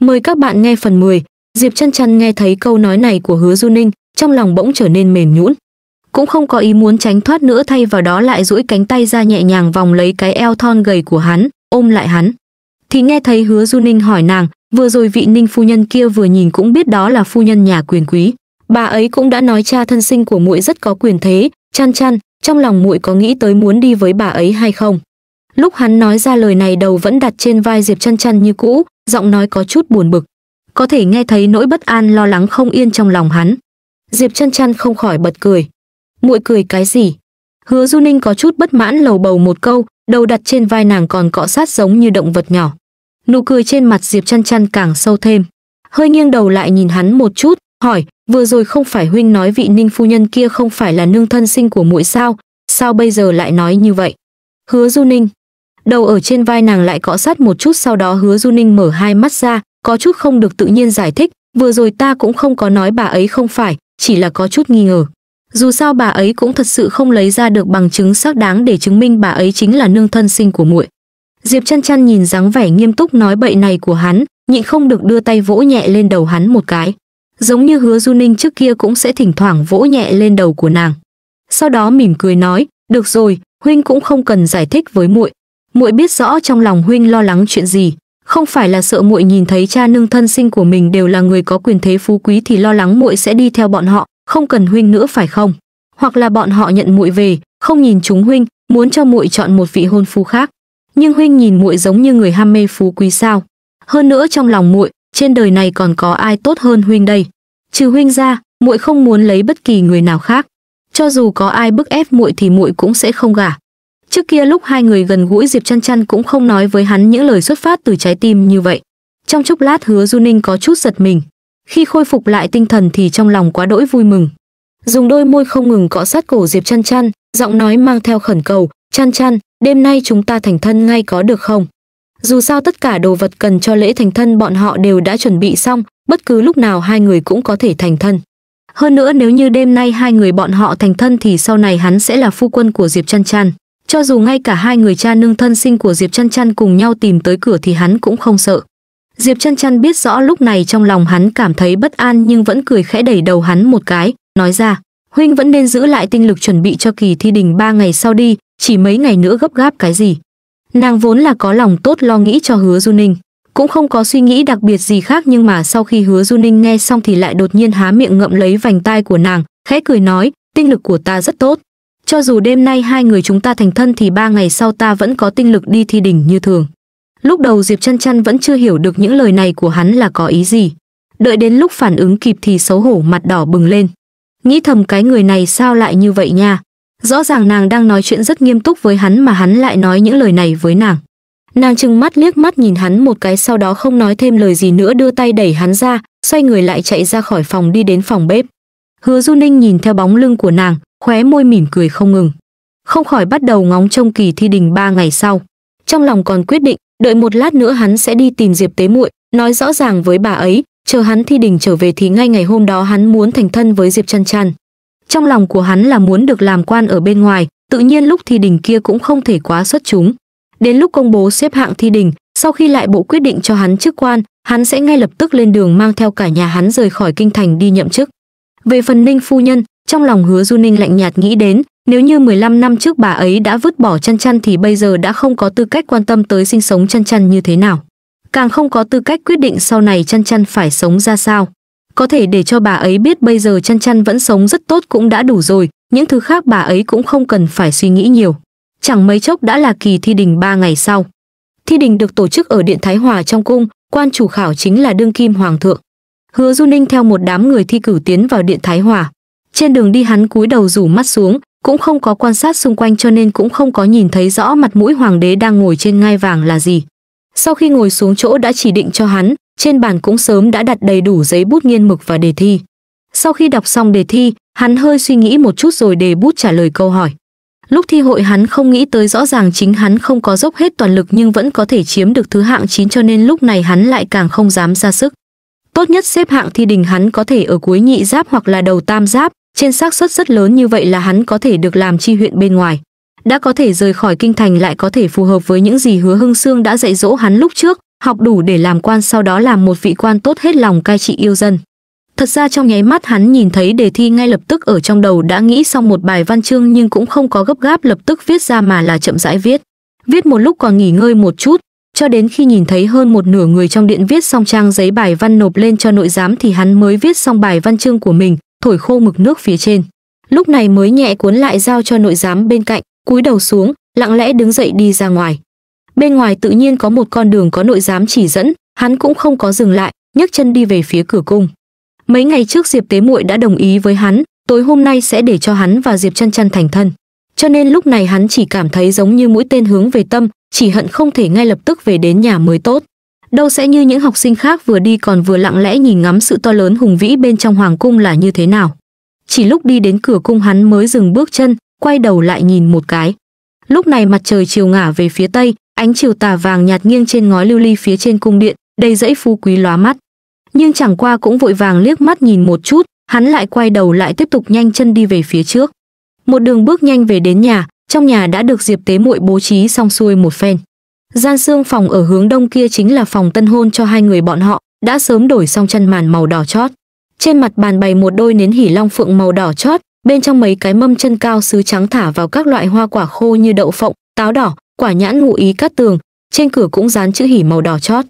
Mời các bạn nghe phần 10. Diệp Chân Chân nghe thấy câu nói này của Hứa Du Ninh, trong lòng bỗng trở nên mềm nhũn. Cũng không có ý muốn tránh thoát nữa thay vào đó lại duỗi cánh tay ra nhẹ nhàng vòng lấy cái eo thon gầy của hắn, ôm lại hắn. Thì nghe thấy Hứa Du Ninh hỏi nàng, vừa rồi vị Ninh phu nhân kia vừa nhìn cũng biết đó là phu nhân nhà quyền quý, bà ấy cũng đã nói cha thân sinh của muội rất có quyền thế, Chăn Chăn, trong lòng muội có nghĩ tới muốn đi với bà ấy hay không? Lúc hắn nói ra lời này đầu vẫn đặt trên vai Diệp Chân Chân như cũ, giọng nói có chút buồn bực. Có thể nghe thấy nỗi bất an lo lắng không yên trong lòng hắn. Diệp Chân Chân không khỏi bật cười. Muội cười cái gì? Hứa Du Ninh có chút bất mãn lầu bầu một câu, đầu đặt trên vai nàng còn cọ sát giống như động vật nhỏ. Nụ cười trên mặt Diệp Chân Chân càng sâu thêm, hơi nghiêng đầu lại nhìn hắn một chút, hỏi, "Vừa rồi không phải huynh nói vị Ninh phu nhân kia không phải là nương thân sinh của muội sao, sao bây giờ lại nói như vậy?" Hứa Du Ninh, đầu ở trên vai nàng lại cọ sát một chút sau đó hứa du ninh mở hai mắt ra có chút không được tự nhiên giải thích vừa rồi ta cũng không có nói bà ấy không phải chỉ là có chút nghi ngờ dù sao bà ấy cũng thật sự không lấy ra được bằng chứng xác đáng để chứng minh bà ấy chính là nương thân sinh của muội diệp chăn chăn nhìn dáng vẻ nghiêm túc nói bậy này của hắn nhịn không được đưa tay vỗ nhẹ lên đầu hắn một cái giống như hứa du ninh trước kia cũng sẽ thỉnh thoảng vỗ nhẹ lên đầu của nàng sau đó mỉm cười nói được rồi huynh cũng không cần giải thích với muội muội biết rõ trong lòng huynh lo lắng chuyện gì không phải là sợ muội nhìn thấy cha nương thân sinh của mình đều là người có quyền thế phú quý thì lo lắng muội sẽ đi theo bọn họ không cần huynh nữa phải không hoặc là bọn họ nhận muội về không nhìn chúng huynh muốn cho muội chọn một vị hôn phu khác nhưng huynh nhìn muội giống như người ham mê phú quý sao hơn nữa trong lòng muội trên đời này còn có ai tốt hơn huynh đây trừ huynh ra muội không muốn lấy bất kỳ người nào khác cho dù có ai bức ép muội thì muội cũng sẽ không gả Trước kia lúc hai người gần gũi Diệp Chăn Chăn cũng không nói với hắn những lời xuất phát từ trái tim như vậy. Trong chốc lát Hứa Du Ninh có chút giật mình. Khi khôi phục lại tinh thần thì trong lòng quá đỗi vui mừng. Dùng đôi môi không ngừng cọ sát cổ Diệp Chăn Chăn, giọng nói mang theo khẩn cầu, "Chăn Chăn, đêm nay chúng ta thành thân ngay có được không?" Dù sao tất cả đồ vật cần cho lễ thành thân bọn họ đều đã chuẩn bị xong, bất cứ lúc nào hai người cũng có thể thành thân. Hơn nữa nếu như đêm nay hai người bọn họ thành thân thì sau này hắn sẽ là phu quân của Diệp Chăn Chăn. Cho dù ngay cả hai người cha nương thân sinh của Diệp Chăn Chăn cùng nhau tìm tới cửa thì hắn cũng không sợ. Diệp Chăn Chăn biết rõ lúc này trong lòng hắn cảm thấy bất an nhưng vẫn cười khẽ đẩy đầu hắn một cái, nói ra, huynh vẫn nên giữ lại tinh lực chuẩn bị cho kỳ thi đình ba ngày sau đi, chỉ mấy ngày nữa gấp gáp cái gì. Nàng vốn là có lòng tốt lo nghĩ cho hứa Du Ninh, cũng không có suy nghĩ đặc biệt gì khác nhưng mà sau khi hứa Du Ninh nghe xong thì lại đột nhiên há miệng ngậm lấy vành tai của nàng, khẽ cười nói, tinh lực của ta rất tốt. Cho dù đêm nay hai người chúng ta thành thân thì ba ngày sau ta vẫn có tinh lực đi thi đỉnh như thường. Lúc đầu Diệp Chân Chân vẫn chưa hiểu được những lời này của hắn là có ý gì. Đợi đến lúc phản ứng kịp thì xấu hổ mặt đỏ bừng lên. Nghĩ thầm cái người này sao lại như vậy nha. Rõ ràng nàng đang nói chuyện rất nghiêm túc với hắn mà hắn lại nói những lời này với nàng. Nàng trừng mắt liếc mắt nhìn hắn một cái sau đó không nói thêm lời gì nữa đưa tay đẩy hắn ra, xoay người lại chạy ra khỏi phòng đi đến phòng bếp. Hứa Du Ninh nhìn theo bóng lưng của nàng, khóe môi mỉm cười không ngừng. Không khỏi bắt đầu ngóng trông kỳ thi đình ba ngày sau. Trong lòng còn quyết định, đợi một lát nữa hắn sẽ đi tìm Diệp Tế Muội, nói rõ ràng với bà ấy, chờ hắn thi đình trở về thì ngay ngày hôm đó hắn muốn thành thân với Diệp Chăn Chăn. Trong lòng của hắn là muốn được làm quan ở bên ngoài, tự nhiên lúc thi đình kia cũng không thể quá xuất chúng. Đến lúc công bố xếp hạng thi đình, sau khi lại bộ quyết định cho hắn chức quan, hắn sẽ ngay lập tức lên đường mang theo cả nhà hắn rời khỏi kinh thành đi nhậm chức. Về phần Ninh phu nhân, trong lòng hứa Du Ninh lạnh nhạt nghĩ đến, nếu như 15 năm trước bà ấy đã vứt bỏ chăn chăn thì bây giờ đã không có tư cách quan tâm tới sinh sống chăn chăn như thế nào. Càng không có tư cách quyết định sau này chăn chăn phải sống ra sao. Có thể để cho bà ấy biết bây giờ chăn chăn vẫn sống rất tốt cũng đã đủ rồi, những thứ khác bà ấy cũng không cần phải suy nghĩ nhiều. Chẳng mấy chốc đã là kỳ thi đình 3 ngày sau. Thi đình được tổ chức ở Điện Thái Hòa trong cung, quan chủ khảo chính là đương kim hoàng thượng. Hứa Du Ninh theo một đám người thi cử tiến vào Điện Thái Hòa. Trên đường đi hắn cúi đầu rủ mắt xuống, cũng không có quan sát xung quanh cho nên cũng không có nhìn thấy rõ mặt mũi hoàng đế đang ngồi trên ngai vàng là gì. Sau khi ngồi xuống chỗ đã chỉ định cho hắn, trên bàn cũng sớm đã đặt đầy đủ giấy bút nghiên mực và đề thi. Sau khi đọc xong đề thi, hắn hơi suy nghĩ một chút rồi đề bút trả lời câu hỏi. Lúc thi hội hắn không nghĩ tới rõ ràng chính hắn không có dốc hết toàn lực nhưng vẫn có thể chiếm được thứ hạng 9 cho nên lúc này hắn lại càng không dám ra sức. Tốt nhất xếp hạng thi đình hắn có thể ở cuối nhị giáp hoặc là đầu tam giáp, trên xác suất rất lớn như vậy là hắn có thể được làm chi huyện bên ngoài đã có thể rời khỏi kinh thành lại có thể phù hợp với những gì hứa hưng sương đã dạy dỗ hắn lúc trước học đủ để làm quan sau đó làm một vị quan tốt hết lòng cai trị yêu dân thật ra trong nháy mắt hắn nhìn thấy đề thi ngay lập tức ở trong đầu đã nghĩ xong một bài văn chương nhưng cũng không có gấp gáp lập tức viết ra mà là chậm rãi viết viết một lúc còn nghỉ ngơi một chút cho đến khi nhìn thấy hơn một nửa người trong điện viết xong trang giấy bài văn nộp lên cho nội giám thì hắn mới viết xong bài văn chương của mình thổi khô mực nước phía trên. Lúc này mới nhẹ cuốn lại giao cho nội giám bên cạnh, cúi đầu xuống, lặng lẽ đứng dậy đi ra ngoài. Bên ngoài tự nhiên có một con đường có nội giám chỉ dẫn, hắn cũng không có dừng lại, nhấc chân đi về phía cửa cung. Mấy ngày trước Diệp Tế Muội đã đồng ý với hắn, tối hôm nay sẽ để cho hắn và Diệp Chân Chân thành thân. Cho nên lúc này hắn chỉ cảm thấy giống như mũi tên hướng về tâm, chỉ hận không thể ngay lập tức về đến nhà mới tốt đâu sẽ như những học sinh khác vừa đi còn vừa lặng lẽ nhìn ngắm sự to lớn hùng vĩ bên trong hoàng cung là như thế nào. Chỉ lúc đi đến cửa cung hắn mới dừng bước chân, quay đầu lại nhìn một cái. Lúc này mặt trời chiều ngả về phía tây, ánh chiều tà vàng nhạt nghiêng trên ngói lưu ly phía trên cung điện, đầy dãy phú quý lóa mắt. Nhưng chẳng qua cũng vội vàng liếc mắt nhìn một chút, hắn lại quay đầu lại tiếp tục nhanh chân đi về phía trước. Một đường bước nhanh về đến nhà, trong nhà đã được Diệp Tế Muội bố trí xong xuôi một phen. Gian xương phòng ở hướng đông kia chính là phòng tân hôn cho hai người bọn họ, đã sớm đổi xong chăn màn màu đỏ chót. Trên mặt bàn bày một đôi nến hỉ long phượng màu đỏ chót, bên trong mấy cái mâm chân cao sứ trắng thả vào các loại hoa quả khô như đậu phộng, táo đỏ, quả nhãn ngụ ý cát tường, trên cửa cũng dán chữ hỉ màu đỏ chót.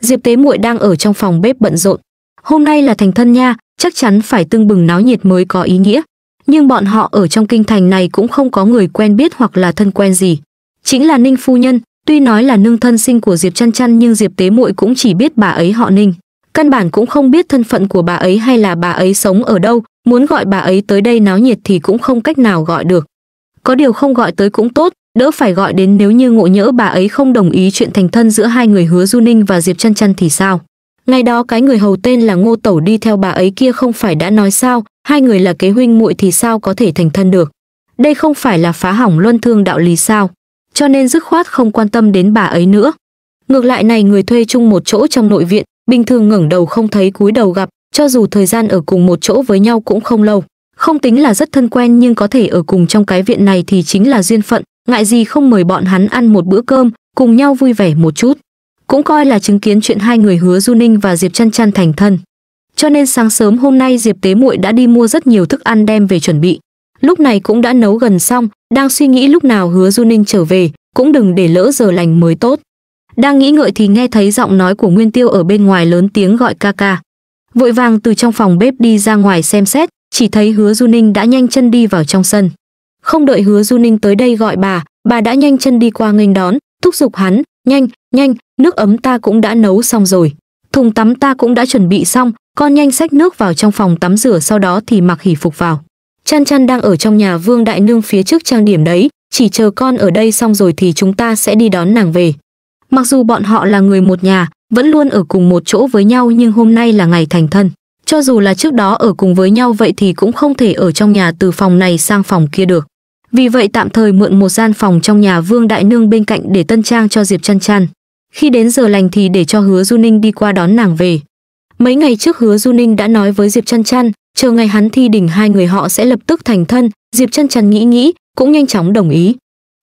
Diệp Tế Muội đang ở trong phòng bếp bận rộn. Hôm nay là thành thân nha, chắc chắn phải tương bừng náo nhiệt mới có ý nghĩa. Nhưng bọn họ ở trong kinh thành này cũng không có người quen biết hoặc là thân quen gì. Chính là Ninh phu nhân, tuy nói là nương thân sinh của diệp chăn chăn nhưng diệp tế muội cũng chỉ biết bà ấy họ ninh căn bản cũng không biết thân phận của bà ấy hay là bà ấy sống ở đâu muốn gọi bà ấy tới đây náo nhiệt thì cũng không cách nào gọi được có điều không gọi tới cũng tốt đỡ phải gọi đến nếu như ngộ nhỡ bà ấy không đồng ý chuyện thành thân giữa hai người hứa du ninh và diệp chăn chăn thì sao ngày đó cái người hầu tên là ngô tẩu đi theo bà ấy kia không phải đã nói sao hai người là kế huynh muội thì sao có thể thành thân được đây không phải là phá hỏng luân thương đạo lý sao cho nên dứt khoát không quan tâm đến bà ấy nữa. Ngược lại này người thuê chung một chỗ trong nội viện, bình thường ngẩng đầu không thấy cúi đầu gặp, cho dù thời gian ở cùng một chỗ với nhau cũng không lâu. Không tính là rất thân quen nhưng có thể ở cùng trong cái viện này thì chính là duyên phận, ngại gì không mời bọn hắn ăn một bữa cơm, cùng nhau vui vẻ một chút. Cũng coi là chứng kiến chuyện hai người hứa Du Ninh và Diệp trăn trăn thành thân. Cho nên sáng sớm hôm nay Diệp Tế Muội đã đi mua rất nhiều thức ăn đem về chuẩn bị, lúc này cũng đã nấu gần xong đang suy nghĩ lúc nào hứa du ninh trở về cũng đừng để lỡ giờ lành mới tốt đang nghĩ ngợi thì nghe thấy giọng nói của nguyên tiêu ở bên ngoài lớn tiếng gọi ca ca vội vàng từ trong phòng bếp đi ra ngoài xem xét chỉ thấy hứa du ninh đã nhanh chân đi vào trong sân không đợi hứa du ninh tới đây gọi bà bà đã nhanh chân đi qua nghênh đón thúc giục hắn nhanh nhanh nước ấm ta cũng đã nấu xong rồi thùng tắm ta cũng đã chuẩn bị xong con nhanh xách nước vào trong phòng tắm rửa sau đó thì mặc hỉ phục vào Chăn chăn đang ở trong nhà Vương Đại Nương phía trước trang điểm đấy, chỉ chờ con ở đây xong rồi thì chúng ta sẽ đi đón nàng về. Mặc dù bọn họ là người một nhà, vẫn luôn ở cùng một chỗ với nhau nhưng hôm nay là ngày thành thân. Cho dù là trước đó ở cùng với nhau vậy thì cũng không thể ở trong nhà từ phòng này sang phòng kia được. Vì vậy tạm thời mượn một gian phòng trong nhà Vương Đại Nương bên cạnh để tân trang cho Diệp Chăn Chăn. Khi đến giờ lành thì để cho Hứa Du Ninh đi qua đón nàng về. Mấy ngày trước hứa Du Ninh đã nói với Diệp Chăn Chăn, chờ ngày hắn thi đỉnh hai người họ sẽ lập tức thành thân, Diệp Chăn Chăn nghĩ nghĩ, cũng nhanh chóng đồng ý.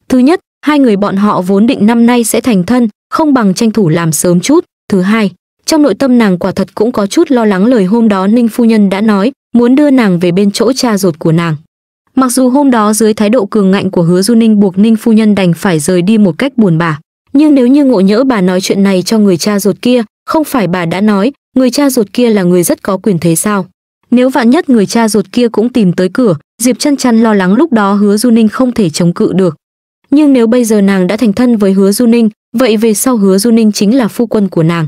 Thứ nhất, hai người bọn họ vốn định năm nay sẽ thành thân, không bằng tranh thủ làm sớm chút. Thứ hai, trong nội tâm nàng quả thật cũng có chút lo lắng lời hôm đó Ninh phu nhân đã nói, muốn đưa nàng về bên chỗ cha ruột của nàng. Mặc dù hôm đó dưới thái độ cường ngạnh của Hứa Du Ninh buộc Ninh phu nhân đành phải rời đi một cách buồn bã, nhưng nếu như ngộ nhỡ bà nói chuyện này cho người cha ruột kia, không phải bà đã nói, người cha ruột kia là người rất có quyền thế sao nếu vạn nhất người cha ruột kia cũng tìm tới cửa diệp chăn chăn lo lắng lúc đó hứa du ninh không thể chống cự được nhưng nếu bây giờ nàng đã thành thân với hứa du ninh vậy về sau hứa du ninh chính là phu quân của nàng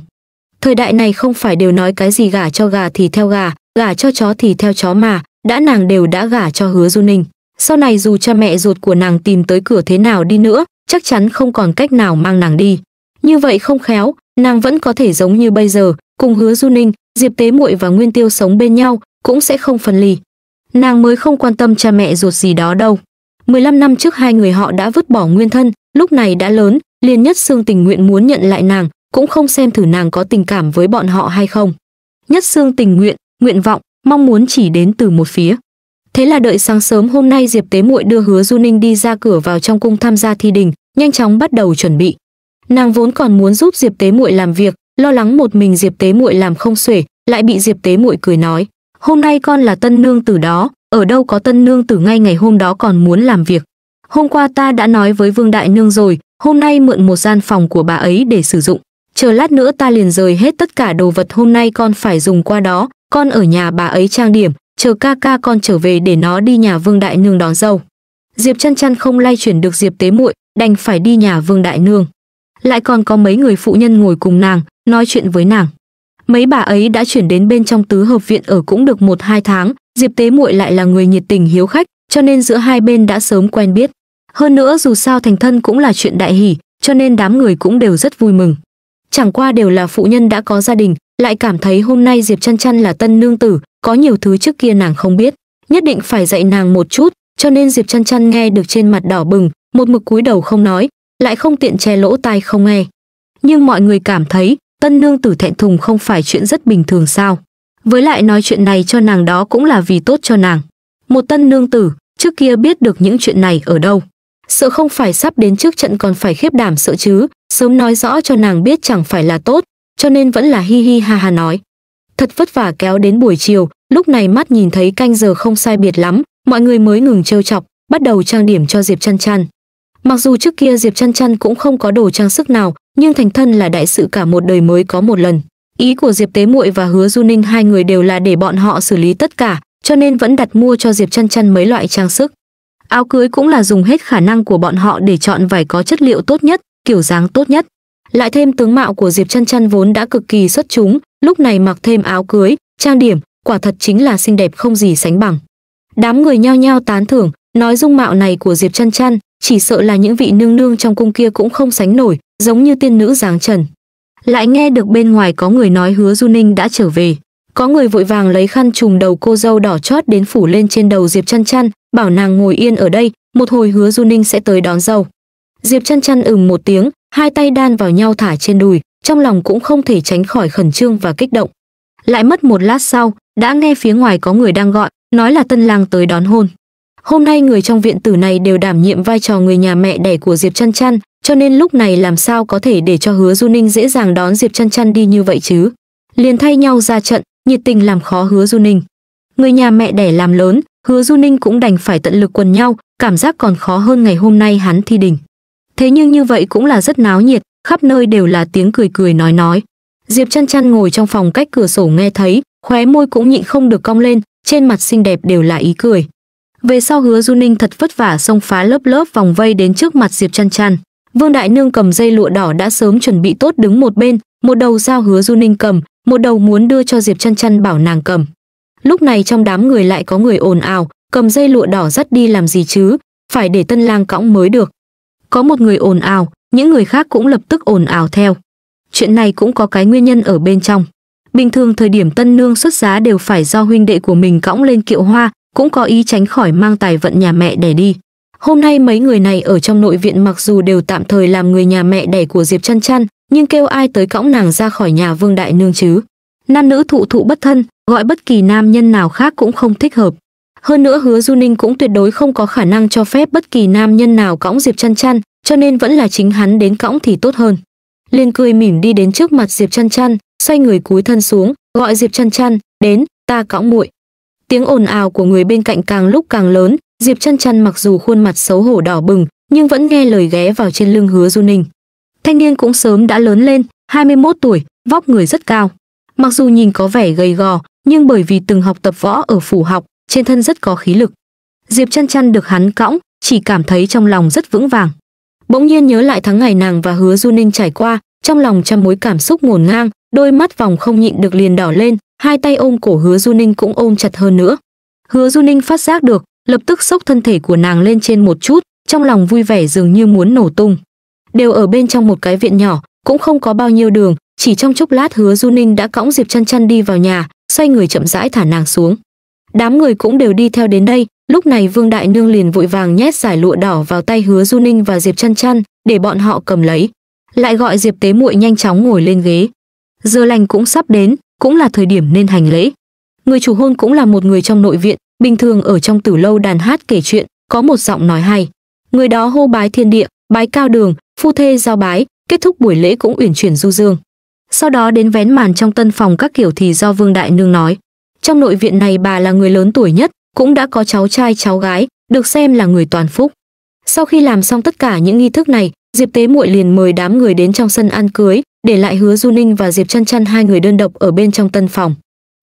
thời đại này không phải đều nói cái gì gả cho gà thì theo gà gả cho chó thì theo chó mà đã nàng đều đã gả cho hứa du ninh sau này dù cha mẹ ruột của nàng tìm tới cửa thế nào đi nữa chắc chắn không còn cách nào mang nàng đi như vậy không khéo nàng vẫn có thể giống như bây giờ cùng hứa du ninh diệp tế muội và nguyên tiêu sống bên nhau cũng sẽ không phân ly nàng mới không quan tâm cha mẹ ruột gì đó đâu 15 năm trước hai người họ đã vứt bỏ nguyên thân lúc này đã lớn liền nhất xương tình nguyện muốn nhận lại nàng cũng không xem thử nàng có tình cảm với bọn họ hay không nhất xương tình nguyện nguyện vọng mong muốn chỉ đến từ một phía thế là đợi sáng sớm hôm nay diệp tế muội đưa hứa du ninh đi ra cửa vào trong cung tham gia thi đình nhanh chóng bắt đầu chuẩn bị nàng vốn còn muốn giúp diệp tế muội làm việc lo lắng một mình diệp tế muội làm không xuể lại bị diệp tế muội cười nói hôm nay con là tân nương tử đó ở đâu có tân nương tử ngay ngày hôm đó còn muốn làm việc hôm qua ta đã nói với vương đại nương rồi hôm nay mượn một gian phòng của bà ấy để sử dụng chờ lát nữa ta liền rời hết tất cả đồ vật hôm nay con phải dùng qua đó con ở nhà bà ấy trang điểm chờ ca ca con trở về để nó đi nhà vương đại nương đón dâu diệp chăn chăn không lay chuyển được diệp tế muội đành phải đi nhà vương đại nương lại còn có mấy người phụ nhân ngồi cùng nàng nói chuyện với nàng mấy bà ấy đã chuyển đến bên trong tứ hợp viện ở cũng được một hai tháng diệp tế muội lại là người nhiệt tình hiếu khách cho nên giữa hai bên đã sớm quen biết hơn nữa dù sao thành thân cũng là chuyện đại hỷ cho nên đám người cũng đều rất vui mừng chẳng qua đều là phụ nhân đã có gia đình lại cảm thấy hôm nay diệp chăn chăn là tân nương tử có nhiều thứ trước kia nàng không biết nhất định phải dạy nàng một chút cho nên diệp chăn chăn nghe được trên mặt đỏ bừng một mực cúi đầu không nói lại không tiện che lỗ tai không nghe nhưng mọi người cảm thấy tân nương tử thẹn thùng không phải chuyện rất bình thường sao với lại nói chuyện này cho nàng đó cũng là vì tốt cho nàng một tân nương tử trước kia biết được những chuyện này ở đâu sợ không phải sắp đến trước trận còn phải khiếp đảm sợ chứ sớm nói rõ cho nàng biết chẳng phải là tốt cho nên vẫn là hi hi ha ha nói thật vất vả kéo đến buổi chiều lúc này mắt nhìn thấy canh giờ không sai biệt lắm mọi người mới ngừng trêu chọc bắt đầu trang điểm cho diệp chăn chăn mặc dù trước kia diệp chăn chăn cũng không có đồ trang sức nào nhưng thành thân là đại sự cả một đời mới có một lần. Ý của Diệp Tế Muội và Hứa Du Ninh hai người đều là để bọn họ xử lý tất cả, cho nên vẫn đặt mua cho Diệp Chân Chân mấy loại trang sức. Áo cưới cũng là dùng hết khả năng của bọn họ để chọn vải có chất liệu tốt nhất, kiểu dáng tốt nhất. Lại thêm tướng mạo của Diệp Chân Chân vốn đã cực kỳ xuất chúng, lúc này mặc thêm áo cưới, trang điểm, quả thật chính là xinh đẹp không gì sánh bằng. Đám người nhao nhao tán thưởng, nói dung mạo này của Diệp Chân Chân chỉ sợ là những vị nương nương trong cung kia cũng không sánh nổi, giống như tiên nữ giáng trần. Lại nghe được bên ngoài có người nói hứa Du Ninh đã trở về. Có người vội vàng lấy khăn trùm đầu cô dâu đỏ chót đến phủ lên trên đầu Diệp Chăn Chăn, bảo nàng ngồi yên ở đây, một hồi hứa Du Ninh sẽ tới đón dâu. Diệp Chăn Chăn ừm một tiếng, hai tay đan vào nhau thả trên đùi, trong lòng cũng không thể tránh khỏi khẩn trương và kích động. Lại mất một lát sau, đã nghe phía ngoài có người đang gọi, nói là tân lang tới đón hôn. Hôm nay người trong viện tử này đều đảm nhiệm vai trò người nhà mẹ đẻ của Diệp Chăn Chăn, cho nên lúc này làm sao có thể để cho Hứa Du Ninh dễ dàng đón Diệp Chăn Chăn đi như vậy chứ? Liền thay nhau ra trận, nhiệt tình làm khó Hứa Du Ninh. Người nhà mẹ đẻ làm lớn, Hứa Du Ninh cũng đành phải tận lực quần nhau, cảm giác còn khó hơn ngày hôm nay hắn thi đình. Thế nhưng như vậy cũng là rất náo nhiệt, khắp nơi đều là tiếng cười cười nói nói. Diệp Chăn Chăn ngồi trong phòng cách cửa sổ nghe thấy, khóe môi cũng nhịn không được cong lên, trên mặt xinh đẹp đều là ý cười. Về sau hứa Du Ninh thật vất vả xông phá lớp lớp vòng vây đến trước mặt Diệp Chăn Chăn. Vương Đại Nương cầm dây lụa đỏ đã sớm chuẩn bị tốt đứng một bên, một đầu giao hứa Du Ninh cầm, một đầu muốn đưa cho Diệp Chăn Chăn bảo nàng cầm. Lúc này trong đám người lại có người ồn ào, cầm dây lụa đỏ dắt đi làm gì chứ, phải để tân lang cõng mới được. Có một người ồn ào, những người khác cũng lập tức ồn ào theo. Chuyện này cũng có cái nguyên nhân ở bên trong. Bình thường thời điểm tân nương xuất giá đều phải do huynh đệ của mình cõng lên kiệu hoa, cũng có ý tránh khỏi mang tài vận nhà mẹ đẻ đi. Hôm nay mấy người này ở trong nội viện mặc dù đều tạm thời làm người nhà mẹ đẻ của Diệp Chăn Chăn, nhưng kêu ai tới cõng nàng ra khỏi nhà Vương Đại Nương chứ. Nam nữ thụ thụ bất thân, gọi bất kỳ nam nhân nào khác cũng không thích hợp. Hơn nữa hứa Du Ninh cũng tuyệt đối không có khả năng cho phép bất kỳ nam nhân nào cõng Diệp Chăn Chăn, cho nên vẫn là chính hắn đến cõng thì tốt hơn. Liên cười mỉm đi đến trước mặt Diệp Chăn Chăn, xoay người cúi thân xuống, gọi Diệp Chăn Chăn, "Đến, ta cõng muội." Tiếng ồn ào của người bên cạnh càng lúc càng lớn, Diệp Chân Chân mặc dù khuôn mặt xấu hổ đỏ bừng, nhưng vẫn nghe lời ghé vào trên lưng Hứa Du Ninh. Thanh niên cũng sớm đã lớn lên, 21 tuổi, vóc người rất cao. Mặc dù nhìn có vẻ gầy gò, nhưng bởi vì từng học tập võ ở phủ học, trên thân rất có khí lực. Diệp Chân Chân được hắn cõng, chỉ cảm thấy trong lòng rất vững vàng. Bỗng nhiên nhớ lại tháng ngày nàng và Hứa Du Ninh trải qua, trong lòng trăm mối cảm xúc ngổn ngang, đôi mắt vòng không nhịn được liền đỏ lên, hai tay ôm cổ hứa du ninh cũng ôm chặt hơn nữa hứa du ninh phát giác được lập tức sốc thân thể của nàng lên trên một chút trong lòng vui vẻ dường như muốn nổ tung đều ở bên trong một cái viện nhỏ cũng không có bao nhiêu đường chỉ trong chốc lát hứa du ninh đã cõng diệp chăn chăn đi vào nhà xoay người chậm rãi thả nàng xuống đám người cũng đều đi theo đến đây lúc này vương đại nương liền vội vàng nhét giải lụa đỏ vào tay hứa du ninh và diệp chăn chăn để bọn họ cầm lấy lại gọi diệp tế muội nhanh chóng ngồi lên ghế giờ lành cũng sắp đến cũng là thời điểm nên hành lễ. Người chủ hôn cũng là một người trong nội viện, bình thường ở trong tử lâu đàn hát kể chuyện, có một giọng nói hay. Người đó hô bái thiên địa, bái cao đường, phu thê giao bái, kết thúc buổi lễ cũng uyển chuyển du dương. Sau đó đến vén màn trong tân phòng các kiểu thì do Vương Đại Nương nói. Trong nội viện này bà là người lớn tuổi nhất, cũng đã có cháu trai cháu gái, được xem là người toàn phúc. Sau khi làm xong tất cả những nghi thức này, Diệp Tế Muội liền mời đám người đến trong sân ăn cưới, để lại hứa du ninh và diệp chân chân hai người đơn độc ở bên trong tân phòng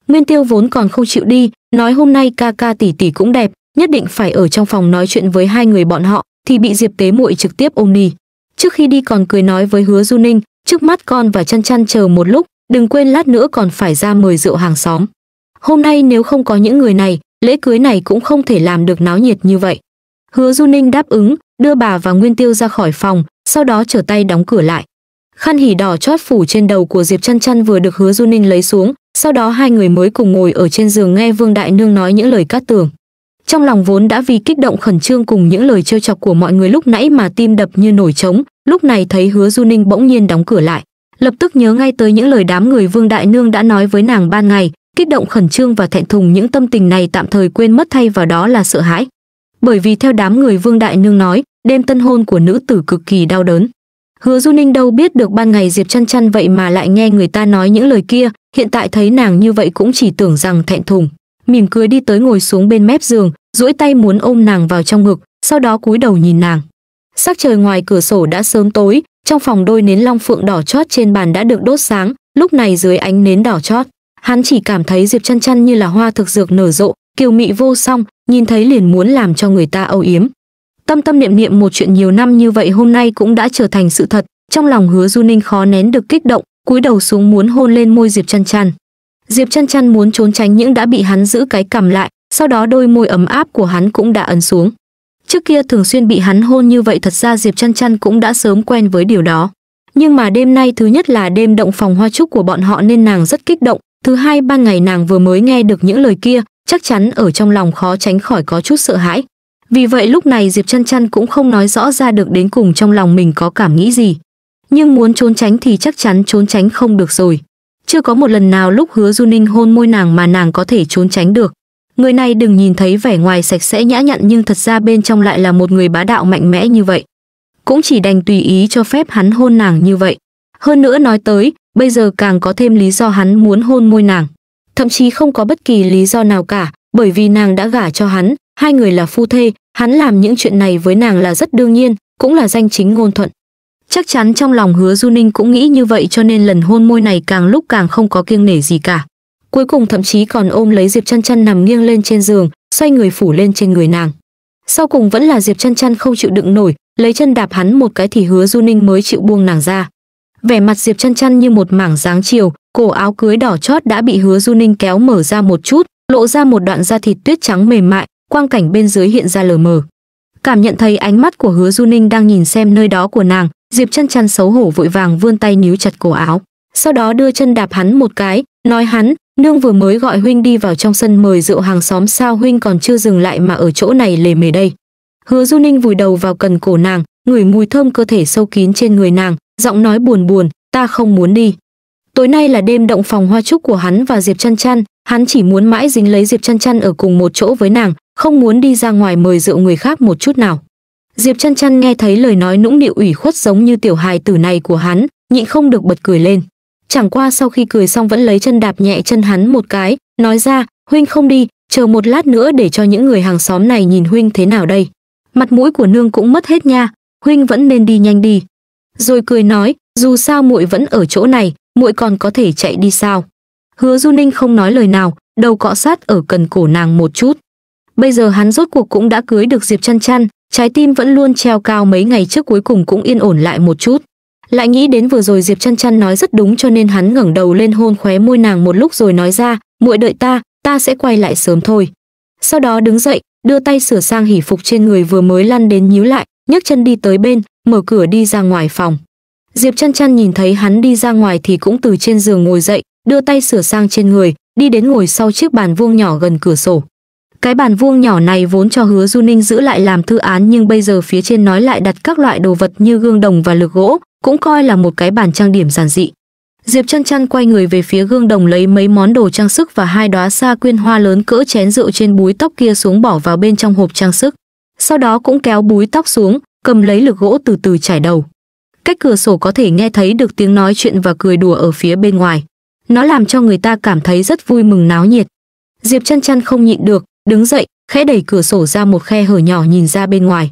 nguyên tiêu vốn còn không chịu đi nói hôm nay ca ca tỷ tỷ cũng đẹp nhất định phải ở trong phòng nói chuyện với hai người bọn họ thì bị diệp tế muội trực tiếp ôm đi trước khi đi còn cười nói với hứa du ninh trước mắt con và chân chân chờ một lúc đừng quên lát nữa còn phải ra mời rượu hàng xóm hôm nay nếu không có những người này lễ cưới này cũng không thể làm được náo nhiệt như vậy hứa du ninh đáp ứng đưa bà và nguyên tiêu ra khỏi phòng sau đó trở tay đóng cửa lại khăn hỉ đỏ chót phủ trên đầu của diệp chăn chăn vừa được hứa du ninh lấy xuống sau đó hai người mới cùng ngồi ở trên giường nghe vương đại nương nói những lời cát tường trong lòng vốn đã vì kích động khẩn trương cùng những lời trêu chọc của mọi người lúc nãy mà tim đập như nổi trống lúc này thấy hứa du ninh bỗng nhiên đóng cửa lại lập tức nhớ ngay tới những lời đám người vương đại nương đã nói với nàng ban ngày kích động khẩn trương và thẹn thùng những tâm tình này tạm thời quên mất thay vào đó là sợ hãi bởi vì theo đám người vương đại nương nói đêm tân hôn của nữ tử cực kỳ đau đớn Hứa Du Ninh đâu biết được ban ngày Diệp Chăn Chăn vậy mà lại nghe người ta nói những lời kia, hiện tại thấy nàng như vậy cũng chỉ tưởng rằng thẹn thùng, mỉm cười đi tới ngồi xuống bên mép giường, duỗi tay muốn ôm nàng vào trong ngực, sau đó cúi đầu nhìn nàng. Sắc trời ngoài cửa sổ đã sớm tối, trong phòng đôi nến long phượng đỏ chót trên bàn đã được đốt sáng, lúc này dưới ánh nến đỏ chót, hắn chỉ cảm thấy Diệp Chăn Chăn như là hoa thực dược nở rộ, kiều mị vô song, nhìn thấy liền muốn làm cho người ta âu yếm, Tâm tâm niệm niệm một chuyện nhiều năm như vậy hôm nay cũng đã trở thành sự thật, trong lòng Hứa Du Ninh khó nén được kích động, cúi đầu xuống muốn hôn lên môi Diệp Chân Chân. Diệp Chân Chân muốn trốn tránh những đã bị hắn giữ cái cằm lại, sau đó đôi môi ấm áp của hắn cũng đã ấn xuống. Trước kia thường xuyên bị hắn hôn như vậy thật ra Diệp Chân Chân cũng đã sớm quen với điều đó. Nhưng mà đêm nay thứ nhất là đêm động phòng hoa trúc của bọn họ nên nàng rất kích động, thứ hai ban ngày nàng vừa mới nghe được những lời kia, chắc chắn ở trong lòng khó tránh khỏi có chút sợ hãi. Vì vậy lúc này Diệp Chân Chân cũng không nói rõ ra được đến cùng trong lòng mình có cảm nghĩ gì, nhưng muốn trốn tránh thì chắc chắn trốn tránh không được rồi. Chưa có một lần nào lúc Hứa Du Ninh hôn môi nàng mà nàng có thể trốn tránh được. Người này đừng nhìn thấy vẻ ngoài sạch sẽ nhã nhặn nhưng thật ra bên trong lại là một người bá đạo mạnh mẽ như vậy. Cũng chỉ đành tùy ý cho phép hắn hôn nàng như vậy. Hơn nữa nói tới, bây giờ càng có thêm lý do hắn muốn hôn môi nàng. Thậm chí không có bất kỳ lý do nào cả, bởi vì nàng đã gả cho hắn, hai người là phu thê, hắn làm những chuyện này với nàng là rất đương nhiên, cũng là danh chính ngôn thuận. Chắc chắn trong lòng hứa Du Ninh cũng nghĩ như vậy cho nên lần hôn môi này càng lúc càng không có kiêng nể gì cả. Cuối cùng thậm chí còn ôm lấy Diệp Chân Chân nằm nghiêng lên trên giường, xoay người phủ lên trên người nàng. Sau cùng vẫn là Diệp Chân Chân không chịu đựng nổi, lấy chân đạp hắn một cái thì Hứa Du Ninh mới chịu buông nàng ra. Vẻ mặt Diệp Chân Chân như một mảng dáng chiều, cổ áo cưới đỏ chót đã bị Hứa Du Ninh kéo mở ra một chút, lộ ra một đoạn da thịt tuyết trắng mềm mại, quang cảnh bên dưới hiện ra lờ mờ. Cảm nhận thấy ánh mắt của Hứa Du Ninh đang nhìn xem nơi đó của nàng, Diệp Chân Chân xấu hổ vội vàng vươn tay níu chặt cổ áo, sau đó đưa chân đạp hắn một cái, nói hắn, nương vừa mới gọi huynh đi vào trong sân mời rượu hàng xóm sao huynh còn chưa dừng lại mà ở chỗ này lề mề đây. Hứa Du Ninh vùi đầu vào cần cổ nàng, ngửi mùi thơm cơ thể sâu kín trên người nàng, giọng nói buồn buồn, ta không muốn đi. Tối nay là đêm động phòng hoa trúc của hắn và Diệp Chân Chân, hắn chỉ muốn mãi dính lấy Diệp Chân Chân ở cùng một chỗ với nàng, không muốn đi ra ngoài mời rượu người khác một chút nào. Diệp chăn chăn nghe thấy lời nói nũng nịu ủy khuất giống như tiểu hài tử này của hắn, nhịn không được bật cười lên. Chẳng qua sau khi cười xong vẫn lấy chân đạp nhẹ chân hắn một cái, nói ra, huynh không đi, chờ một lát nữa để cho những người hàng xóm này nhìn huynh thế nào đây. Mặt mũi của nương cũng mất hết nha, huynh vẫn nên đi nhanh đi. Rồi cười nói, dù sao muội vẫn ở chỗ này, muội còn có thể chạy đi sao. Hứa Du Ninh không nói lời nào, đầu cọ sát ở cần cổ nàng một chút bây giờ hắn rốt cuộc cũng đã cưới được diệp chăn chăn trái tim vẫn luôn treo cao mấy ngày trước cuối cùng cũng yên ổn lại một chút lại nghĩ đến vừa rồi diệp chăn chăn nói rất đúng cho nên hắn ngẩng đầu lên hôn khóe môi nàng một lúc rồi nói ra muội đợi ta ta sẽ quay lại sớm thôi sau đó đứng dậy đưa tay sửa sang hỉ phục trên người vừa mới lăn đến nhíu lại nhấc chân đi tới bên mở cửa đi ra ngoài phòng diệp chăn chăn nhìn thấy hắn đi ra ngoài thì cũng từ trên giường ngồi dậy đưa tay sửa sang trên người đi đến ngồi sau chiếc bàn vuông nhỏ gần cửa sổ cái bàn vuông nhỏ này vốn cho hứa Du Ninh giữ lại làm thư án nhưng bây giờ phía trên nói lại đặt các loại đồ vật như gương đồng và lược gỗ, cũng coi là một cái bàn trang điểm giản dị. Diệp Chân Chân quay người về phía gương đồng lấy mấy món đồ trang sức và hai đóa sa quyên hoa lớn cỡ chén rượu trên búi tóc kia xuống bỏ vào bên trong hộp trang sức. Sau đó cũng kéo búi tóc xuống, cầm lấy lược gỗ từ từ trải đầu. Cách cửa sổ có thể nghe thấy được tiếng nói chuyện và cười đùa ở phía bên ngoài. Nó làm cho người ta cảm thấy rất vui mừng náo nhiệt. Diệp Chân Chân không nhịn được, đứng dậy, khẽ đẩy cửa sổ ra một khe hở nhỏ nhìn ra bên ngoài.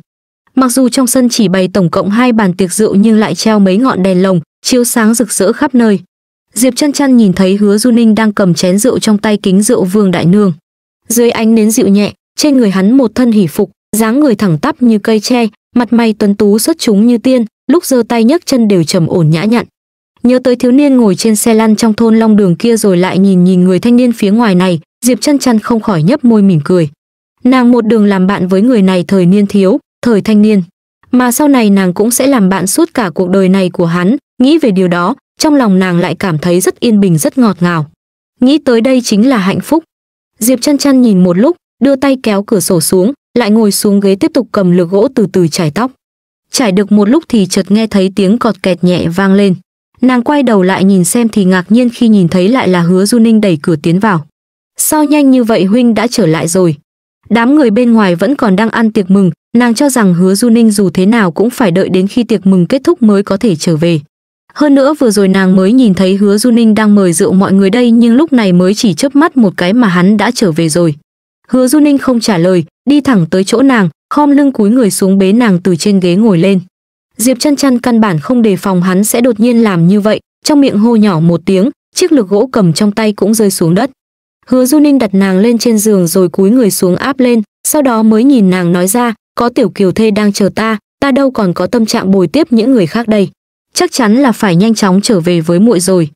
Mặc dù trong sân chỉ bày tổng cộng hai bàn tiệc rượu nhưng lại treo mấy ngọn đèn lồng, chiếu sáng rực rỡ khắp nơi. Diệp Chân Chân nhìn thấy Hứa Du Ninh đang cầm chén rượu trong tay kính rượu Vương đại nương. Dưới ánh nến dịu nhẹ, trên người hắn một thân hỉ phục, dáng người thẳng tắp như cây tre, mặt mày tuấn tú xuất chúng như tiên, lúc giơ tay nhấc chân đều trầm ổn nhã nhặn. Nhớ tới thiếu niên ngồi trên xe lăn trong thôn Long Đường kia rồi lại nhìn nhìn người thanh niên phía ngoài này, diệp chân chăn không khỏi nhấp môi mỉm cười nàng một đường làm bạn với người này thời niên thiếu thời thanh niên mà sau này nàng cũng sẽ làm bạn suốt cả cuộc đời này của hắn nghĩ về điều đó trong lòng nàng lại cảm thấy rất yên bình rất ngọt ngào nghĩ tới đây chính là hạnh phúc diệp chân chăn nhìn một lúc đưa tay kéo cửa sổ xuống lại ngồi xuống ghế tiếp tục cầm lược gỗ từ từ chải tóc chải được một lúc thì chợt nghe thấy tiếng cọt kẹt nhẹ vang lên nàng quay đầu lại nhìn xem thì ngạc nhiên khi nhìn thấy lại là hứa du ninh đẩy cửa tiến vào sao nhanh như vậy huynh đã trở lại rồi đám người bên ngoài vẫn còn đang ăn tiệc mừng nàng cho rằng hứa du ninh dù thế nào cũng phải đợi đến khi tiệc mừng kết thúc mới có thể trở về hơn nữa vừa rồi nàng mới nhìn thấy hứa du ninh đang mời rượu mọi người đây nhưng lúc này mới chỉ chớp mắt một cái mà hắn đã trở về rồi hứa du ninh không trả lời đi thẳng tới chỗ nàng khom lưng cúi người xuống bế nàng từ trên ghế ngồi lên diệp chăn chăn căn bản không đề phòng hắn sẽ đột nhiên làm như vậy trong miệng hô nhỏ một tiếng chiếc lược gỗ cầm trong tay cũng rơi xuống đất Hứa Du Ninh đặt nàng lên trên giường rồi cúi người xuống áp lên, sau đó mới nhìn nàng nói ra, có tiểu kiều thê đang chờ ta, ta đâu còn có tâm trạng bồi tiếp những người khác đây. Chắc chắn là phải nhanh chóng trở về với muội rồi.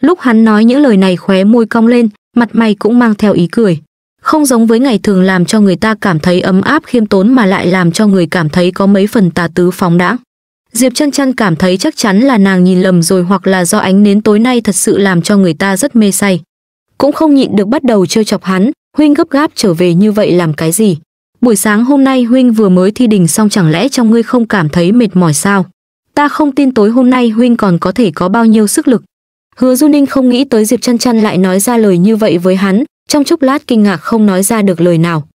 Lúc hắn nói những lời này khóe môi cong lên, mặt mày cũng mang theo ý cười. Không giống với ngày thường làm cho người ta cảm thấy ấm áp khiêm tốn mà lại làm cho người cảm thấy có mấy phần tà tứ phóng đãng. Diệp Chân Chân cảm thấy chắc chắn là nàng nhìn lầm rồi hoặc là do ánh nến tối nay thật sự làm cho người ta rất mê say cũng không nhịn được bắt đầu trêu chọc hắn, huynh gấp gáp trở về như vậy làm cái gì? Buổi sáng hôm nay huynh vừa mới thi đình xong chẳng lẽ trong ngươi không cảm thấy mệt mỏi sao? Ta không tin tối hôm nay huynh còn có thể có bao nhiêu sức lực. Hứa Du Ninh không nghĩ tới Diệp Chăn Chăn lại nói ra lời như vậy với hắn, trong chốc lát kinh ngạc không nói ra được lời nào.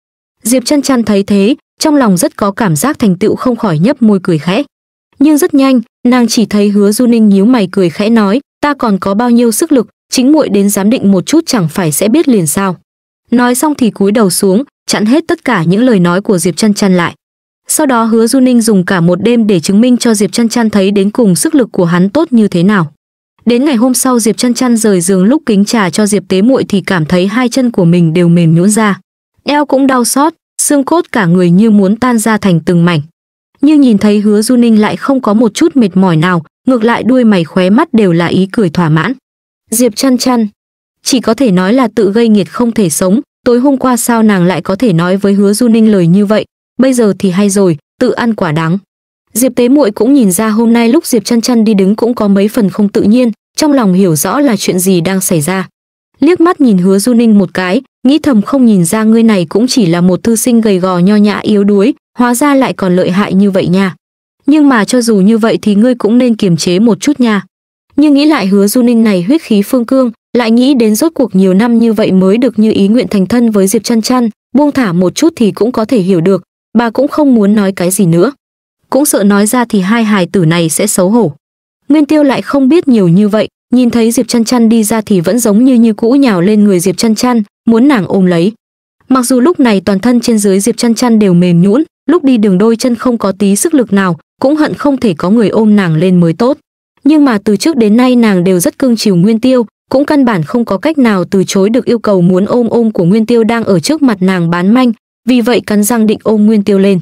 Diệp Chăn Chăn thấy thế, trong lòng rất có cảm giác thành tựu không khỏi nhấp môi cười khẽ. Nhưng rất nhanh, nàng chỉ thấy Hứa Du Ninh nhíu mày cười khẽ nói, ta còn có bao nhiêu sức lực, chính muội đến giám định một chút chẳng phải sẽ biết liền sao nói xong thì cúi đầu xuống chặn hết tất cả những lời nói của diệp chăn chăn lại sau đó hứa du ninh dùng cả một đêm để chứng minh cho diệp chăn chăn thấy đến cùng sức lực của hắn tốt như thế nào đến ngày hôm sau diệp chăn chăn rời giường lúc kính trà cho diệp tế muội thì cảm thấy hai chân của mình đều mềm nhũn ra eo cũng đau xót xương cốt cả người như muốn tan ra thành từng mảnh nhưng nhìn thấy hứa du ninh lại không có một chút mệt mỏi nào ngược lại đuôi mày khóe mắt đều là ý cười thỏa mãn Diệp chăn chăn. Chỉ có thể nói là tự gây nghiệt không thể sống, tối hôm qua sao nàng lại có thể nói với hứa du ninh lời như vậy, bây giờ thì hay rồi, tự ăn quả đắng. Diệp tế muội cũng nhìn ra hôm nay lúc Diệp chăn chăn đi đứng cũng có mấy phần không tự nhiên, trong lòng hiểu rõ là chuyện gì đang xảy ra. Liếc mắt nhìn hứa du ninh một cái, nghĩ thầm không nhìn ra ngươi này cũng chỉ là một thư sinh gầy gò nho nhã yếu đuối, hóa ra lại còn lợi hại như vậy nha. Nhưng mà cho dù như vậy thì ngươi cũng nên kiềm chế một chút nha nhưng nghĩ lại hứa du ninh này huyết khí phương cương lại nghĩ đến rốt cuộc nhiều năm như vậy mới được như ý nguyện thành thân với diệp chăn chăn buông thả một chút thì cũng có thể hiểu được bà cũng không muốn nói cái gì nữa cũng sợ nói ra thì hai hài tử này sẽ xấu hổ nguyên tiêu lại không biết nhiều như vậy nhìn thấy diệp chăn chăn đi ra thì vẫn giống như như cũ nhào lên người diệp chăn chăn muốn nàng ôm lấy mặc dù lúc này toàn thân trên dưới diệp chăn chăn đều mềm nhũn lúc đi đường đôi chân không có tí sức lực nào cũng hận không thể có người ôm nàng lên mới tốt nhưng mà từ trước đến nay nàng đều rất cưng chiều Nguyên Tiêu, cũng căn bản không có cách nào từ chối được yêu cầu muốn ôm ôm của Nguyên Tiêu đang ở trước mặt nàng bán manh, vì vậy cắn răng định ôm Nguyên Tiêu lên.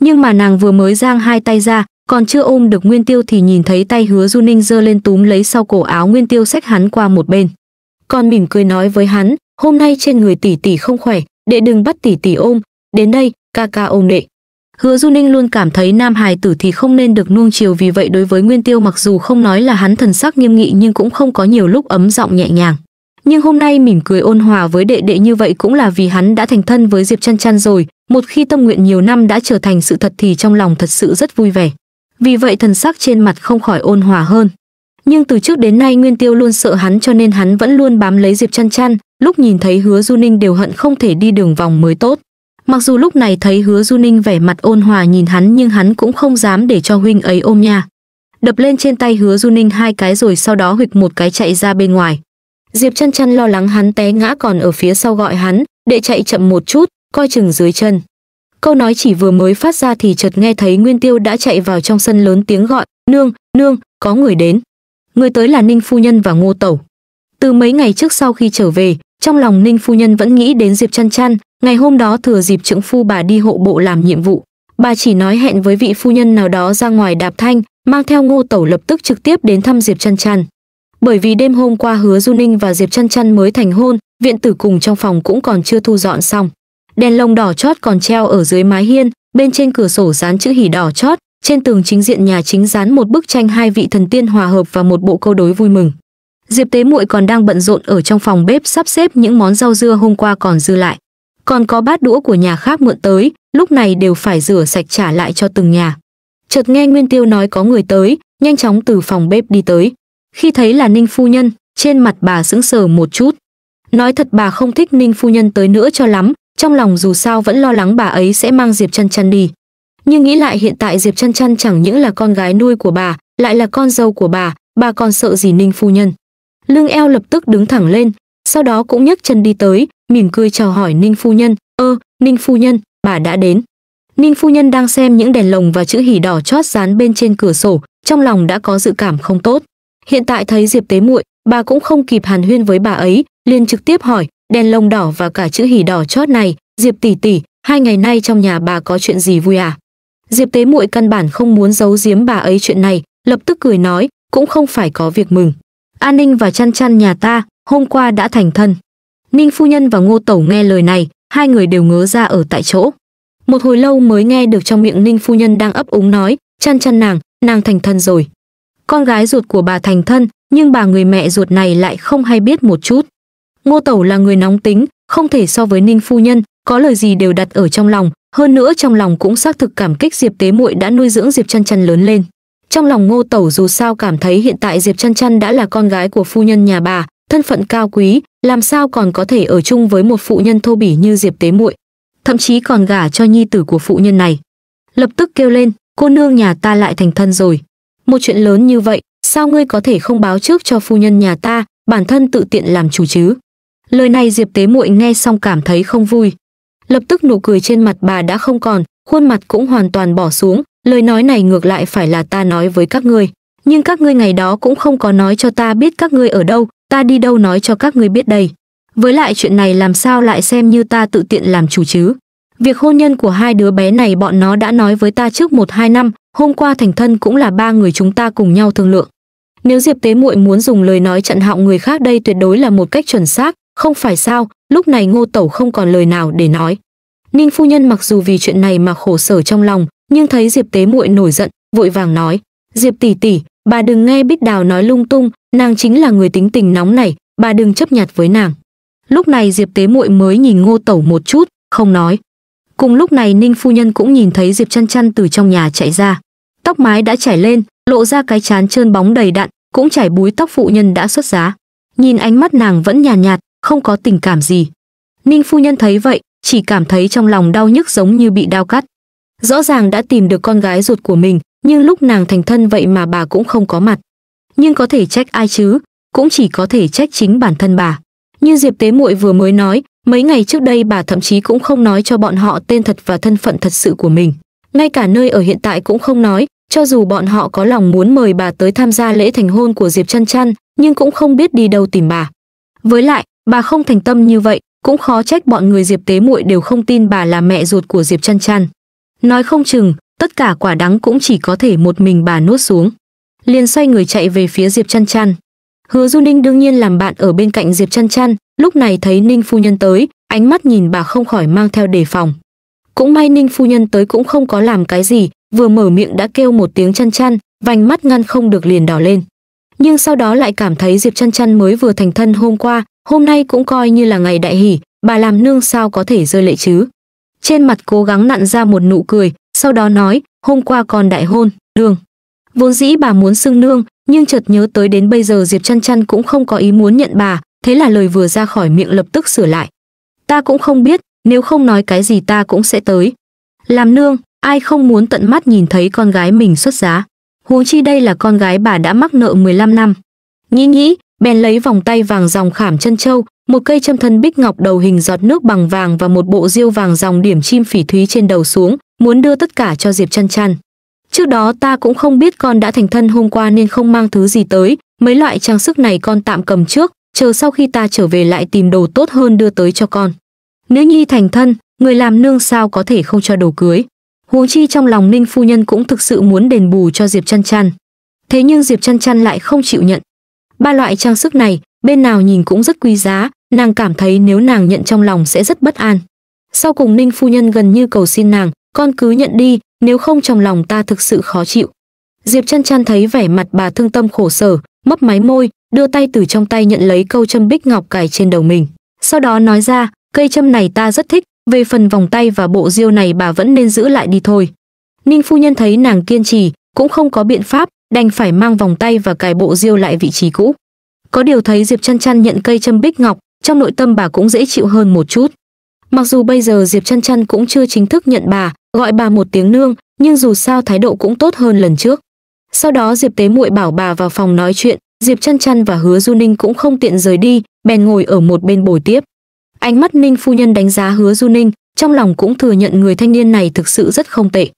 Nhưng mà nàng vừa mới giang hai tay ra, còn chưa ôm được Nguyên Tiêu thì nhìn thấy tay Hứa Du Ninh giơ lên túm lấy sau cổ áo Nguyên Tiêu xách hắn qua một bên. Còn mỉm cười nói với hắn, hôm nay trên người tỷ tỷ không khỏe, đệ đừng bắt tỷ tỷ ôm, đến đây, ca ca ôm đệ. Hứa Du Ninh luôn cảm thấy nam hài tử thì không nên được nuông chiều vì vậy đối với Nguyên Tiêu mặc dù không nói là hắn thần sắc nghiêm nghị nhưng cũng không có nhiều lúc ấm giọng nhẹ nhàng. Nhưng hôm nay mỉm cười ôn hòa với đệ đệ như vậy cũng là vì hắn đã thành thân với Diệp Chăn Chăn rồi, một khi tâm nguyện nhiều năm đã trở thành sự thật thì trong lòng thật sự rất vui vẻ. Vì vậy thần sắc trên mặt không khỏi ôn hòa hơn. Nhưng từ trước đến nay Nguyên Tiêu luôn sợ hắn cho nên hắn vẫn luôn bám lấy Diệp Chăn Chăn, lúc nhìn thấy Hứa Du Ninh đều hận không thể đi đường vòng mới tốt. Mặc dù lúc này thấy hứa Du Ninh vẻ mặt ôn hòa nhìn hắn nhưng hắn cũng không dám để cho huynh ấy ôm nha. Đập lên trên tay hứa Du Ninh hai cái rồi sau đó hụt một cái chạy ra bên ngoài. Diệp chăn chăn lo lắng hắn té ngã còn ở phía sau gọi hắn, để chạy chậm một chút, coi chừng dưới chân. Câu nói chỉ vừa mới phát ra thì chợt nghe thấy Nguyên Tiêu đã chạy vào trong sân lớn tiếng gọi, nương, nương, có người đến. Người tới là Ninh Phu Nhân và Ngô Tẩu. Từ mấy ngày trước sau khi trở về, trong lòng ninh phu nhân vẫn nghĩ đến diệp chăn chăn ngày hôm đó thừa dịp trưởng phu bà đi hộ bộ làm nhiệm vụ bà chỉ nói hẹn với vị phu nhân nào đó ra ngoài đạp thanh mang theo ngô tẩu lập tức trực tiếp đến thăm diệp chăn chăn bởi vì đêm hôm qua hứa du ninh và diệp chăn chăn mới thành hôn viện tử cùng trong phòng cũng còn chưa thu dọn xong đèn lồng đỏ chót còn treo ở dưới mái hiên bên trên cửa sổ dán chữ hỉ đỏ chót trên tường chính diện nhà chính dán một bức tranh hai vị thần tiên hòa hợp và một bộ câu đối vui mừng Diệp Tế Muội còn đang bận rộn ở trong phòng bếp sắp xếp những món rau dưa hôm qua còn dư lại. Còn có bát đũa của nhà khác mượn tới, lúc này đều phải rửa sạch trả lại cho từng nhà. Chợt nghe Nguyên Tiêu nói có người tới, nhanh chóng từ phòng bếp đi tới. Khi thấy là Ninh phu nhân, trên mặt bà sững sờ một chút. Nói thật bà không thích Ninh phu nhân tới nữa cho lắm, trong lòng dù sao vẫn lo lắng bà ấy sẽ mang Diệp Chân Chân đi. Nhưng nghĩ lại hiện tại Diệp Chân Chân chẳng những là con gái nuôi của bà, lại là con dâu của bà, bà còn sợ gì Ninh phu nhân lưng eo lập tức đứng thẳng lên sau đó cũng nhấc chân đi tới mỉm cười chào hỏi ninh phu nhân ơ ninh phu nhân bà đã đến ninh phu nhân đang xem những đèn lồng và chữ hỉ đỏ chót dán bên trên cửa sổ trong lòng đã có dự cảm không tốt hiện tại thấy diệp tế muội bà cũng không kịp hàn huyên với bà ấy liền trực tiếp hỏi đèn lồng đỏ và cả chữ hỉ đỏ chót này diệp tỷ tỷ hai ngày nay trong nhà bà có chuyện gì vui à diệp tế muội căn bản không muốn giấu giếm bà ấy chuyện này lập tức cười nói cũng không phải có việc mừng An Ninh và chăn chăn nhà ta, hôm qua đã thành thân. Ninh phu nhân và Ngô Tẩu nghe lời này, hai người đều ngớ ra ở tại chỗ. Một hồi lâu mới nghe được trong miệng Ninh phu nhân đang ấp úng nói, chăn chăn nàng, nàng thành thân rồi. Con gái ruột của bà thành thân, nhưng bà người mẹ ruột này lại không hay biết một chút. Ngô Tẩu là người nóng tính, không thể so với Ninh phu nhân, có lời gì đều đặt ở trong lòng, hơn nữa trong lòng cũng xác thực cảm kích Diệp Tế Muội đã nuôi dưỡng Diệp Chân Chân lớn lên. Trong lòng Ngô Tẩu dù sao cảm thấy hiện tại Diệp Chân Chân đã là con gái của phu nhân nhà bà, thân phận cao quý, làm sao còn có thể ở chung với một phụ nhân thô bỉ như Diệp Tế Muội, thậm chí còn gả cho nhi tử của phụ nhân này. Lập tức kêu lên, cô nương nhà ta lại thành thân rồi. Một chuyện lớn như vậy, sao ngươi có thể không báo trước cho phu nhân nhà ta, bản thân tự tiện làm chủ chứ? Lời này Diệp Tế Muội nghe xong cảm thấy không vui. Lập tức nụ cười trên mặt bà đã không còn, khuôn mặt cũng hoàn toàn bỏ xuống, lời nói này ngược lại phải là ta nói với các ngươi, nhưng các ngươi ngày đó cũng không có nói cho ta biết các ngươi ở đâu, ta đi đâu nói cho các ngươi biết đây. Với lại chuyện này làm sao lại xem như ta tự tiện làm chủ chứ? Việc hôn nhân của hai đứa bé này bọn nó đã nói với ta trước một hai năm, hôm qua thành thân cũng là ba người chúng ta cùng nhau thương lượng. Nếu Diệp Tế Muội muốn dùng lời nói chặn họng người khác đây tuyệt đối là một cách chuẩn xác, không phải sao? Lúc này Ngô Tẩu không còn lời nào để nói. Ninh phu nhân mặc dù vì chuyện này mà khổ sở trong lòng, nhưng thấy Diệp Tế muội nổi giận, vội vàng nói: "Diệp tỷ tỷ, bà đừng nghe Bích Đào nói lung tung, nàng chính là người tính tình nóng này, bà đừng chấp nhặt với nàng." Lúc này Diệp Tế muội mới nhìn Ngô Tẩu một chút, không nói. Cùng lúc này Ninh phu nhân cũng nhìn thấy Diệp Chăn Chăn từ trong nhà chạy ra, tóc mái đã chảy lên, lộ ra cái chán trơn bóng đầy đặn, cũng chảy búi tóc phụ nhân đã xuất giá. Nhìn ánh mắt nàng vẫn nhàn nhạt, nhạt, không có tình cảm gì. Ninh phu nhân thấy vậy, chỉ cảm thấy trong lòng đau nhức giống như bị đau cắt. Rõ ràng đã tìm được con gái ruột của mình, nhưng lúc nàng thành thân vậy mà bà cũng không có mặt. Nhưng có thể trách ai chứ, cũng chỉ có thể trách chính bản thân bà. Như Diệp Tế Muội vừa mới nói, mấy ngày trước đây bà thậm chí cũng không nói cho bọn họ tên thật và thân phận thật sự của mình. Ngay cả nơi ở hiện tại cũng không nói, cho dù bọn họ có lòng muốn mời bà tới tham gia lễ thành hôn của Diệp Chân Chân, nhưng cũng không biết đi đâu tìm bà. Với lại, bà không thành tâm như vậy, cũng khó trách bọn người diệp tế muội đều không tin bà là mẹ ruột của diệp chăn chăn nói không chừng tất cả quả đắng cũng chỉ có thể một mình bà nuốt xuống liền xoay người chạy về phía diệp chăn chăn hứa du ninh đương nhiên làm bạn ở bên cạnh diệp chăn chăn lúc này thấy ninh phu nhân tới ánh mắt nhìn bà không khỏi mang theo đề phòng cũng may ninh phu nhân tới cũng không có làm cái gì vừa mở miệng đã kêu một tiếng chăn chăn vành mắt ngăn không được liền đỏ lên nhưng sau đó lại cảm thấy diệp chăn chăn mới vừa thành thân hôm qua hôm nay cũng coi như là ngày đại hỷ, bà làm nương sao có thể rơi lệ chứ. Trên mặt cố gắng nặn ra một nụ cười, sau đó nói, hôm qua còn đại hôn, đường. Vốn dĩ bà muốn xưng nương, nhưng chợt nhớ tới đến bây giờ Diệp Chăn Chăn cũng không có ý muốn nhận bà, thế là lời vừa ra khỏi miệng lập tức sửa lại. Ta cũng không biết, nếu không nói cái gì ta cũng sẽ tới. Làm nương, ai không muốn tận mắt nhìn thấy con gái mình xuất giá. Huống chi đây là con gái bà đã mắc nợ 15 năm. Nghĩ nghĩ, bèn lấy vòng tay vàng dòng khảm chân châu, một cây châm thân bích ngọc đầu hình giọt nước bằng vàng và một bộ diêu vàng dòng điểm chim phỉ thúy trên đầu xuống, muốn đưa tất cả cho Diệp Chăn Chăn. Trước đó ta cũng không biết con đã thành thân hôm qua nên không mang thứ gì tới, mấy loại trang sức này con tạm cầm trước, chờ sau khi ta trở về lại tìm đồ tốt hơn đưa tới cho con. nếu nhi thành thân, người làm nương sao có thể không cho đồ cưới. Huống chi trong lòng Ninh phu nhân cũng thực sự muốn đền bù cho Diệp Chăn Chăn. Thế nhưng Diệp Chăn Chăn lại không chịu nhận, Ba loại trang sức này, bên nào nhìn cũng rất quý giá, nàng cảm thấy nếu nàng nhận trong lòng sẽ rất bất an. Sau cùng Ninh phu nhân gần như cầu xin nàng, con cứ nhận đi, nếu không trong lòng ta thực sự khó chịu. Diệp chăn chăn thấy vẻ mặt bà thương tâm khổ sở, mấp máy môi, đưa tay từ trong tay nhận lấy câu châm bích ngọc cài trên đầu mình. Sau đó nói ra, cây châm này ta rất thích, về phần vòng tay và bộ diêu này bà vẫn nên giữ lại đi thôi. Ninh phu nhân thấy nàng kiên trì, cũng không có biện pháp, đành phải mang vòng tay và cài bộ diêu lại vị trí cũ. Có điều thấy Diệp Chăn Chăn nhận cây châm bích ngọc, trong nội tâm bà cũng dễ chịu hơn một chút. Mặc dù bây giờ Diệp Chăn Chăn cũng chưa chính thức nhận bà, gọi bà một tiếng nương, nhưng dù sao thái độ cũng tốt hơn lần trước. Sau đó Diệp Tế Muội bảo bà vào phòng nói chuyện, Diệp Chăn Chăn và Hứa Du Ninh cũng không tiện rời đi, bèn ngồi ở một bên bồi tiếp. Ánh mắt Ninh phu nhân đánh giá Hứa Du Ninh, trong lòng cũng thừa nhận người thanh niên này thực sự rất không tệ.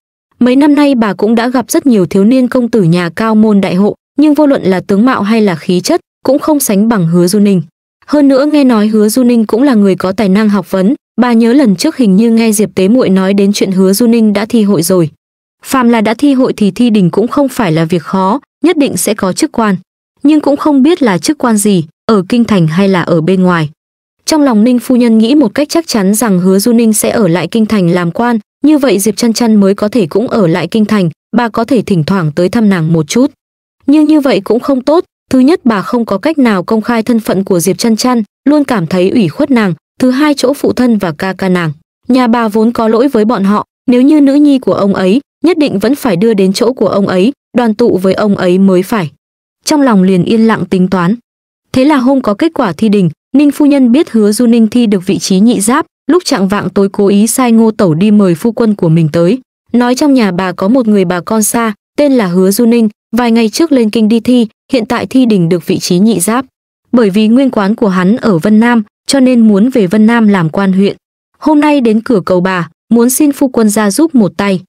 Mấy năm nay bà cũng đã gặp rất nhiều thiếu niên công tử nhà cao môn đại hộ, nhưng vô luận là tướng mạo hay là khí chất, cũng không sánh bằng Hứa Du Ninh. Hơn nữa nghe nói Hứa Du Ninh cũng là người có tài năng học vấn, bà nhớ lần trước hình như nghe Diệp Tế Muội nói đến chuyện Hứa Du Ninh đã thi hội rồi. Phàm là đã thi hội thì thi đình cũng không phải là việc khó, nhất định sẽ có chức quan, nhưng cũng không biết là chức quan gì, ở kinh thành hay là ở bên ngoài. Trong lòng Ninh phu nhân nghĩ một cách chắc chắn rằng Hứa Du Ninh sẽ ở lại kinh thành làm quan, như vậy diệp chăn chăn mới có thể cũng ở lại kinh thành bà có thể thỉnh thoảng tới thăm nàng một chút nhưng như vậy cũng không tốt thứ nhất bà không có cách nào công khai thân phận của diệp chăn chăn luôn cảm thấy ủy khuất nàng thứ hai chỗ phụ thân và ca ca nàng nhà bà vốn có lỗi với bọn họ nếu như nữ nhi của ông ấy nhất định vẫn phải đưa đến chỗ của ông ấy đoàn tụ với ông ấy mới phải trong lòng liền yên lặng tính toán thế là hôm có kết quả thi đình ninh phu nhân biết hứa du ninh thi được vị trí nhị giáp lúc trạng vạng tối cố ý sai ngô tẩu đi mời phu quân của mình tới nói trong nhà bà có một người bà con xa tên là hứa du ninh vài ngày trước lên kinh đi thi hiện tại thi đình được vị trí nhị giáp bởi vì nguyên quán của hắn ở vân nam cho nên muốn về vân nam làm quan huyện hôm nay đến cửa cầu bà muốn xin phu quân ra giúp một tay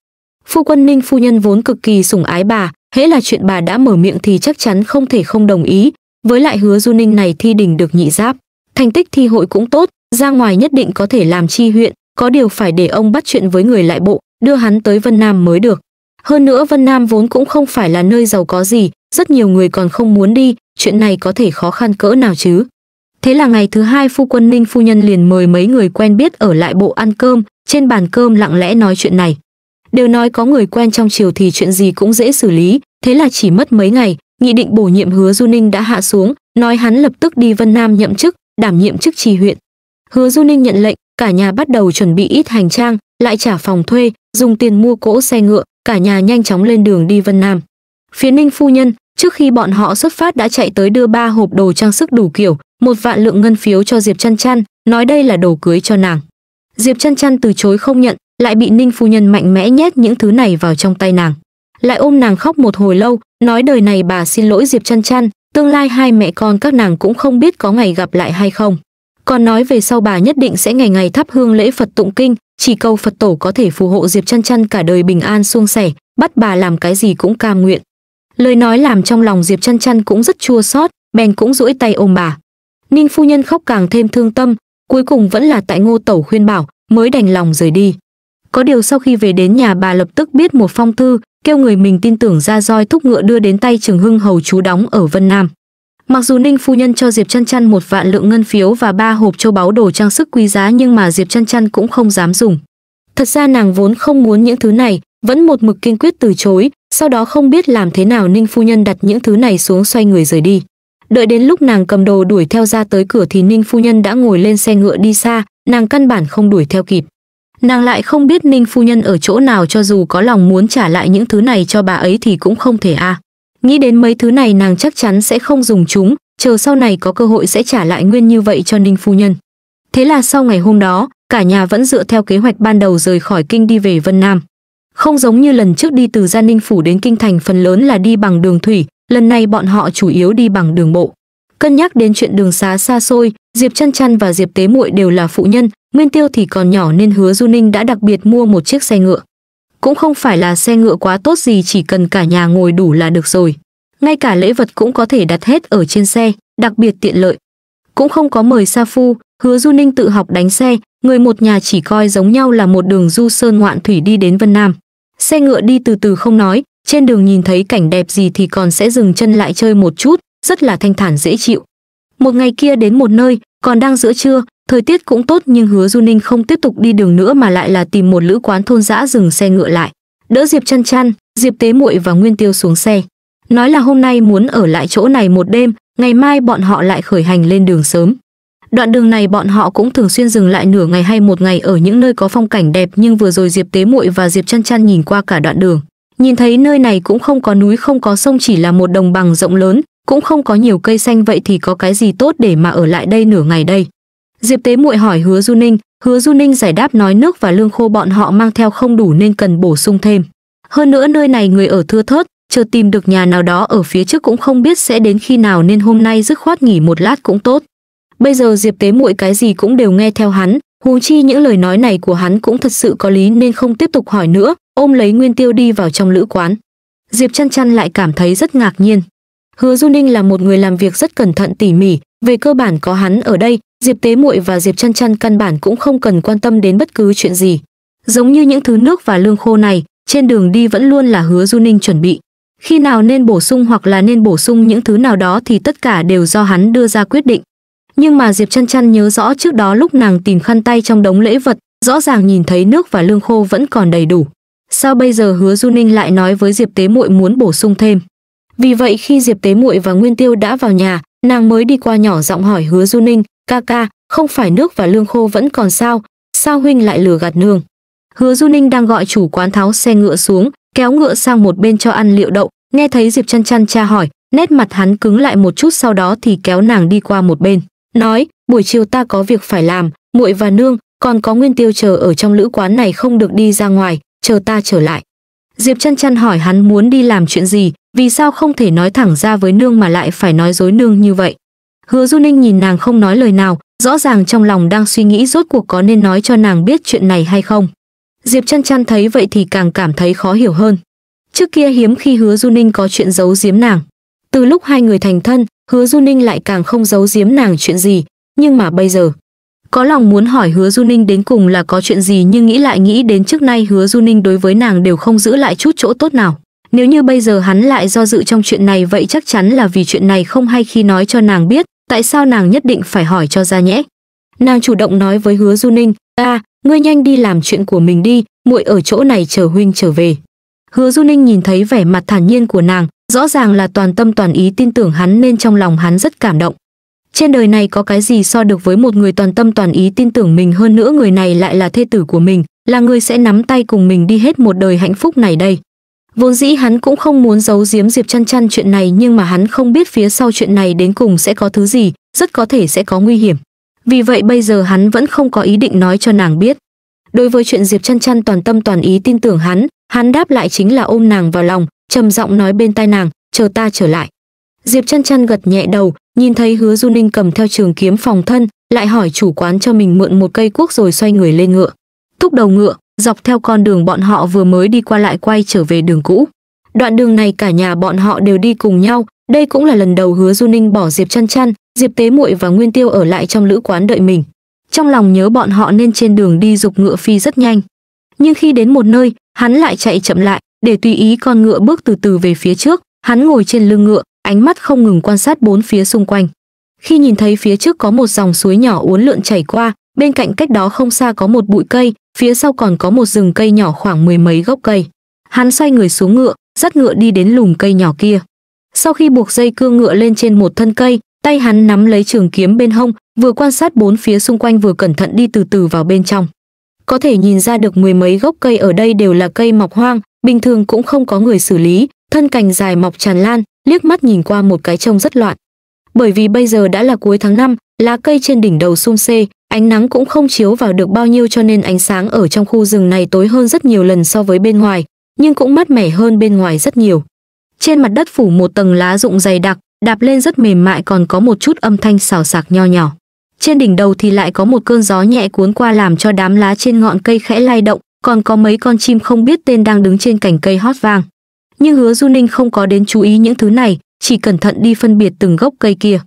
phu quân ninh phu nhân vốn cực kỳ sủng ái bà hễ là chuyện bà đã mở miệng thì chắc chắn không thể không đồng ý với lại hứa du ninh này thi đình được nhị giáp thành tích thi hội cũng tốt ra ngoài nhất định có thể làm chi huyện, có điều phải để ông bắt chuyện với người lại bộ, đưa hắn tới Vân Nam mới được. Hơn nữa Vân Nam vốn cũng không phải là nơi giàu có gì, rất nhiều người còn không muốn đi, chuyện này có thể khó khăn cỡ nào chứ. Thế là ngày thứ hai phu quân Ninh phu nhân liền mời mấy người quen biết ở lại bộ ăn cơm, trên bàn cơm lặng lẽ nói chuyện này. Đều nói có người quen trong triều thì chuyện gì cũng dễ xử lý, thế là chỉ mất mấy ngày, nghị định bổ nhiệm hứa Du Ninh đã hạ xuống, nói hắn lập tức đi Vân Nam nhậm chức, đảm nhiệm chức trì huyện. Hứa Du Ninh nhận lệnh, cả nhà bắt đầu chuẩn bị ít hành trang, lại trả phòng thuê, dùng tiền mua cỗ xe ngựa, cả nhà nhanh chóng lên đường đi Vân Nam. Phía Ninh phu nhân, trước khi bọn họ xuất phát đã chạy tới đưa ba hộp đồ trang sức đủ kiểu, một vạn lượng ngân phiếu cho Diệp Chăn Chăn, nói đây là đồ cưới cho nàng. Diệp Chăn Chăn từ chối không nhận, lại bị Ninh phu nhân mạnh mẽ nhét những thứ này vào trong tay nàng. Lại ôm nàng khóc một hồi lâu, nói đời này bà xin lỗi Diệp Chăn Chăn, tương lai hai mẹ con các nàng cũng không biết có ngày gặp lại hay không còn nói về sau bà nhất định sẽ ngày ngày thắp hương lễ phật tụng kinh chỉ cầu phật tổ có thể phù hộ diệp chăn chăn cả đời bình an suông sẻ bắt bà làm cái gì cũng cam nguyện lời nói làm trong lòng diệp chăn chăn cũng rất chua xót bèn cũng duỗi tay ôm bà ninh phu nhân khóc càng thêm thương tâm cuối cùng vẫn là tại ngô tẩu khuyên bảo mới đành lòng rời đi có điều sau khi về đến nhà bà lập tức biết một phong thư kêu người mình tin tưởng ra roi thúc ngựa đưa đến tay trường hưng hầu chú đóng ở vân nam Mặc dù Ninh phu nhân cho Diệp Chân Chân một vạn lượng ngân phiếu và ba hộp châu báu đồ trang sức quý giá nhưng mà Diệp Chân Chân cũng không dám dùng. Thật ra nàng vốn không muốn những thứ này, vẫn một mực kiên quyết từ chối, sau đó không biết làm thế nào Ninh phu nhân đặt những thứ này xuống xoay người rời đi. Đợi đến lúc nàng cầm đồ đuổi theo ra tới cửa thì Ninh phu nhân đã ngồi lên xe ngựa đi xa, nàng căn bản không đuổi theo kịp. Nàng lại không biết Ninh phu nhân ở chỗ nào cho dù có lòng muốn trả lại những thứ này cho bà ấy thì cũng không thể a. À. Nghĩ đến mấy thứ này nàng chắc chắn sẽ không dùng chúng, chờ sau này có cơ hội sẽ trả lại nguyên như vậy cho Ninh Phu Nhân. Thế là sau ngày hôm đó, cả nhà vẫn dựa theo kế hoạch ban đầu rời khỏi kinh đi về Vân Nam. Không giống như lần trước đi từ Gia Ninh Phủ đến Kinh Thành phần lớn là đi bằng đường thủy, lần này bọn họ chủ yếu đi bằng đường bộ. Cân nhắc đến chuyện đường xá xa xôi, Diệp Chăn Chăn và Diệp Tế Muội đều là phụ nhân, Nguyên Tiêu thì còn nhỏ nên Hứa Du Ninh đã đặc biệt mua một chiếc xe ngựa cũng không phải là xe ngựa quá tốt gì chỉ cần cả nhà ngồi đủ là được rồi. Ngay cả lễ vật cũng có thể đặt hết ở trên xe, đặc biệt tiện lợi. Cũng không có mời Sa Phu, hứa Du Ninh tự học đánh xe, người một nhà chỉ coi giống nhau là một đường du sơn ngoạn thủy đi đến Vân Nam. Xe ngựa đi từ từ không nói, trên đường nhìn thấy cảnh đẹp gì thì còn sẽ dừng chân lại chơi một chút, rất là thanh thản dễ chịu. Một ngày kia đến một nơi, còn đang giữa trưa, Thời tiết cũng tốt nhưng hứa Du Ninh không tiếp tục đi đường nữa mà lại là tìm một lữ quán thôn dã dừng xe ngựa lại. Đỡ Diệp chăn chăn, Diệp tế muội và Nguyên Tiêu xuống xe. Nói là hôm nay muốn ở lại chỗ này một đêm, ngày mai bọn họ lại khởi hành lên đường sớm. Đoạn đường này bọn họ cũng thường xuyên dừng lại nửa ngày hay một ngày ở những nơi có phong cảnh đẹp nhưng vừa rồi Diệp Tế Muội và Diệp Chăn Chăn nhìn qua cả đoạn đường. Nhìn thấy nơi này cũng không có núi không có sông chỉ là một đồng bằng rộng lớn, cũng không có nhiều cây xanh vậy thì có cái gì tốt để mà ở lại đây nửa ngày đây diệp tế muội hỏi hứa du ninh hứa du ninh giải đáp nói nước và lương khô bọn họ mang theo không đủ nên cần bổ sung thêm hơn nữa nơi này người ở thưa thớt chờ tìm được nhà nào đó ở phía trước cũng không biết sẽ đến khi nào nên hôm nay dứt khoát nghỉ một lát cũng tốt bây giờ diệp tế muội cái gì cũng đều nghe theo hắn huống chi những lời nói này của hắn cũng thật sự có lý nên không tiếp tục hỏi nữa ôm lấy nguyên tiêu đi vào trong lữ quán diệp chăn chăn lại cảm thấy rất ngạc nhiên hứa du ninh là một người làm việc rất cẩn thận tỉ mỉ về cơ bản có hắn ở đây diệp tế muội và diệp chăn chăn căn bản cũng không cần quan tâm đến bất cứ chuyện gì giống như những thứ nước và lương khô này trên đường đi vẫn luôn là hứa du ninh chuẩn bị khi nào nên bổ sung hoặc là nên bổ sung những thứ nào đó thì tất cả đều do hắn đưa ra quyết định nhưng mà diệp chăn chăn nhớ rõ trước đó lúc nàng tìm khăn tay trong đống lễ vật rõ ràng nhìn thấy nước và lương khô vẫn còn đầy đủ sao bây giờ hứa du ninh lại nói với diệp tế muội muốn bổ sung thêm vì vậy khi diệp tế muội và nguyên tiêu đã vào nhà nàng mới đi qua nhỏ giọng hỏi hứa du ninh ca ca, không phải nước và lương khô vẫn còn sao, sao huynh lại lừa gạt nương. Hứa Du Ninh đang gọi chủ quán tháo xe ngựa xuống, kéo ngựa sang một bên cho ăn liệu đậu, nghe thấy Diệp Chăn Chăn cha hỏi, nét mặt hắn cứng lại một chút sau đó thì kéo nàng đi qua một bên, nói, buổi chiều ta có việc phải làm, muội và nương, còn có nguyên tiêu chờ ở trong lữ quán này không được đi ra ngoài, chờ ta trở lại. Diệp Chăn Chăn hỏi hắn muốn đi làm chuyện gì, vì sao không thể nói thẳng ra với nương mà lại phải nói dối nương như vậy. Hứa Du Ninh nhìn nàng không nói lời nào, rõ ràng trong lòng đang suy nghĩ rốt cuộc có nên nói cho nàng biết chuyện này hay không. Diệp Chân Chân thấy vậy thì càng cảm thấy khó hiểu hơn. Trước kia hiếm khi Hứa Du Ninh có chuyện giấu giếm nàng. Từ lúc hai người thành thân, Hứa Du Ninh lại càng không giấu giếm nàng chuyện gì, nhưng mà bây giờ, có lòng muốn hỏi Hứa Du Ninh đến cùng là có chuyện gì nhưng nghĩ lại nghĩ đến trước nay Hứa Du Ninh đối với nàng đều không giữ lại chút chỗ tốt nào. Nếu như bây giờ hắn lại do dự trong chuyện này vậy chắc chắn là vì chuyện này không hay khi nói cho nàng biết, tại sao nàng nhất định phải hỏi cho ra nhẽ nàng chủ động nói với hứa du ninh ta à, ngươi nhanh đi làm chuyện của mình đi muội ở chỗ này chờ huynh trở về hứa du ninh nhìn thấy vẻ mặt thản nhiên của nàng rõ ràng là toàn tâm toàn ý tin tưởng hắn nên trong lòng hắn rất cảm động trên đời này có cái gì so được với một người toàn tâm toàn ý tin tưởng mình hơn nữa người này lại là thê tử của mình là người sẽ nắm tay cùng mình đi hết một đời hạnh phúc này đây Vốn dĩ hắn cũng không muốn giấu giếm Diệp Chăn Chăn chuyện này nhưng mà hắn không biết phía sau chuyện này đến cùng sẽ có thứ gì, rất có thể sẽ có nguy hiểm. Vì vậy bây giờ hắn vẫn không có ý định nói cho nàng biết. Đối với chuyện Diệp Chăn Chăn toàn tâm toàn ý tin tưởng hắn, hắn đáp lại chính là ôm nàng vào lòng, trầm giọng nói bên tai nàng, chờ ta trở lại. Diệp Chăn Chăn gật nhẹ đầu, nhìn thấy Hứa Du Ninh cầm theo trường kiếm phòng thân, lại hỏi chủ quán cho mình mượn một cây cuốc rồi xoay người lên ngựa. Thúc đầu ngựa, dọc theo con đường bọn họ vừa mới đi qua lại quay trở về đường cũ. Đoạn đường này cả nhà bọn họ đều đi cùng nhau, đây cũng là lần đầu hứa Du Ninh bỏ Diệp Chăn Chăn, Diệp Tế Muội và Nguyên Tiêu ở lại trong lữ quán đợi mình. Trong lòng nhớ bọn họ nên trên đường đi dục ngựa phi rất nhanh. Nhưng khi đến một nơi, hắn lại chạy chậm lại, để tùy ý con ngựa bước từ từ về phía trước, hắn ngồi trên lưng ngựa, ánh mắt không ngừng quan sát bốn phía xung quanh. Khi nhìn thấy phía trước có một dòng suối nhỏ uốn lượn chảy qua, bên cạnh cách đó không xa có một bụi cây phía sau còn có một rừng cây nhỏ khoảng mười mấy gốc cây hắn xoay người xuống ngựa dắt ngựa đi đến lùm cây nhỏ kia sau khi buộc dây cương ngựa lên trên một thân cây tay hắn nắm lấy trường kiếm bên hông vừa quan sát bốn phía xung quanh vừa cẩn thận đi từ từ vào bên trong có thể nhìn ra được mười mấy gốc cây ở đây đều là cây mọc hoang bình thường cũng không có người xử lý thân cành dài mọc tràn lan liếc mắt nhìn qua một cái trông rất loạn bởi vì bây giờ đã là cuối tháng năm lá cây trên đỉnh đầu sum xê Ánh nắng cũng không chiếu vào được bao nhiêu cho nên ánh sáng ở trong khu rừng này tối hơn rất nhiều lần so với bên ngoài, nhưng cũng mát mẻ hơn bên ngoài rất nhiều. Trên mặt đất phủ một tầng lá rụng dày đặc, đạp lên rất mềm mại còn có một chút âm thanh xào sạc nho nhỏ. Trên đỉnh đầu thì lại có một cơn gió nhẹ cuốn qua làm cho đám lá trên ngọn cây khẽ lay động, còn có mấy con chim không biết tên đang đứng trên cành cây hót vang. Nhưng Hứa Du Ninh không có đến chú ý những thứ này, chỉ cẩn thận đi phân biệt từng gốc cây kia.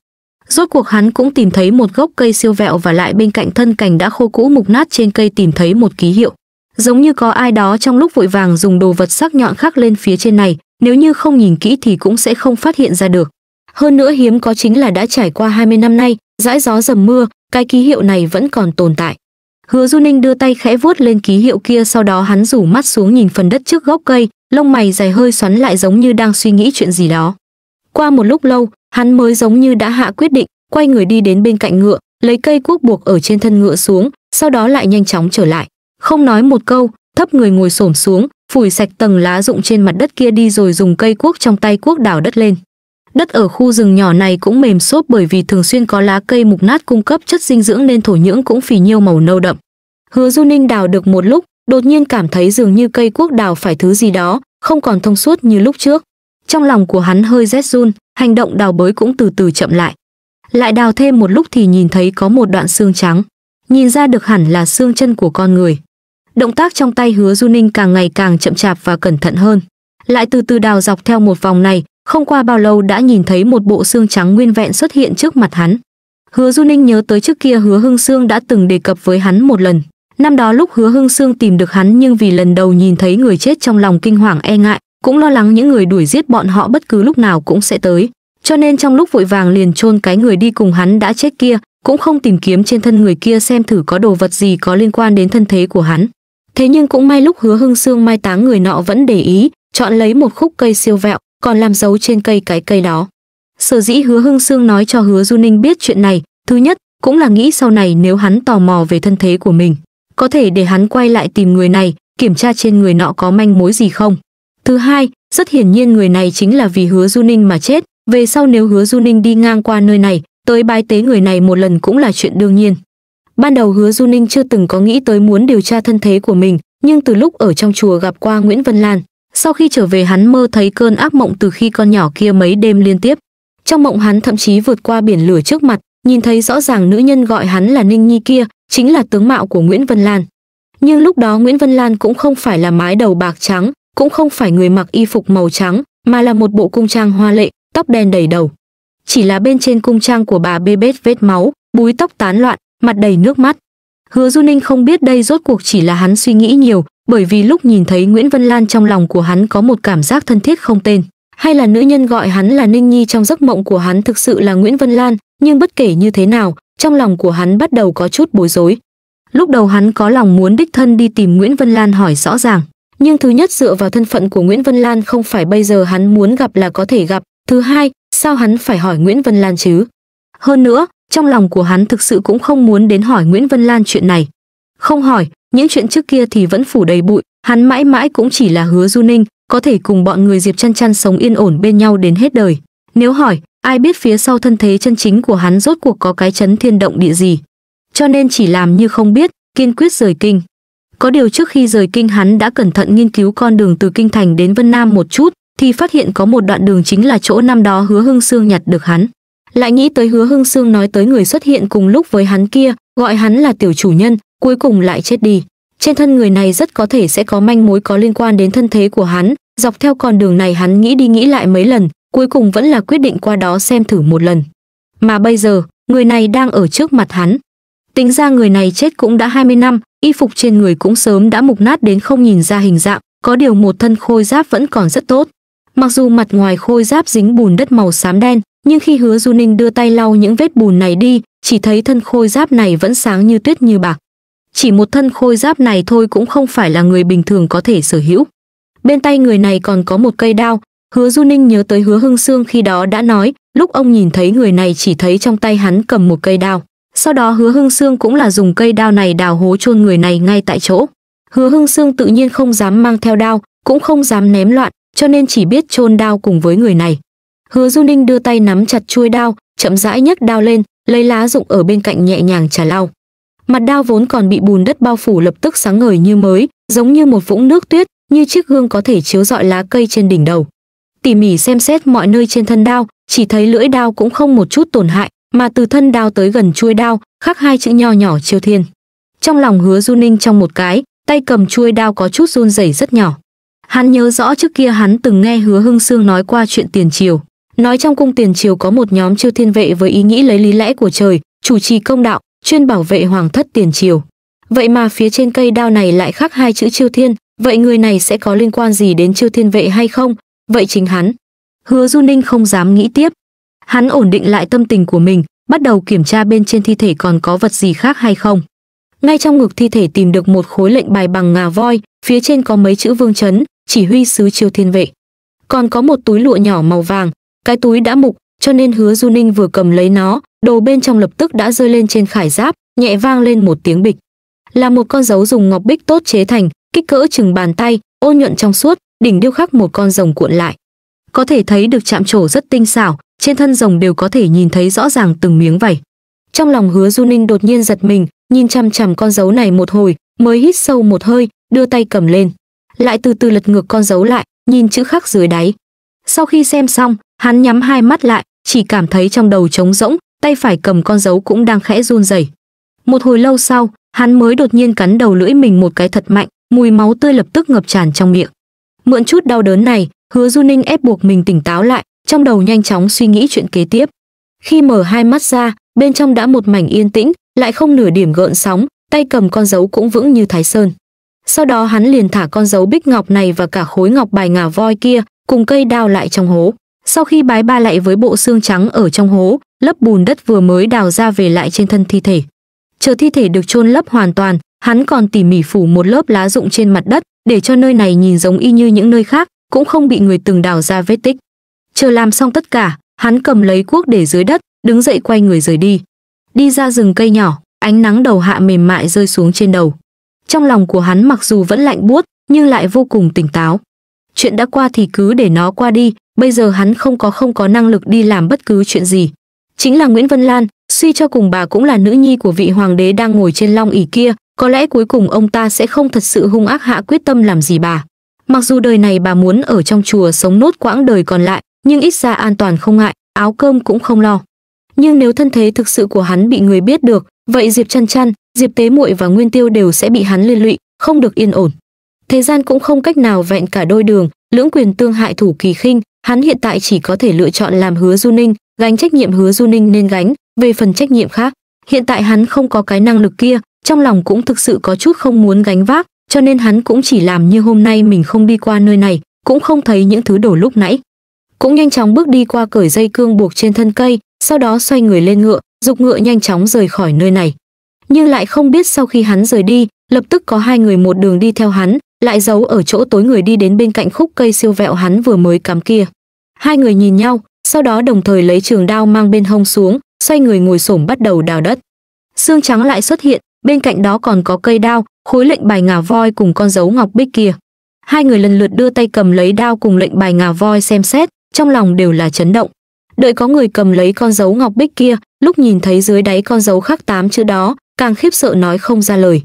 Rốt cuộc hắn cũng tìm thấy một gốc cây siêu vẹo và lại bên cạnh thân cành đã khô cũ mục nát trên cây tìm thấy một ký hiệu. Giống như có ai đó trong lúc vội vàng dùng đồ vật sắc nhọn khắc lên phía trên này, nếu như không nhìn kỹ thì cũng sẽ không phát hiện ra được. Hơn nữa hiếm có chính là đã trải qua 20 năm nay, dãi gió dầm mưa, cái ký hiệu này vẫn còn tồn tại. Hứa Du Ninh đưa tay khẽ vuốt lên ký hiệu kia sau đó hắn rủ mắt xuống nhìn phần đất trước gốc cây, lông mày dài hơi xoắn lại giống như đang suy nghĩ chuyện gì đó. Qua một lúc lâu, Hắn mới giống như đã hạ quyết định, quay người đi đến bên cạnh ngựa, lấy cây cuốc buộc ở trên thân ngựa xuống, sau đó lại nhanh chóng trở lại. Không nói một câu, thấp người ngồi xổm xuống, phủi sạch tầng lá rụng trên mặt đất kia đi rồi dùng cây cuốc trong tay cuốc đào đất lên. Đất ở khu rừng nhỏ này cũng mềm xốp bởi vì thường xuyên có lá cây mục nát cung cấp chất dinh dưỡng nên thổ nhưỡng cũng phì nhiêu màu nâu đậm. Hứa Du Ninh đào được một lúc, đột nhiên cảm thấy dường như cây cuốc đào phải thứ gì đó, không còn thông suốt như lúc trước. Trong lòng của hắn hơi rét run, hành động đào bới cũng từ từ chậm lại. Lại đào thêm một lúc thì nhìn thấy có một đoạn xương trắng, nhìn ra được hẳn là xương chân của con người. Động tác trong tay Hứa Du Ninh càng ngày càng chậm chạp và cẩn thận hơn. Lại từ từ đào dọc theo một vòng này, không qua bao lâu đã nhìn thấy một bộ xương trắng nguyên vẹn xuất hiện trước mặt hắn. Hứa Du Ninh nhớ tới trước kia Hứa Hưng Sương đã từng đề cập với hắn một lần. Năm đó lúc Hứa Hưng Sương tìm được hắn nhưng vì lần đầu nhìn thấy người chết trong lòng kinh hoàng e ngại, cũng lo lắng những người đuổi giết bọn họ bất cứ lúc nào cũng sẽ tới, cho nên trong lúc vội vàng liền chôn cái người đi cùng hắn đã chết kia, cũng không tìm kiếm trên thân người kia xem thử có đồ vật gì có liên quan đến thân thế của hắn. Thế nhưng cũng may lúc Hứa Hưng xương mai táng người nọ vẫn để ý, chọn lấy một khúc cây siêu vẹo, còn làm dấu trên cây cái cây đó. Sở dĩ Hứa Hưng xương nói cho Hứa Du Ninh biết chuyện này, thứ nhất, cũng là nghĩ sau này nếu hắn tò mò về thân thế của mình, có thể để hắn quay lại tìm người này, kiểm tra trên người nọ có manh mối gì không. Thứ hai, rất hiển nhiên người này chính là vì hứa Du Ninh mà chết, về sau nếu hứa Du Ninh đi ngang qua nơi này, tới bái tế người này một lần cũng là chuyện đương nhiên. Ban đầu hứa Du Ninh chưa từng có nghĩ tới muốn điều tra thân thế của mình, nhưng từ lúc ở trong chùa gặp qua Nguyễn Vân Lan, sau khi trở về hắn mơ thấy cơn ác mộng từ khi con nhỏ kia mấy đêm liên tiếp. Trong mộng hắn thậm chí vượt qua biển lửa trước mặt, nhìn thấy rõ ràng nữ nhân gọi hắn là Ninh Nhi kia, chính là tướng mạo của Nguyễn Vân Lan. Nhưng lúc đó Nguyễn Vân Lan cũng không phải là mái đầu bạc trắng, cũng không phải người mặc y phục màu trắng, mà là một bộ cung trang hoa lệ, tóc đen đầy đầu. Chỉ là bên trên cung trang của bà bê bết vết máu, búi tóc tán loạn, mặt đầy nước mắt. Hứa Du Ninh không biết đây rốt cuộc chỉ là hắn suy nghĩ nhiều, bởi vì lúc nhìn thấy Nguyễn Vân Lan trong lòng của hắn có một cảm giác thân thiết không tên, hay là nữ nhân gọi hắn là Ninh Nhi trong giấc mộng của hắn thực sự là Nguyễn Vân Lan, nhưng bất kể như thế nào, trong lòng của hắn bắt đầu có chút bối rối. Lúc đầu hắn có lòng muốn đích thân đi tìm Nguyễn Vân Lan hỏi rõ ràng, nhưng thứ nhất dựa vào thân phận của Nguyễn Vân Lan không phải bây giờ hắn muốn gặp là có thể gặp, thứ hai, sao hắn phải hỏi Nguyễn Vân Lan chứ? Hơn nữa, trong lòng của hắn thực sự cũng không muốn đến hỏi Nguyễn Vân Lan chuyện này. Không hỏi, những chuyện trước kia thì vẫn phủ đầy bụi, hắn mãi mãi cũng chỉ là hứa Du Ninh, có thể cùng bọn người Diệp Chăn Chăn sống yên ổn bên nhau đến hết đời. Nếu hỏi, ai biết phía sau thân thế chân chính của hắn rốt cuộc có cái chấn thiên động địa gì. Cho nên chỉ làm như không biết, kiên quyết rời kinh. Có điều trước khi rời kinh hắn đã cẩn thận nghiên cứu con đường từ kinh thành đến Vân Nam một chút, thì phát hiện có một đoạn đường chính là chỗ năm đó Hứa Hưng Sương nhặt được hắn. Lại nghĩ tới Hứa Hưng Sương nói tới người xuất hiện cùng lúc với hắn kia, gọi hắn là tiểu chủ nhân, cuối cùng lại chết đi. Trên thân người này rất có thể sẽ có manh mối có liên quan đến thân thế của hắn, dọc theo con đường này hắn nghĩ đi nghĩ lại mấy lần, cuối cùng vẫn là quyết định qua đó xem thử một lần. Mà bây giờ, người này đang ở trước mặt hắn, Tính ra người này chết cũng đã 20 năm, y phục trên người cũng sớm đã mục nát đến không nhìn ra hình dạng, có điều một thân khôi giáp vẫn còn rất tốt. Mặc dù mặt ngoài khôi giáp dính bùn đất màu xám đen, nhưng khi Hứa Du Ninh đưa tay lau những vết bùn này đi, chỉ thấy thân khôi giáp này vẫn sáng như tuyết như bạc. Chỉ một thân khôi giáp này thôi cũng không phải là người bình thường có thể sở hữu. Bên tay người này còn có một cây đao, Hứa Du Ninh nhớ tới Hứa Hưng Sương khi đó đã nói, lúc ông nhìn thấy người này chỉ thấy trong tay hắn cầm một cây đao. Sau đó hứa hưng xương cũng là dùng cây đao này đào hố chôn người này ngay tại chỗ. Hứa hưng xương tự nhiên không dám mang theo đao, cũng không dám ném loạn, cho nên chỉ biết chôn đao cùng với người này. Hứa Du Ninh đưa tay nắm chặt chuôi đao, chậm rãi nhấc đao lên, lấy lá rụng ở bên cạnh nhẹ nhàng trả lau. Mặt đao vốn còn bị bùn đất bao phủ lập tức sáng ngời như mới, giống như một vũng nước tuyết, như chiếc gương có thể chiếu rọi lá cây trên đỉnh đầu. Tỉ mỉ xem xét mọi nơi trên thân đao, chỉ thấy lưỡi đao cũng không một chút tổn hại, mà từ thân đao tới gần chuôi đao khắc hai chữ nho nhỏ chiêu thiên trong lòng hứa du ninh trong một cái tay cầm chuôi đao có chút run rẩy rất nhỏ hắn nhớ rõ trước kia hắn từng nghe hứa hưng sương nói qua chuyện tiền triều nói trong cung tiền triều có một nhóm chiêu thiên vệ với ý nghĩ lấy lý lẽ của trời chủ trì công đạo chuyên bảo vệ hoàng thất tiền triều vậy mà phía trên cây đao này lại khắc hai chữ chiêu thiên vậy người này sẽ có liên quan gì đến chiêu thiên vệ hay không vậy chính hắn hứa du ninh không dám nghĩ tiếp Hắn ổn định lại tâm tình của mình, bắt đầu kiểm tra bên trên thi thể còn có vật gì khác hay không. Ngay trong ngực thi thể tìm được một khối lệnh bài bằng ngà voi, phía trên có mấy chữ vương chấn, chỉ huy sứ triều thiên vệ. Còn có một túi lụa nhỏ màu vàng, cái túi đã mục, cho nên hứa Du Ninh vừa cầm lấy nó, đồ bên trong lập tức đã rơi lên trên khải giáp, nhẹ vang lên một tiếng bịch. Là một con dấu dùng ngọc bích tốt chế thành, kích cỡ chừng bàn tay, ô nhuận trong suốt, đỉnh điêu khắc một con rồng cuộn lại. Có thể thấy được chạm trổ rất tinh xảo, trên thân rồng đều có thể nhìn thấy rõ ràng từng miếng vảy. Trong lòng Hứa Du Ninh đột nhiên giật mình, nhìn chằm chằm con dấu này một hồi, mới hít sâu một hơi, đưa tay cầm lên, lại từ từ lật ngược con dấu lại, nhìn chữ khắc dưới đáy. Sau khi xem xong, hắn nhắm hai mắt lại, chỉ cảm thấy trong đầu trống rỗng, tay phải cầm con dấu cũng đang khẽ run rẩy. Một hồi lâu sau, hắn mới đột nhiên cắn đầu lưỡi mình một cái thật mạnh, mùi máu tươi lập tức ngập tràn trong miệng. Mượn chút đau đớn này, Hứa Du Ninh ép buộc mình tỉnh táo lại, trong đầu nhanh chóng suy nghĩ chuyện kế tiếp. Khi mở hai mắt ra, bên trong đã một mảnh yên tĩnh, lại không nửa điểm gợn sóng, tay cầm con dấu cũng vững như Thái Sơn. Sau đó hắn liền thả con dấu bích ngọc này và cả khối ngọc bài ngà voi kia, cùng cây đao lại trong hố. Sau khi bái ba lại với bộ xương trắng ở trong hố, lấp bùn đất vừa mới đào ra về lại trên thân thi thể. Chờ thi thể được chôn lấp hoàn toàn, hắn còn tỉ mỉ phủ một lớp lá rụng trên mặt đất để cho nơi này nhìn giống y như những nơi khác, cũng không bị người từng đào ra vết tích chờ làm xong tất cả hắn cầm lấy cuốc để dưới đất đứng dậy quay người rời đi đi ra rừng cây nhỏ ánh nắng đầu hạ mềm mại rơi xuống trên đầu trong lòng của hắn mặc dù vẫn lạnh buốt nhưng lại vô cùng tỉnh táo chuyện đã qua thì cứ để nó qua đi bây giờ hắn không có không có năng lực đi làm bất cứ chuyện gì chính là nguyễn vân lan suy cho cùng bà cũng là nữ nhi của vị hoàng đế đang ngồi trên long ỷ kia có lẽ cuối cùng ông ta sẽ không thật sự hung ác hạ quyết tâm làm gì bà mặc dù đời này bà muốn ở trong chùa sống nốt quãng đời còn lại nhưng ít ra an toàn không ngại, áo cơm cũng không lo. Nhưng nếu thân thế thực sự của hắn bị người biết được, vậy Diệp Chăn Chăn, Diệp Tế Muội và Nguyên Tiêu đều sẽ bị hắn liên lụy, không được yên ổn. Thế gian cũng không cách nào vẹn cả đôi đường, lưỡng quyền tương hại thủ kỳ khinh, hắn hiện tại chỉ có thể lựa chọn làm Hứa Du Ninh, gánh trách nhiệm Hứa Du Ninh nên gánh, về phần trách nhiệm khác, hiện tại hắn không có cái năng lực kia, trong lòng cũng thực sự có chút không muốn gánh vác, cho nên hắn cũng chỉ làm như hôm nay mình không đi qua nơi này, cũng không thấy những thứ đổ lúc nãy cũng nhanh chóng bước đi qua cởi dây cương buộc trên thân cây, sau đó xoay người lên ngựa, dục ngựa nhanh chóng rời khỏi nơi này. Nhưng lại không biết sau khi hắn rời đi, lập tức có hai người một đường đi theo hắn, lại giấu ở chỗ tối người đi đến bên cạnh khúc cây siêu vẹo hắn vừa mới cắm kia. Hai người nhìn nhau, sau đó đồng thời lấy trường đao mang bên hông xuống, xoay người ngồi xổm bắt đầu đào đất. Xương trắng lại xuất hiện, bên cạnh đó còn có cây đao, khối lệnh bài ngà voi cùng con dấu ngọc bích kia. Hai người lần lượt đưa tay cầm lấy đao cùng lệnh bài ngà voi xem xét, trong lòng đều là chấn động đợi có người cầm lấy con dấu ngọc bích kia lúc nhìn thấy dưới đáy con dấu khắc tám chữ đó càng khiếp sợ nói không ra lời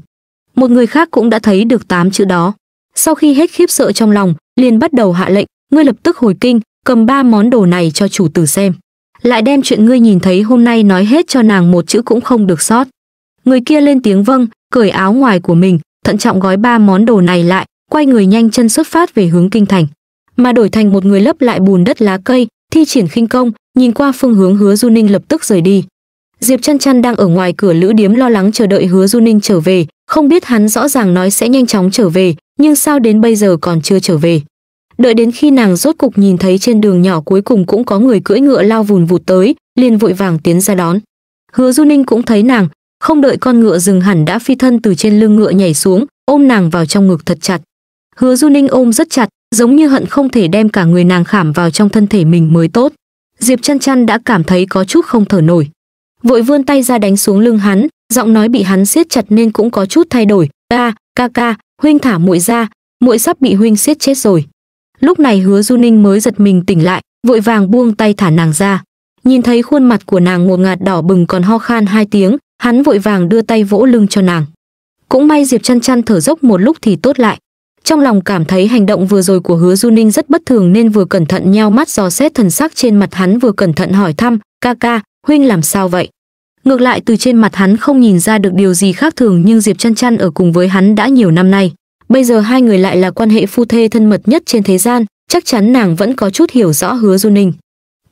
một người khác cũng đã thấy được tám chữ đó sau khi hết khiếp sợ trong lòng liền bắt đầu hạ lệnh ngươi lập tức hồi kinh cầm ba món đồ này cho chủ tử xem lại đem chuyện ngươi nhìn thấy hôm nay nói hết cho nàng một chữ cũng không được sót người kia lên tiếng vâng cởi áo ngoài của mình thận trọng gói ba món đồ này lại quay người nhanh chân xuất phát về hướng kinh thành mà đổi thành một người lấp lại bùn đất lá cây thi triển khinh công nhìn qua phương hướng hứa du ninh lập tức rời đi diệp chăn chăn đang ở ngoài cửa lữ điếm lo lắng chờ đợi hứa du ninh trở về không biết hắn rõ ràng nói sẽ nhanh chóng trở về nhưng sao đến bây giờ còn chưa trở về đợi đến khi nàng rốt cục nhìn thấy trên đường nhỏ cuối cùng cũng có người cưỡi ngựa lao vùn vụt tới liền vội vàng tiến ra đón hứa du ninh cũng thấy nàng không đợi con ngựa dừng hẳn đã phi thân từ trên lưng ngựa nhảy xuống ôm nàng vào trong ngực thật chặt hứa du ninh ôm rất chặt giống như hận không thể đem cả người nàng khảm vào trong thân thể mình mới tốt diệp chăn chăn đã cảm thấy có chút không thở nổi vội vươn tay ra đánh xuống lưng hắn giọng nói bị hắn siết chặt nên cũng có chút thay đổi ca ca ca huynh thả muội ra muội sắp bị huynh siết chết rồi lúc này hứa du ninh mới giật mình tỉnh lại vội vàng buông tay thả nàng ra nhìn thấy khuôn mặt của nàng ngột ngạt đỏ bừng còn ho khan hai tiếng hắn vội vàng đưa tay vỗ lưng cho nàng cũng may diệp chăn chăn thở dốc một lúc thì tốt lại trong lòng cảm thấy hành động vừa rồi của hứa du ninh rất bất thường nên vừa cẩn thận nheo mắt dò xét thần sắc trên mặt hắn vừa cẩn thận hỏi thăm ca ca huynh làm sao vậy ngược lại từ trên mặt hắn không nhìn ra được điều gì khác thường nhưng diệp chăn chăn ở cùng với hắn đã nhiều năm nay bây giờ hai người lại là quan hệ phu thê thân mật nhất trên thế gian chắc chắn nàng vẫn có chút hiểu rõ hứa du ninh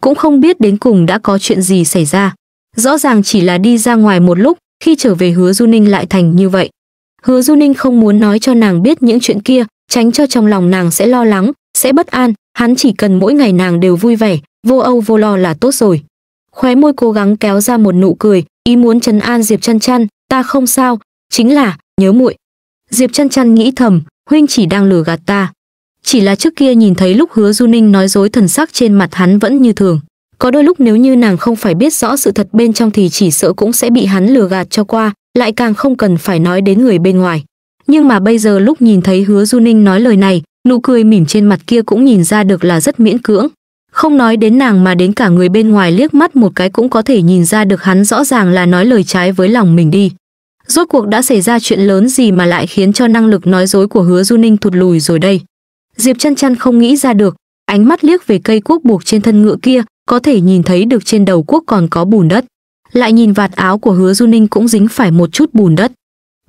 cũng không biết đến cùng đã có chuyện gì xảy ra rõ ràng chỉ là đi ra ngoài một lúc khi trở về hứa du ninh lại thành như vậy Hứa Du Ninh không muốn nói cho nàng biết những chuyện kia, tránh cho trong lòng nàng sẽ lo lắng, sẽ bất an, hắn chỉ cần mỗi ngày nàng đều vui vẻ, vô âu vô lo là tốt rồi. Khóe môi cố gắng kéo ra một nụ cười, ý muốn trấn an Diệp Chăn Chăn, ta không sao, chính là nhớ muội. Diệp Chăn Chăn nghĩ thầm, huynh chỉ đang lừa gạt ta. Chỉ là trước kia nhìn thấy lúc Hứa Du Ninh nói dối thần sắc trên mặt hắn vẫn như thường có đôi lúc nếu như nàng không phải biết rõ sự thật bên trong thì chỉ sợ cũng sẽ bị hắn lừa gạt cho qua lại càng không cần phải nói đến người bên ngoài nhưng mà bây giờ lúc nhìn thấy hứa du ninh nói lời này nụ cười mỉm trên mặt kia cũng nhìn ra được là rất miễn cưỡng không nói đến nàng mà đến cả người bên ngoài liếc mắt một cái cũng có thể nhìn ra được hắn rõ ràng là nói lời trái với lòng mình đi rốt cuộc đã xảy ra chuyện lớn gì mà lại khiến cho năng lực nói dối của hứa du ninh thụt lùi rồi đây diệp chăn chăn không nghĩ ra được ánh mắt liếc về cây cuốc buộc trên thân ngựa kia có thể nhìn thấy được trên đầu quốc còn có bùn đất. Lại nhìn vạt áo của hứa Du Ninh cũng dính phải một chút bùn đất.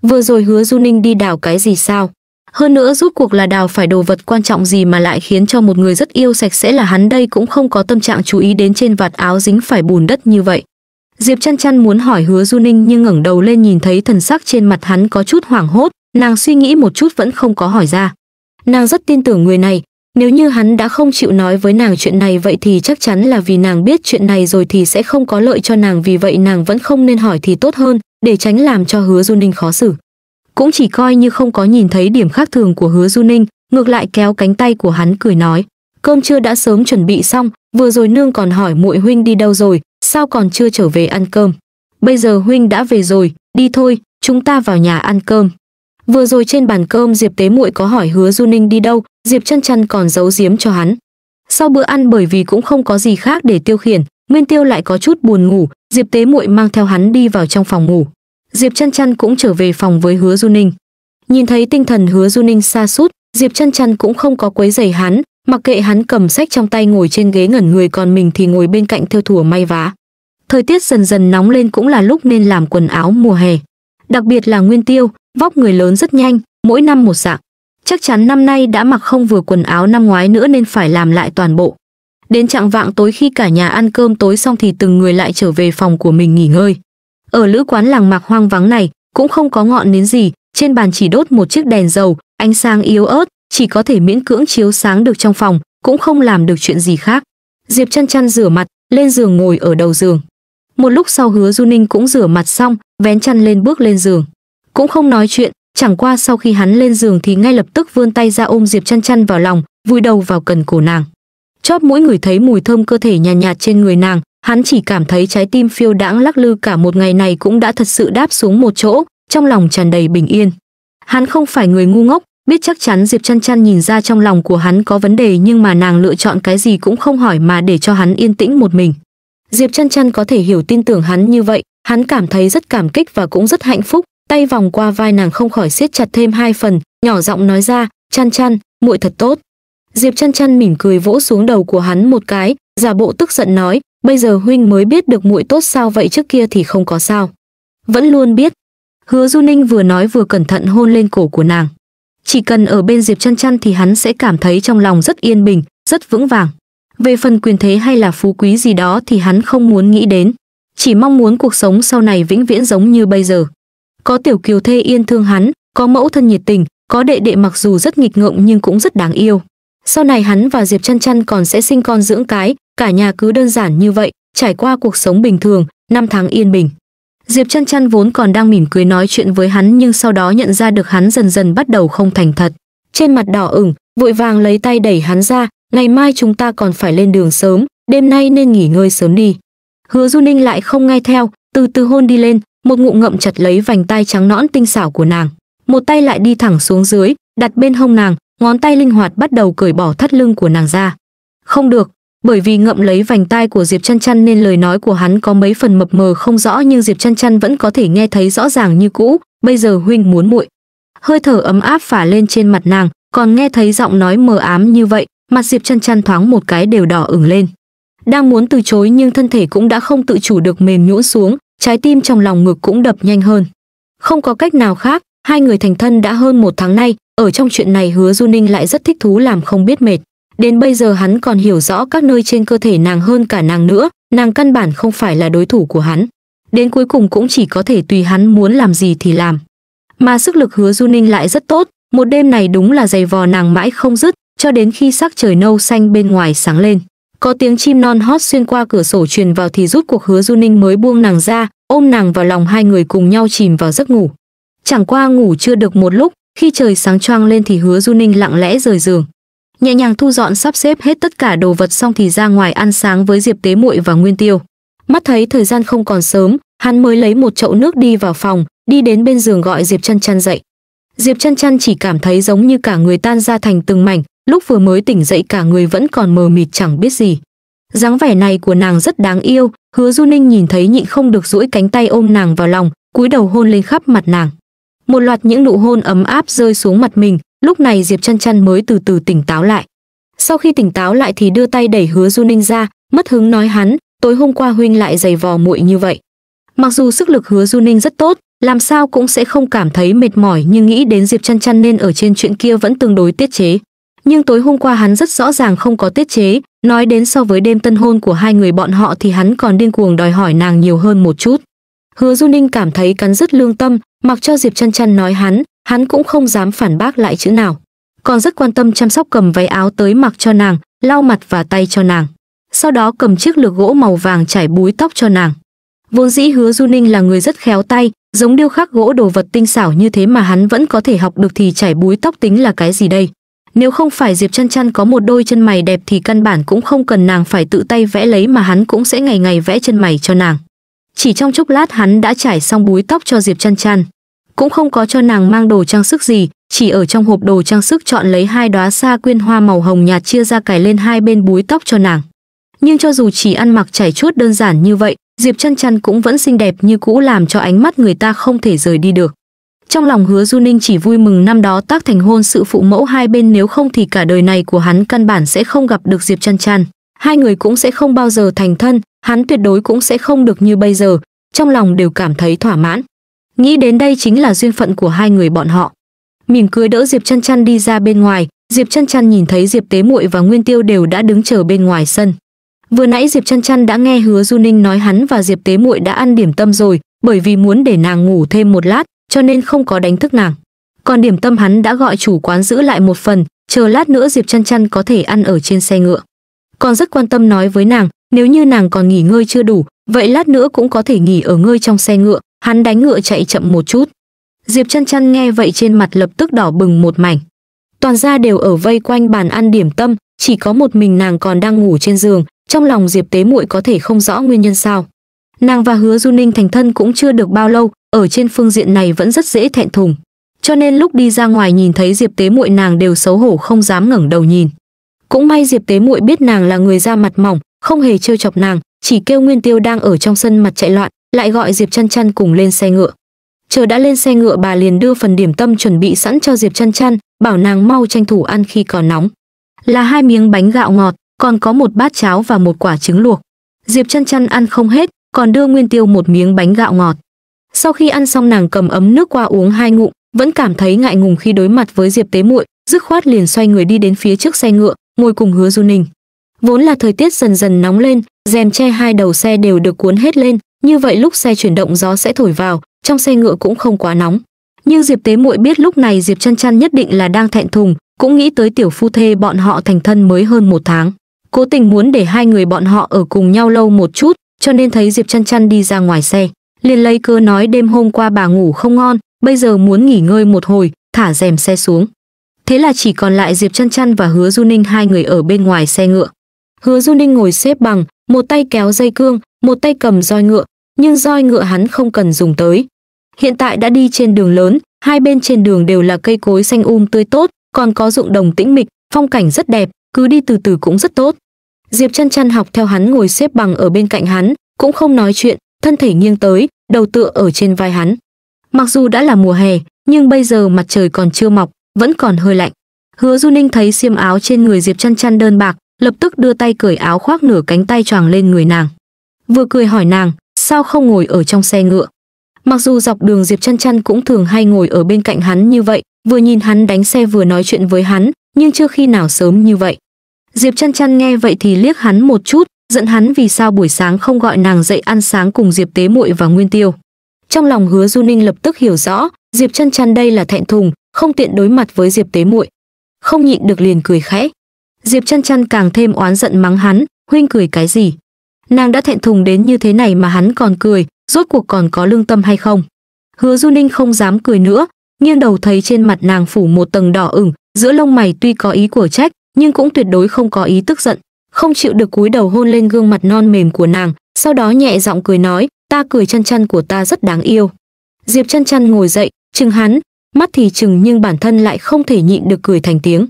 Vừa rồi hứa Du Ninh đi đào cái gì sao? Hơn nữa rút cuộc là đào phải đồ vật quan trọng gì mà lại khiến cho một người rất yêu sạch sẽ là hắn đây cũng không có tâm trạng chú ý đến trên vạt áo dính phải bùn đất như vậy. Diệp chăn chăn muốn hỏi hứa Du Ninh nhưng ngẩng đầu lên nhìn thấy thần sắc trên mặt hắn có chút hoảng hốt, nàng suy nghĩ một chút vẫn không có hỏi ra. Nàng rất tin tưởng người này, nếu như hắn đã không chịu nói với nàng chuyện này vậy thì chắc chắn là vì nàng biết chuyện này rồi thì sẽ không có lợi cho nàng vì vậy nàng vẫn không nên hỏi thì tốt hơn, để tránh làm cho hứa Du Ninh khó xử. Cũng chỉ coi như không có nhìn thấy điểm khác thường của hứa Du Ninh, ngược lại kéo cánh tay của hắn cười nói. Cơm trưa đã sớm chuẩn bị xong, vừa rồi nương còn hỏi muội huynh đi đâu rồi, sao còn chưa trở về ăn cơm. Bây giờ huynh đã về rồi, đi thôi, chúng ta vào nhà ăn cơm. Vừa rồi trên bàn cơm Diệp Tế Muội có hỏi Hứa Du Ninh đi đâu, Diệp Chân Chân còn giấu giếm cho hắn. Sau bữa ăn bởi vì cũng không có gì khác để tiêu khiển, Nguyên Tiêu lại có chút buồn ngủ, Diệp Tế Muội mang theo hắn đi vào trong phòng ngủ. Diệp Chân Chân cũng trở về phòng với Hứa Du Ninh. Nhìn thấy tinh thần Hứa Du Ninh xa sút, Diệp Chân Chân cũng không có quấy giày hắn, mặc kệ hắn cầm sách trong tay ngồi trên ghế ngẩn người còn mình thì ngồi bên cạnh theo thùa may vá. Thời tiết dần dần nóng lên cũng là lúc nên làm quần áo mùa hè. Đặc biệt là Nguyên Tiêu, vóc người lớn rất nhanh, mỗi năm một dạng chắc chắn năm nay đã mặc không vừa quần áo năm ngoái nữa nên phải làm lại toàn bộ. Đến trạng vạng tối khi cả nhà ăn cơm tối xong thì từng người lại trở về phòng của mình nghỉ ngơi. Ở lữ quán làng mạc hoang vắng này, cũng không có ngọn nến gì, trên bàn chỉ đốt một chiếc đèn dầu, ánh sáng yếu ớt, chỉ có thể miễn cưỡng chiếu sáng được trong phòng, cũng không làm được chuyện gì khác. Diệp chăn chăn rửa mặt, lên giường ngồi ở đầu giường. Một lúc sau hứa Du Ninh cũng rửa mặt xong, vén chăn lên bước lên giường. Cũng không nói chuyện, chẳng qua sau khi hắn lên giường thì ngay lập tức vươn tay ra ôm diệp chăn chăn vào lòng vùi đầu vào cần cổ nàng chóp mũi người thấy mùi thơm cơ thể nhàn nhạt, nhạt trên người nàng hắn chỉ cảm thấy trái tim phiêu đãng lắc lư cả một ngày này cũng đã thật sự đáp xuống một chỗ trong lòng tràn đầy bình yên hắn không phải người ngu ngốc biết chắc chắn diệp chăn chăn nhìn ra trong lòng của hắn có vấn đề nhưng mà nàng lựa chọn cái gì cũng không hỏi mà để cho hắn yên tĩnh một mình diệp chăn chăn có thể hiểu tin tưởng hắn như vậy hắn cảm thấy rất cảm kích và cũng rất hạnh phúc tay vòng qua vai nàng không khỏi siết chặt thêm hai phần, nhỏ giọng nói ra, "Chăn chăn, muội thật tốt." Diệp Chăn Chăn mỉm cười vỗ xuống đầu của hắn một cái, giả bộ tức giận nói, "Bây giờ huynh mới biết được muội tốt sao vậy trước kia thì không có sao." Vẫn luôn biết. Hứa Du Ninh vừa nói vừa cẩn thận hôn lên cổ của nàng. Chỉ cần ở bên Diệp Chăn Chăn thì hắn sẽ cảm thấy trong lòng rất yên bình, rất vững vàng. Về phần quyền thế hay là phú quý gì đó thì hắn không muốn nghĩ đến, chỉ mong muốn cuộc sống sau này vĩnh viễn giống như bây giờ có tiểu kiều thê yên thương hắn, có mẫu thân nhiệt tình, có đệ đệ mặc dù rất nghịch ngợm nhưng cũng rất đáng yêu. Sau này hắn và Diệp Chăn Chăn còn sẽ sinh con dưỡng cái, cả nhà cứ đơn giản như vậy, trải qua cuộc sống bình thường, năm tháng yên bình. Diệp Chăn Chăn vốn còn đang mỉm cười nói chuyện với hắn nhưng sau đó nhận ra được hắn dần dần bắt đầu không thành thật. Trên mặt đỏ ửng, vội vàng lấy tay đẩy hắn ra, ngày mai chúng ta còn phải lên đường sớm, đêm nay nên nghỉ ngơi sớm đi. Hứa Du Ninh lại không nghe theo, từ từ hôn đi lên, một ngụm ngậm chặt lấy vành tay trắng nõn tinh xảo của nàng một tay lại đi thẳng xuống dưới đặt bên hông nàng ngón tay linh hoạt bắt đầu cởi bỏ thắt lưng của nàng ra không được bởi vì ngậm lấy vành tay của diệp chăn chăn nên lời nói của hắn có mấy phần mập mờ không rõ nhưng diệp chăn chăn vẫn có thể nghe thấy rõ ràng như cũ bây giờ huynh muốn muội hơi thở ấm áp phả lên trên mặt nàng còn nghe thấy giọng nói mờ ám như vậy mặt diệp chăn chăn thoáng một cái đều đỏ ửng lên đang muốn từ chối nhưng thân thể cũng đã không tự chủ được mềm nhũn xuống trái tim trong lòng ngực cũng đập nhanh hơn. Không có cách nào khác, hai người thành thân đã hơn một tháng nay, ở trong chuyện này hứa Du Ninh lại rất thích thú làm không biết mệt. Đến bây giờ hắn còn hiểu rõ các nơi trên cơ thể nàng hơn cả nàng nữa, nàng căn bản không phải là đối thủ của hắn. Đến cuối cùng cũng chỉ có thể tùy hắn muốn làm gì thì làm. Mà sức lực hứa Du Ninh lại rất tốt, một đêm này đúng là giày vò nàng mãi không dứt, cho đến khi sắc trời nâu xanh bên ngoài sáng lên. Có tiếng chim non hót xuyên qua cửa sổ truyền vào thì rút cuộc hứa Du Ninh mới buông nàng ra, ôm nàng vào lòng hai người cùng nhau chìm vào giấc ngủ. Chẳng qua ngủ chưa được một lúc, khi trời sáng choang lên thì hứa Du Ninh lặng lẽ rời giường. Nhẹ nhàng thu dọn sắp xếp hết tất cả đồ vật xong thì ra ngoài ăn sáng với Diệp Tế Muội và Nguyên Tiêu. Mắt thấy thời gian không còn sớm, hắn mới lấy một chậu nước đi vào phòng, đi đến bên giường gọi Diệp Chân Chân dậy. Diệp Chân Chân chỉ cảm thấy giống như cả người tan ra thành từng mảnh, lúc vừa mới tỉnh dậy cả người vẫn còn mờ mịt chẳng biết gì. dáng vẻ này của nàng rất đáng yêu, hứa Du Ninh nhìn thấy nhịn không được duỗi cánh tay ôm nàng vào lòng, cúi đầu hôn lên khắp mặt nàng. Một loạt những nụ hôn ấm áp rơi xuống mặt mình, lúc này Diệp Chăn Chăn mới từ từ tỉnh táo lại. Sau khi tỉnh táo lại thì đưa tay đẩy Hứa Du Ninh ra, mất hứng nói hắn, tối hôm qua huynh lại giày vò muội như vậy. Mặc dù sức lực Hứa Du Ninh rất tốt, làm sao cũng sẽ không cảm thấy mệt mỏi nhưng nghĩ đến Diệp Chăn Chăn nên ở trên chuyện kia vẫn tương đối tiết chế nhưng tối hôm qua hắn rất rõ ràng không có tiết chế nói đến so với đêm tân hôn của hai người bọn họ thì hắn còn điên cuồng đòi hỏi nàng nhiều hơn một chút hứa du ninh cảm thấy cắn rứt lương tâm mặc cho diệp chăn chăn nói hắn hắn cũng không dám phản bác lại chữ nào còn rất quan tâm chăm sóc cầm váy áo tới mặc cho nàng lau mặt và tay cho nàng sau đó cầm chiếc lược gỗ màu vàng trải búi tóc cho nàng vốn dĩ hứa du ninh là người rất khéo tay giống điêu khắc gỗ đồ vật tinh xảo như thế mà hắn vẫn có thể học được thì trải búi tóc tính là cái gì đây nếu không phải Diệp Chân Chân có một đôi chân mày đẹp thì căn bản cũng không cần nàng phải tự tay vẽ lấy mà hắn cũng sẽ ngày ngày vẽ chân mày cho nàng. Chỉ trong chốc lát hắn đã trải xong búi tóc cho Diệp Chân Chân, cũng không có cho nàng mang đồ trang sức gì, chỉ ở trong hộp đồ trang sức chọn lấy hai đóa sa quyên hoa màu hồng nhạt chia ra cài lên hai bên búi tóc cho nàng. Nhưng cho dù chỉ ăn mặc chảy chuốt đơn giản như vậy, Diệp Chân Chân cũng vẫn xinh đẹp như cũ làm cho ánh mắt người ta không thể rời đi được. Trong lòng hứa Du Ninh chỉ vui mừng năm đó tác thành hôn sự phụ mẫu hai bên nếu không thì cả đời này của hắn căn bản sẽ không gặp được Diệp Trăn Trăn. Hai người cũng sẽ không bao giờ thành thân, hắn tuyệt đối cũng sẽ không được như bây giờ, trong lòng đều cảm thấy thỏa mãn. Nghĩ đến đây chính là duyên phận của hai người bọn họ. Mỉm cười đỡ Diệp Trăn Trăn đi ra bên ngoài, Diệp Trăn Trăn nhìn thấy Diệp Tế Muội và Nguyên Tiêu đều đã đứng chờ bên ngoài sân. Vừa nãy Diệp Trăn Trăn đã nghe Hứa Du Ninh nói hắn và Diệp Tế Muội đã ăn điểm tâm rồi, bởi vì muốn để nàng ngủ thêm một lát, cho nên không có đánh thức nàng còn điểm tâm hắn đã gọi chủ quán giữ lại một phần chờ lát nữa diệp chăn chăn có thể ăn ở trên xe ngựa còn rất quan tâm nói với nàng nếu như nàng còn nghỉ ngơi chưa đủ vậy lát nữa cũng có thể nghỉ ở ngơi trong xe ngựa hắn đánh ngựa chạy chậm một chút diệp chăn chăn nghe vậy trên mặt lập tức đỏ bừng một mảnh toàn gia đều ở vây quanh bàn ăn điểm tâm chỉ có một mình nàng còn đang ngủ trên giường trong lòng diệp tế muội có thể không rõ nguyên nhân sao nàng và hứa du ninh thành thân cũng chưa được bao lâu ở trên phương diện này vẫn rất dễ thẹn thùng cho nên lúc đi ra ngoài nhìn thấy diệp tế muội nàng đều xấu hổ không dám ngẩng đầu nhìn cũng may diệp tế muội biết nàng là người da mặt mỏng không hề trêu chọc nàng chỉ kêu nguyên tiêu đang ở trong sân mặt chạy loạn lại gọi diệp chăn chăn cùng lên xe ngựa chờ đã lên xe ngựa bà liền đưa phần điểm tâm chuẩn bị sẵn cho diệp chăn chăn bảo nàng mau tranh thủ ăn khi còn nóng là hai miếng bánh gạo ngọt còn có một bát cháo và một quả trứng luộc diệp chăn chăn ăn không hết còn đưa nguyên tiêu một miếng bánh gạo ngọt sau khi ăn xong nàng cầm ấm nước qua uống hai ngụm vẫn cảm thấy ngại ngùng khi đối mặt với diệp tế muội dứt khoát liền xoay người đi đến phía trước xe ngựa ngồi cùng hứa du ninh vốn là thời tiết dần dần nóng lên rèm che hai đầu xe đều được cuốn hết lên như vậy lúc xe chuyển động gió sẽ thổi vào trong xe ngựa cũng không quá nóng nhưng diệp tế muội biết lúc này diệp chăn chăn nhất định là đang thẹn thùng cũng nghĩ tới tiểu phu thê bọn họ thành thân mới hơn một tháng cố tình muốn để hai người bọn họ ở cùng nhau lâu một chút cho nên thấy diệp chăn chăn đi ra ngoài xe liên lấy cớ nói đêm hôm qua bà ngủ không ngon, bây giờ muốn nghỉ ngơi một hồi, thả rèm xe xuống. Thế là chỉ còn lại Diệp Chăn Chăn và Hứa Du Ninh hai người ở bên ngoài xe ngựa. Hứa Du Ninh ngồi xếp bằng, một tay kéo dây cương, một tay cầm roi ngựa, nhưng roi ngựa hắn không cần dùng tới. Hiện tại đã đi trên đường lớn, hai bên trên đường đều là cây cối xanh um tươi tốt, còn có ruộng đồng tĩnh mịch, phong cảnh rất đẹp, cứ đi từ từ cũng rất tốt. Diệp Chân Chân học theo hắn ngồi xếp bằng ở bên cạnh hắn, cũng không nói chuyện, thân thể nghiêng tới, đầu tựa ở trên vai hắn. Mặc dù đã là mùa hè, nhưng bây giờ mặt trời còn chưa mọc, vẫn còn hơi lạnh. Hứa Du Ninh thấy xiêm áo trên người Diệp Chăn Chăn đơn bạc, lập tức đưa tay cởi áo khoác nửa cánh tay choàng lên người nàng. Vừa cười hỏi nàng, sao không ngồi ở trong xe ngựa? Mặc dù dọc đường Diệp Chăn Chăn cũng thường hay ngồi ở bên cạnh hắn như vậy, vừa nhìn hắn đánh xe vừa nói chuyện với hắn, nhưng chưa khi nào sớm như vậy. Diệp Chăn Chăn nghe vậy thì liếc hắn một chút, giận hắn vì sao buổi sáng không gọi nàng dậy ăn sáng cùng Diệp Tế Muội và Nguyên Tiêu. Trong lòng Hứa Du Ninh lập tức hiểu rõ, Diệp Chân Chân đây là thẹn thùng, không tiện đối mặt với Diệp Tế Muội. Không nhịn được liền cười khẽ. Diệp Chân Chân càng thêm oán giận mắng hắn, huynh cười cái gì? Nàng đã thẹn thùng đến như thế này mà hắn còn cười, rốt cuộc còn có lương tâm hay không? Hứa Du Ninh không dám cười nữa, nghiêng đầu thấy trên mặt nàng phủ một tầng đỏ ửng, giữa lông mày tuy có ý của trách, nhưng cũng tuyệt đối không có ý tức giận không chịu được cúi đầu hôn lên gương mặt non mềm của nàng sau đó nhẹ giọng cười nói ta cười chân chân của ta rất đáng yêu diệp chân chân ngồi dậy chừng hắn mắt thì chừng nhưng bản thân lại không thể nhịn được cười thành tiếng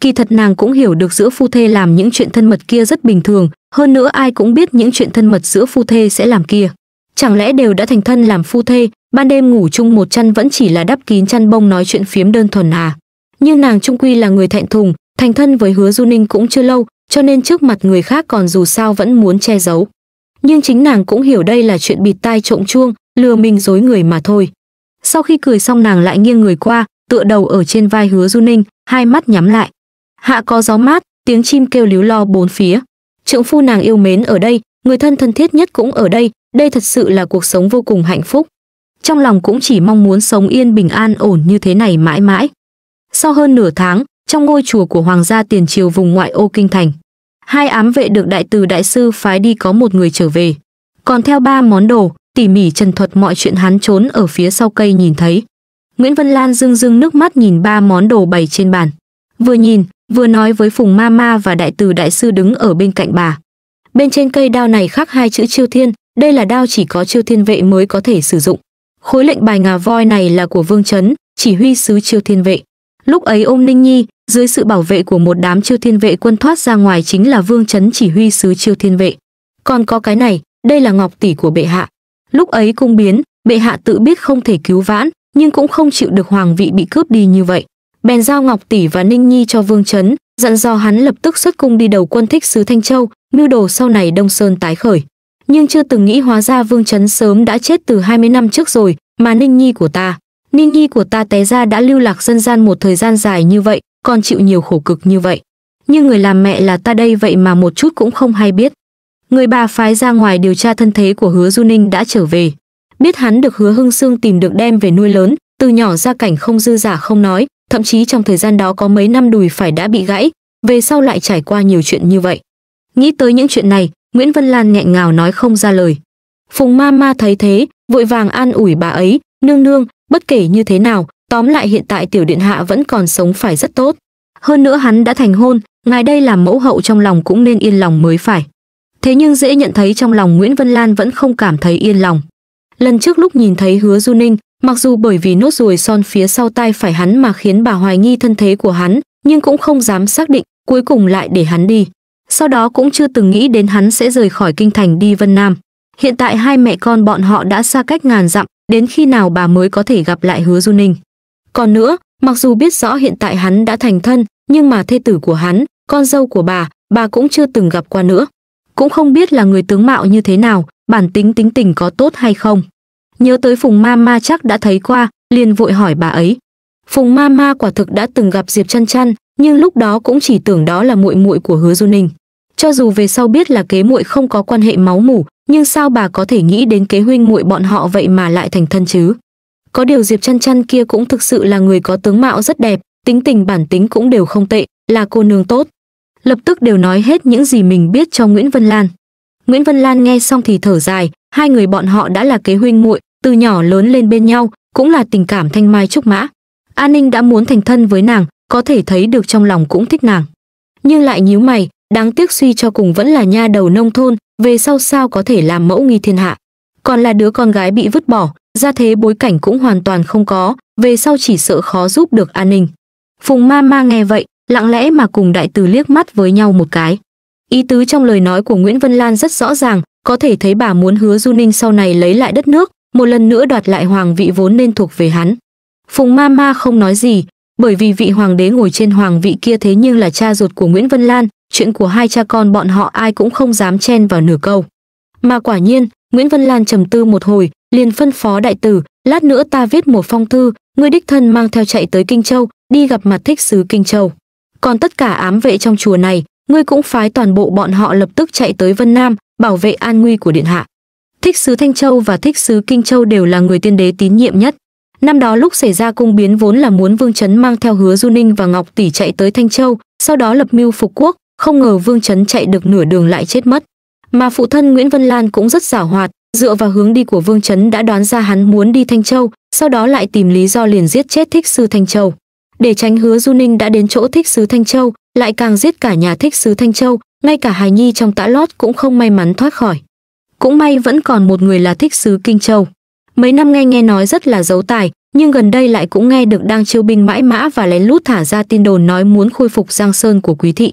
kỳ thật nàng cũng hiểu được giữa phu thê làm những chuyện thân mật kia rất bình thường hơn nữa ai cũng biết những chuyện thân mật giữa phu thê sẽ làm kia chẳng lẽ đều đã thành thân làm phu thê ban đêm ngủ chung một chăn vẫn chỉ là đắp kín chăn bông nói chuyện phiếm đơn thuần à nhưng nàng trung quy là người thẹn thùng thành thân với hứa du ninh cũng chưa lâu cho nên trước mặt người khác còn dù sao vẫn muốn che giấu. Nhưng chính nàng cũng hiểu đây là chuyện bịt tai trộm chuông, lừa mình dối người mà thôi. Sau khi cười xong nàng lại nghiêng người qua, tựa đầu ở trên vai hứa du ninh, hai mắt nhắm lại. Hạ có gió mát, tiếng chim kêu líu lo bốn phía. Trượng phu nàng yêu mến ở đây, người thân thân thiết nhất cũng ở đây, đây thật sự là cuộc sống vô cùng hạnh phúc. Trong lòng cũng chỉ mong muốn sống yên bình an ổn như thế này mãi mãi. Sau hơn nửa tháng, trong ngôi chùa của hoàng gia tiền triều vùng ngoại ô kinh thành, Hai ám vệ được đại từ đại sư phái đi có một người trở về. Còn theo ba món đồ, tỉ mỉ trần thuật mọi chuyện hắn trốn ở phía sau cây nhìn thấy. Nguyễn Vân Lan rưng rưng nước mắt nhìn ba món đồ bày trên bàn. Vừa nhìn, vừa nói với Phùng ma ma và đại từ đại sư đứng ở bên cạnh bà. Bên trên cây đao này khắc hai chữ Chiêu Thiên, đây là đao chỉ có Chiêu Thiên vệ mới có thể sử dụng. Khối lệnh bài ngà voi này là của Vương Trấn, chỉ huy sứ Chiêu Thiên vệ. Lúc ấy ôm Ninh Nhi, dưới sự bảo vệ của một đám chiêu thiên vệ quân thoát ra ngoài chính là vương chấn chỉ huy sứ chiêu thiên vệ còn có cái này đây là ngọc tỷ của bệ hạ lúc ấy cung biến bệ hạ tự biết không thể cứu vãn nhưng cũng không chịu được hoàng vị bị cướp đi như vậy bèn giao ngọc tỷ và ninh nhi cho vương chấn dặn dò hắn lập tức xuất cung đi đầu quân thích sứ thanh châu mưu đồ sau này đông sơn tái khởi nhưng chưa từng nghĩ hóa ra vương chấn sớm đã chết từ 20 năm trước rồi mà ninh nhi của ta ninh nhi của ta té ra đã lưu lạc dân gian một thời gian dài như vậy con chịu nhiều khổ cực như vậy. Nhưng người làm mẹ là ta đây vậy mà một chút cũng không hay biết. Người bà phái ra ngoài điều tra thân thế của hứa Du Ninh đã trở về. Biết hắn được hứa Hưng Sương tìm được đem về nuôi lớn, từ nhỏ ra cảnh không dư giả không nói, thậm chí trong thời gian đó có mấy năm đùi phải đã bị gãy, về sau lại trải qua nhiều chuyện như vậy. Nghĩ tới những chuyện này, Nguyễn Vân Lan nghẹn ngào nói không ra lời. Phùng ma ma thấy thế, vội vàng an ủi bà ấy, nương nương, bất kể như thế nào, Tóm lại hiện tại tiểu điện hạ vẫn còn sống phải rất tốt. Hơn nữa hắn đã thành hôn, ngài đây làm mẫu hậu trong lòng cũng nên yên lòng mới phải. Thế nhưng dễ nhận thấy trong lòng Nguyễn Vân Lan vẫn không cảm thấy yên lòng. Lần trước lúc nhìn thấy hứa Du Ninh, mặc dù bởi vì nốt ruồi son phía sau tay phải hắn mà khiến bà hoài nghi thân thế của hắn, nhưng cũng không dám xác định, cuối cùng lại để hắn đi. Sau đó cũng chưa từng nghĩ đến hắn sẽ rời khỏi kinh thành đi Vân Nam. Hiện tại hai mẹ con bọn họ đã xa cách ngàn dặm, đến khi nào bà mới có thể gặp lại hứa Du Ninh. Còn nữa, mặc dù biết rõ hiện tại hắn đã thành thân, nhưng mà thê tử của hắn, con dâu của bà, bà cũng chưa từng gặp qua nữa. Cũng không biết là người tướng mạo như thế nào, bản tính tính tình có tốt hay không. Nhớ tới Phùng Ma Ma chắc đã thấy qua, liền vội hỏi bà ấy. Phùng Ma Ma quả thực đã từng gặp Diệp Chăn Chăn, nhưng lúc đó cũng chỉ tưởng đó là muội muội của Hứa Du Ninh. Cho dù về sau biết là kế muội không có quan hệ máu mủ, nhưng sao bà có thể nghĩ đến kế huynh muội bọn họ vậy mà lại thành thân chứ? Có điều Diệp Chăn Chăn kia cũng thực sự là người có tướng mạo rất đẹp, tính tình bản tính cũng đều không tệ, là cô nương tốt. Lập tức đều nói hết những gì mình biết cho Nguyễn Vân Lan. Nguyễn Vân Lan nghe xong thì thở dài, hai người bọn họ đã là kế huynh muội, từ nhỏ lớn lên bên nhau, cũng là tình cảm thanh mai trúc mã. An Ninh đã muốn thành thân với nàng, có thể thấy được trong lòng cũng thích nàng. Nhưng lại nhíu mày, đáng tiếc suy cho cùng vẫn là nha đầu nông thôn, về sau sao có thể làm mẫu nghi thiên hạ. Còn là đứa con gái bị vứt bỏ, ra thế bối cảnh cũng hoàn toàn không có, về sau chỉ sợ khó giúp được an ninh. Phùng ma ma nghe vậy, lặng lẽ mà cùng đại từ liếc mắt với nhau một cái. Ý tứ trong lời nói của Nguyễn Vân Lan rất rõ ràng, có thể thấy bà muốn hứa Du Ninh sau này lấy lại đất nước, một lần nữa đoạt lại hoàng vị vốn nên thuộc về hắn. Phùng ma ma không nói gì, bởi vì vị hoàng đế ngồi trên hoàng vị kia thế nhưng là cha ruột của Nguyễn Vân Lan, chuyện của hai cha con bọn họ ai cũng không dám chen vào nửa câu. Mà quả nhiên, Nguyễn Vân Lan trầm tư một hồi, liền phân phó đại tử lát nữa ta viết một phong thư ngươi đích thân mang theo chạy tới kinh châu đi gặp mặt thích sứ kinh châu còn tất cả ám vệ trong chùa này ngươi cũng phái toàn bộ bọn họ lập tức chạy tới vân nam bảo vệ an nguy của điện hạ thích sứ thanh châu và thích sứ kinh châu đều là người tiên đế tín nhiệm nhất năm đó lúc xảy ra cung biến vốn là muốn vương chấn mang theo hứa du ninh và ngọc tỷ chạy tới thanh châu sau đó lập mưu phục quốc không ngờ vương chấn chạy được nửa đường lại chết mất mà phụ thân nguyễn văn lan cũng rất giả hoạt dựa vào hướng đi của vương chấn đã đoán ra hắn muốn đi thanh châu sau đó lại tìm lý do liền giết chết thích sư thanh châu để tránh hứa du ninh đã đến chỗ thích sứ thanh châu lại càng giết cả nhà thích sứ thanh châu ngay cả hài nhi trong tã lót cũng không may mắn thoát khỏi cũng may vẫn còn một người là thích sứ kinh châu mấy năm nghe nghe nói rất là giấu tài nhưng gần đây lại cũng nghe được đang chiêu binh mãi mã và lén lút thả ra tin đồn nói muốn khôi phục giang sơn của quý thị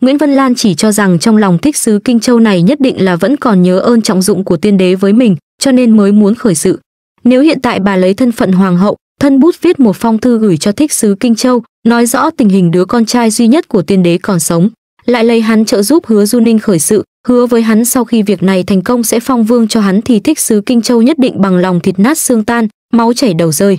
Nguyễn Văn Lan chỉ cho rằng trong lòng thích sứ Kinh Châu này nhất định là vẫn còn nhớ ơn trọng dụng của tiên đế với mình, cho nên mới muốn khởi sự. Nếu hiện tại bà lấy thân phận hoàng hậu, thân bút viết một phong thư gửi cho thích sứ Kinh Châu, nói rõ tình hình đứa con trai duy nhất của tiên đế còn sống, lại lấy hắn trợ giúp hứa Du Ninh khởi sự, hứa với hắn sau khi việc này thành công sẽ phong vương cho hắn thì thích sứ Kinh Châu nhất định bằng lòng thịt nát xương tan, máu chảy đầu rơi.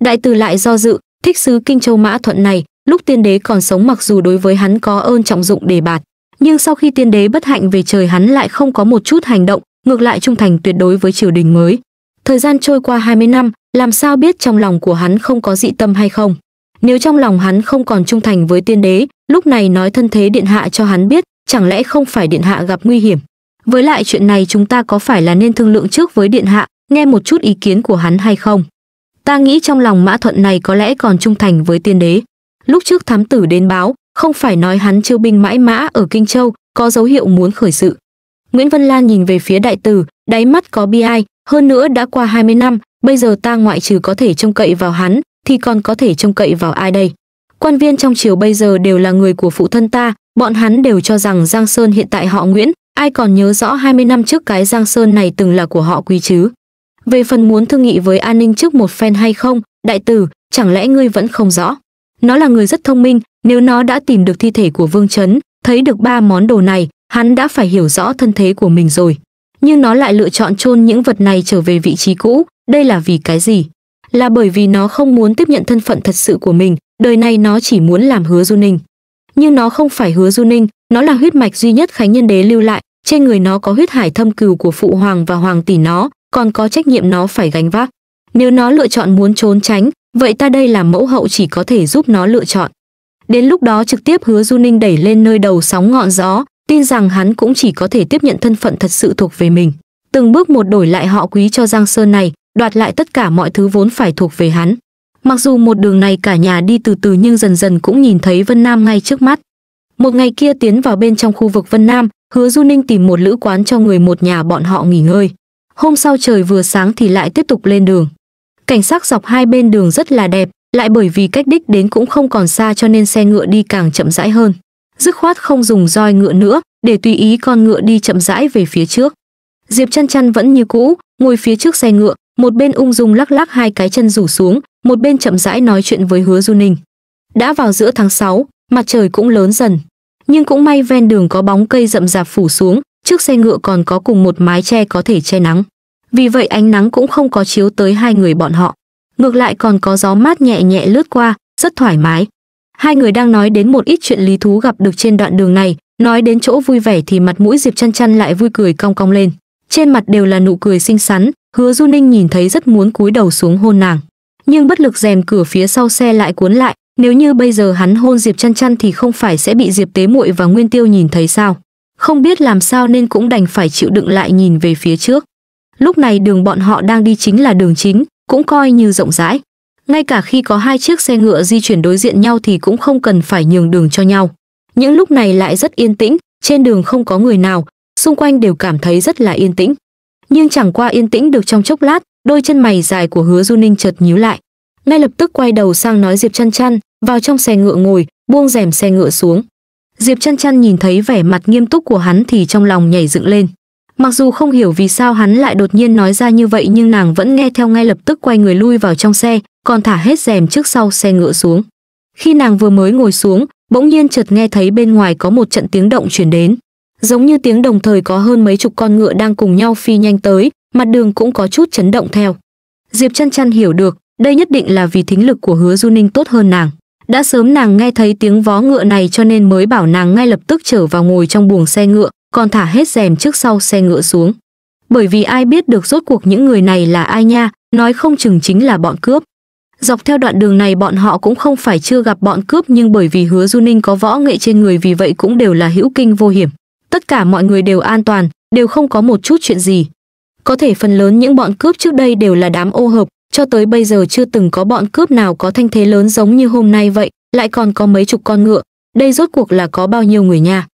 Đại từ lại do dự, thích sứ Kinh Châu Mã Thuận này, lúc tiên đế còn sống mặc dù đối với hắn có ơn trọng dụng đề bạt nhưng sau khi tiên đế bất hạnh về trời hắn lại không có một chút hành động ngược lại trung thành tuyệt đối với triều đình mới thời gian trôi qua 20 năm làm sao biết trong lòng của hắn không có dị tâm hay không nếu trong lòng hắn không còn trung thành với tiên đế lúc này nói thân thế điện hạ cho hắn biết chẳng lẽ không phải điện hạ gặp nguy hiểm với lại chuyện này chúng ta có phải là nên thương lượng trước với điện hạ nghe một chút ý kiến của hắn hay không ta nghĩ trong lòng mã thuận này có lẽ còn trung thành với tiên đế lúc trước thám tử đến báo không phải nói hắn chiêu binh mãi mã ở kinh châu có dấu hiệu muốn khởi sự nguyễn vân lan nhìn về phía đại tử đáy mắt có bi ai hơn nữa đã qua 20 năm bây giờ ta ngoại trừ có thể trông cậy vào hắn thì còn có thể trông cậy vào ai đây quan viên trong triều bây giờ đều là người của phụ thân ta bọn hắn đều cho rằng giang sơn hiện tại họ nguyễn ai còn nhớ rõ 20 năm trước cái giang sơn này từng là của họ quý chứ về phần muốn thương nghị với an ninh trước một phen hay không đại tử chẳng lẽ ngươi vẫn không rõ nó là người rất thông minh nếu nó đã tìm được thi thể của vương chấn thấy được ba món đồ này hắn đã phải hiểu rõ thân thế của mình rồi nhưng nó lại lựa chọn chôn những vật này trở về vị trí cũ đây là vì cái gì là bởi vì nó không muốn tiếp nhận thân phận thật sự của mình đời này nó chỉ muốn làm hứa du ninh nhưng nó không phải hứa du ninh nó là huyết mạch duy nhất khánh nhân đế lưu lại trên người nó có huyết hải thâm cừu của phụ hoàng và hoàng tỷ nó còn có trách nhiệm nó phải gánh vác nếu nó lựa chọn muốn trốn tránh Vậy ta đây là mẫu hậu chỉ có thể giúp nó lựa chọn. Đến lúc đó trực tiếp hứa Du Ninh đẩy lên nơi đầu sóng ngọn gió, tin rằng hắn cũng chỉ có thể tiếp nhận thân phận thật sự thuộc về mình. Từng bước một đổi lại họ quý cho Giang Sơn này, đoạt lại tất cả mọi thứ vốn phải thuộc về hắn. Mặc dù một đường này cả nhà đi từ từ nhưng dần dần cũng nhìn thấy Vân Nam ngay trước mắt. Một ngày kia tiến vào bên trong khu vực Vân Nam, hứa Du Ninh tìm một lữ quán cho người một nhà bọn họ nghỉ ngơi. Hôm sau trời vừa sáng thì lại tiếp tục lên đường. Cảnh sắc dọc hai bên đường rất là đẹp, lại bởi vì cách đích đến cũng không còn xa cho nên xe ngựa đi càng chậm rãi hơn. Dứt khoát không dùng roi ngựa nữa, để tùy ý con ngựa đi chậm rãi về phía trước. Diệp Chân Chân vẫn như cũ, ngồi phía trước xe ngựa, một bên ung dung lắc lắc hai cái chân rủ xuống, một bên chậm rãi nói chuyện với Hứa Du Ninh. Đã vào giữa tháng 6, mặt trời cũng lớn dần, nhưng cũng may ven đường có bóng cây rậm rạp phủ xuống, trước xe ngựa còn có cùng một mái che có thể che nắng vì vậy ánh nắng cũng không có chiếu tới hai người bọn họ. Ngược lại còn có gió mát nhẹ nhẹ lướt qua, rất thoải mái. Hai người đang nói đến một ít chuyện lý thú gặp được trên đoạn đường này, nói đến chỗ vui vẻ thì mặt mũi Diệp Chăn Chăn lại vui cười cong cong lên. Trên mặt đều là nụ cười xinh xắn, Hứa Du Ninh nhìn thấy rất muốn cúi đầu xuống hôn nàng, nhưng bất lực rèm cửa phía sau xe lại cuốn lại, nếu như bây giờ hắn hôn Diệp Chăn Chăn thì không phải sẽ bị Diệp Tế Muội và Nguyên Tiêu nhìn thấy sao? Không biết làm sao nên cũng đành phải chịu đựng lại nhìn về phía trước. Lúc này đường bọn họ đang đi chính là đường chính, cũng coi như rộng rãi. Ngay cả khi có hai chiếc xe ngựa di chuyển đối diện nhau thì cũng không cần phải nhường đường cho nhau. Những lúc này lại rất yên tĩnh, trên đường không có người nào, xung quanh đều cảm thấy rất là yên tĩnh. Nhưng chẳng qua yên tĩnh được trong chốc lát, đôi chân mày dài của Hứa Du Ninh chợt nhíu lại. Ngay lập tức quay đầu sang nói Diệp Chăn Chăn, vào trong xe ngựa ngồi, buông rèm xe ngựa xuống. Diệp Chăn Chăn nhìn thấy vẻ mặt nghiêm túc của hắn thì trong lòng nhảy dựng lên. Mặc dù không hiểu vì sao hắn lại đột nhiên nói ra như vậy nhưng nàng vẫn nghe theo ngay lập tức quay người lui vào trong xe, còn thả hết rèm trước sau xe ngựa xuống. Khi nàng vừa mới ngồi xuống, bỗng nhiên chợt nghe thấy bên ngoài có một trận tiếng động chuyển đến. Giống như tiếng đồng thời có hơn mấy chục con ngựa đang cùng nhau phi nhanh tới, mặt đường cũng có chút chấn động theo. Diệp chăn chăn hiểu được, đây nhất định là vì thính lực của hứa Du Ninh tốt hơn nàng. Đã sớm nàng nghe thấy tiếng vó ngựa này cho nên mới bảo nàng ngay lập tức trở vào ngồi trong buồng xe ngựa, còn thả hết rèm trước sau xe ngựa xuống. Bởi vì ai biết được rốt cuộc những người này là ai nha, nói không chừng chính là bọn cướp. Dọc theo đoạn đường này bọn họ cũng không phải chưa gặp bọn cướp nhưng bởi vì hứa Du Ninh có võ nghệ trên người vì vậy cũng đều là hữu kinh vô hiểm. Tất cả mọi người đều an toàn, đều không có một chút chuyện gì. Có thể phần lớn những bọn cướp trước đây đều là đám ô hợp, cho tới bây giờ chưa từng có bọn cướp nào có thanh thế lớn giống như hôm nay vậy, lại còn có mấy chục con ngựa, đây rốt cuộc là có bao nhiêu người nha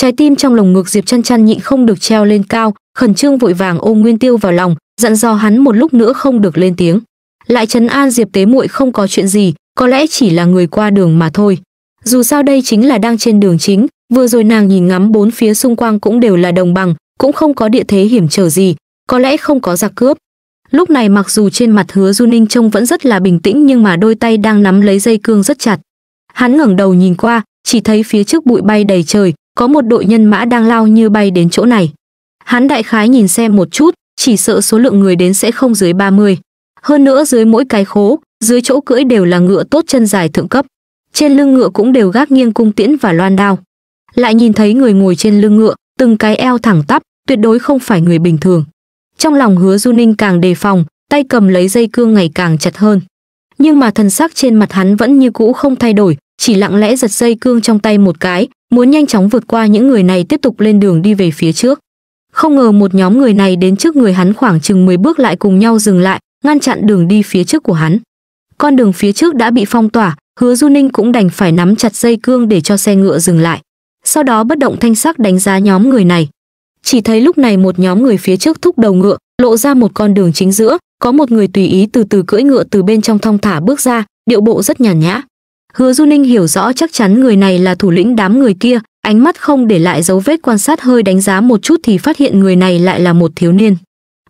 trái tim trong lồng ngực diệp chăn chăn nhịn không được treo lên cao khẩn trương vội vàng ôm nguyên tiêu vào lòng dặn dò hắn một lúc nữa không được lên tiếng lại trấn an diệp tế muội không có chuyện gì có lẽ chỉ là người qua đường mà thôi dù sao đây chính là đang trên đường chính vừa rồi nàng nhìn ngắm bốn phía xung quanh cũng đều là đồng bằng cũng không có địa thế hiểm trở gì có lẽ không có giặc cướp lúc này mặc dù trên mặt hứa du ninh trông vẫn rất là bình tĩnh nhưng mà đôi tay đang nắm lấy dây cương rất chặt hắn ngẩng đầu nhìn qua chỉ thấy phía trước bụi bay đầy trời có một đội nhân mã đang lao như bay đến chỗ này. Hắn đại khái nhìn xem một chút, chỉ sợ số lượng người đến sẽ không dưới 30. Hơn nữa dưới mỗi cái khố, dưới chỗ cưỡi đều là ngựa tốt chân dài thượng cấp. Trên lưng ngựa cũng đều gác nghiêng cung tiễn và loan đao. Lại nhìn thấy người ngồi trên lưng ngựa, từng cái eo thẳng tắp, tuyệt đối không phải người bình thường. Trong lòng hứa Du Ninh càng đề phòng, tay cầm lấy dây cương ngày càng chặt hơn. Nhưng mà thần sắc trên mặt hắn vẫn như cũ không thay đổi, chỉ lặng lẽ giật dây cương trong tay một cái, muốn nhanh chóng vượt qua những người này tiếp tục lên đường đi về phía trước. Không ngờ một nhóm người này đến trước người hắn khoảng chừng 10 bước lại cùng nhau dừng lại, ngăn chặn đường đi phía trước của hắn. Con đường phía trước đã bị phong tỏa, Hứa Du Ninh cũng đành phải nắm chặt dây cương để cho xe ngựa dừng lại. Sau đó bất động thanh sắc đánh giá nhóm người này. Chỉ thấy lúc này một nhóm người phía trước thúc đầu ngựa, lộ ra một con đường chính giữa, có một người tùy ý từ từ cưỡi ngựa từ bên trong thong thả bước ra, điệu bộ rất nhàn nhã. Hứa Du Ninh hiểu rõ chắc chắn người này là thủ lĩnh đám người kia, ánh mắt không để lại dấu vết quan sát hơi đánh giá một chút thì phát hiện người này lại là một thiếu niên.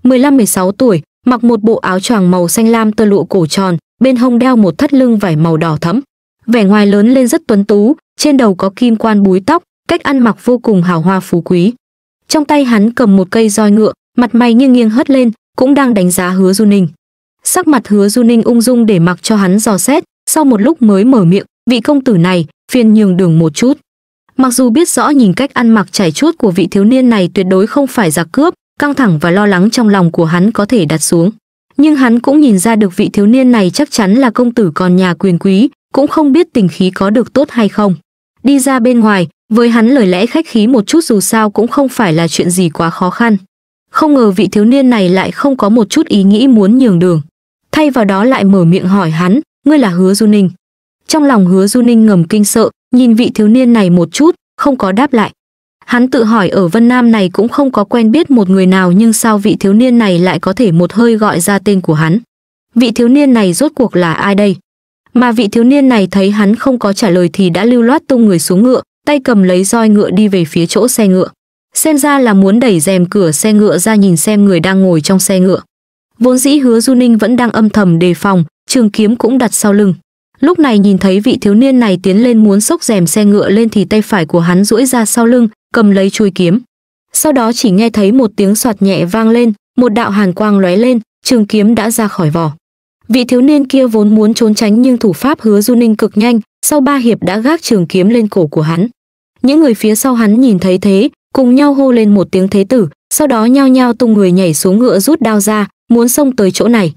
15-16 tuổi, mặc một bộ áo choàng màu xanh lam tơ lụa cổ tròn, bên hông đeo một thắt lưng vải màu đỏ thẫm. Vẻ ngoài lớn lên rất tuấn tú, trên đầu có kim quan búi tóc, cách ăn mặc vô cùng hào hoa phú quý. Trong tay hắn cầm một cây roi ngựa, mặt mày nghiêng nghiêng hất lên, cũng đang đánh giá Hứa Du Ninh. Sắc mặt Hứa Du Ninh ung dung để mặc cho hắn dò xét, sau một lúc mới mở miệng vị công tử này phiền nhường đường một chút mặc dù biết rõ nhìn cách ăn mặc chảy chuốt của vị thiếu niên này tuyệt đối không phải giặc cướp căng thẳng và lo lắng trong lòng của hắn có thể đặt xuống nhưng hắn cũng nhìn ra được vị thiếu niên này chắc chắn là công tử còn nhà quyền quý cũng không biết tình khí có được tốt hay không đi ra bên ngoài với hắn lời lẽ khách khí một chút dù sao cũng không phải là chuyện gì quá khó khăn không ngờ vị thiếu niên này lại không có một chút ý nghĩ muốn nhường đường thay vào đó lại mở miệng hỏi hắn ngươi là hứa du ninh trong lòng hứa du ninh ngầm kinh sợ nhìn vị thiếu niên này một chút không có đáp lại hắn tự hỏi ở vân nam này cũng không có quen biết một người nào nhưng sao vị thiếu niên này lại có thể một hơi gọi ra tên của hắn vị thiếu niên này rốt cuộc là ai đây mà vị thiếu niên này thấy hắn không có trả lời thì đã lưu loát tung người xuống ngựa tay cầm lấy roi ngựa đi về phía chỗ xe ngựa xem ra là muốn đẩy rèm cửa xe ngựa ra nhìn xem người đang ngồi trong xe ngựa Vốn dĩ hứa Du Ninh vẫn đang âm thầm đề phòng, trường kiếm cũng đặt sau lưng. Lúc này nhìn thấy vị thiếu niên này tiến lên muốn xốc rèm xe ngựa lên thì tay phải của hắn duỗi ra sau lưng, cầm lấy chuôi kiếm. Sau đó chỉ nghe thấy một tiếng soạt nhẹ vang lên, một đạo hàn quang lóe lên, trường kiếm đã ra khỏi vỏ. Vị thiếu niên kia vốn muốn trốn tránh nhưng thủ pháp hứa Du Ninh cực nhanh, sau ba hiệp đã gác trường kiếm lên cổ của hắn. Những người phía sau hắn nhìn thấy thế, cùng nhau hô lên một tiếng thế tử, sau đó nhao nhao tung người nhảy xuống ngựa rút đao ra, muốn xông tới chỗ này,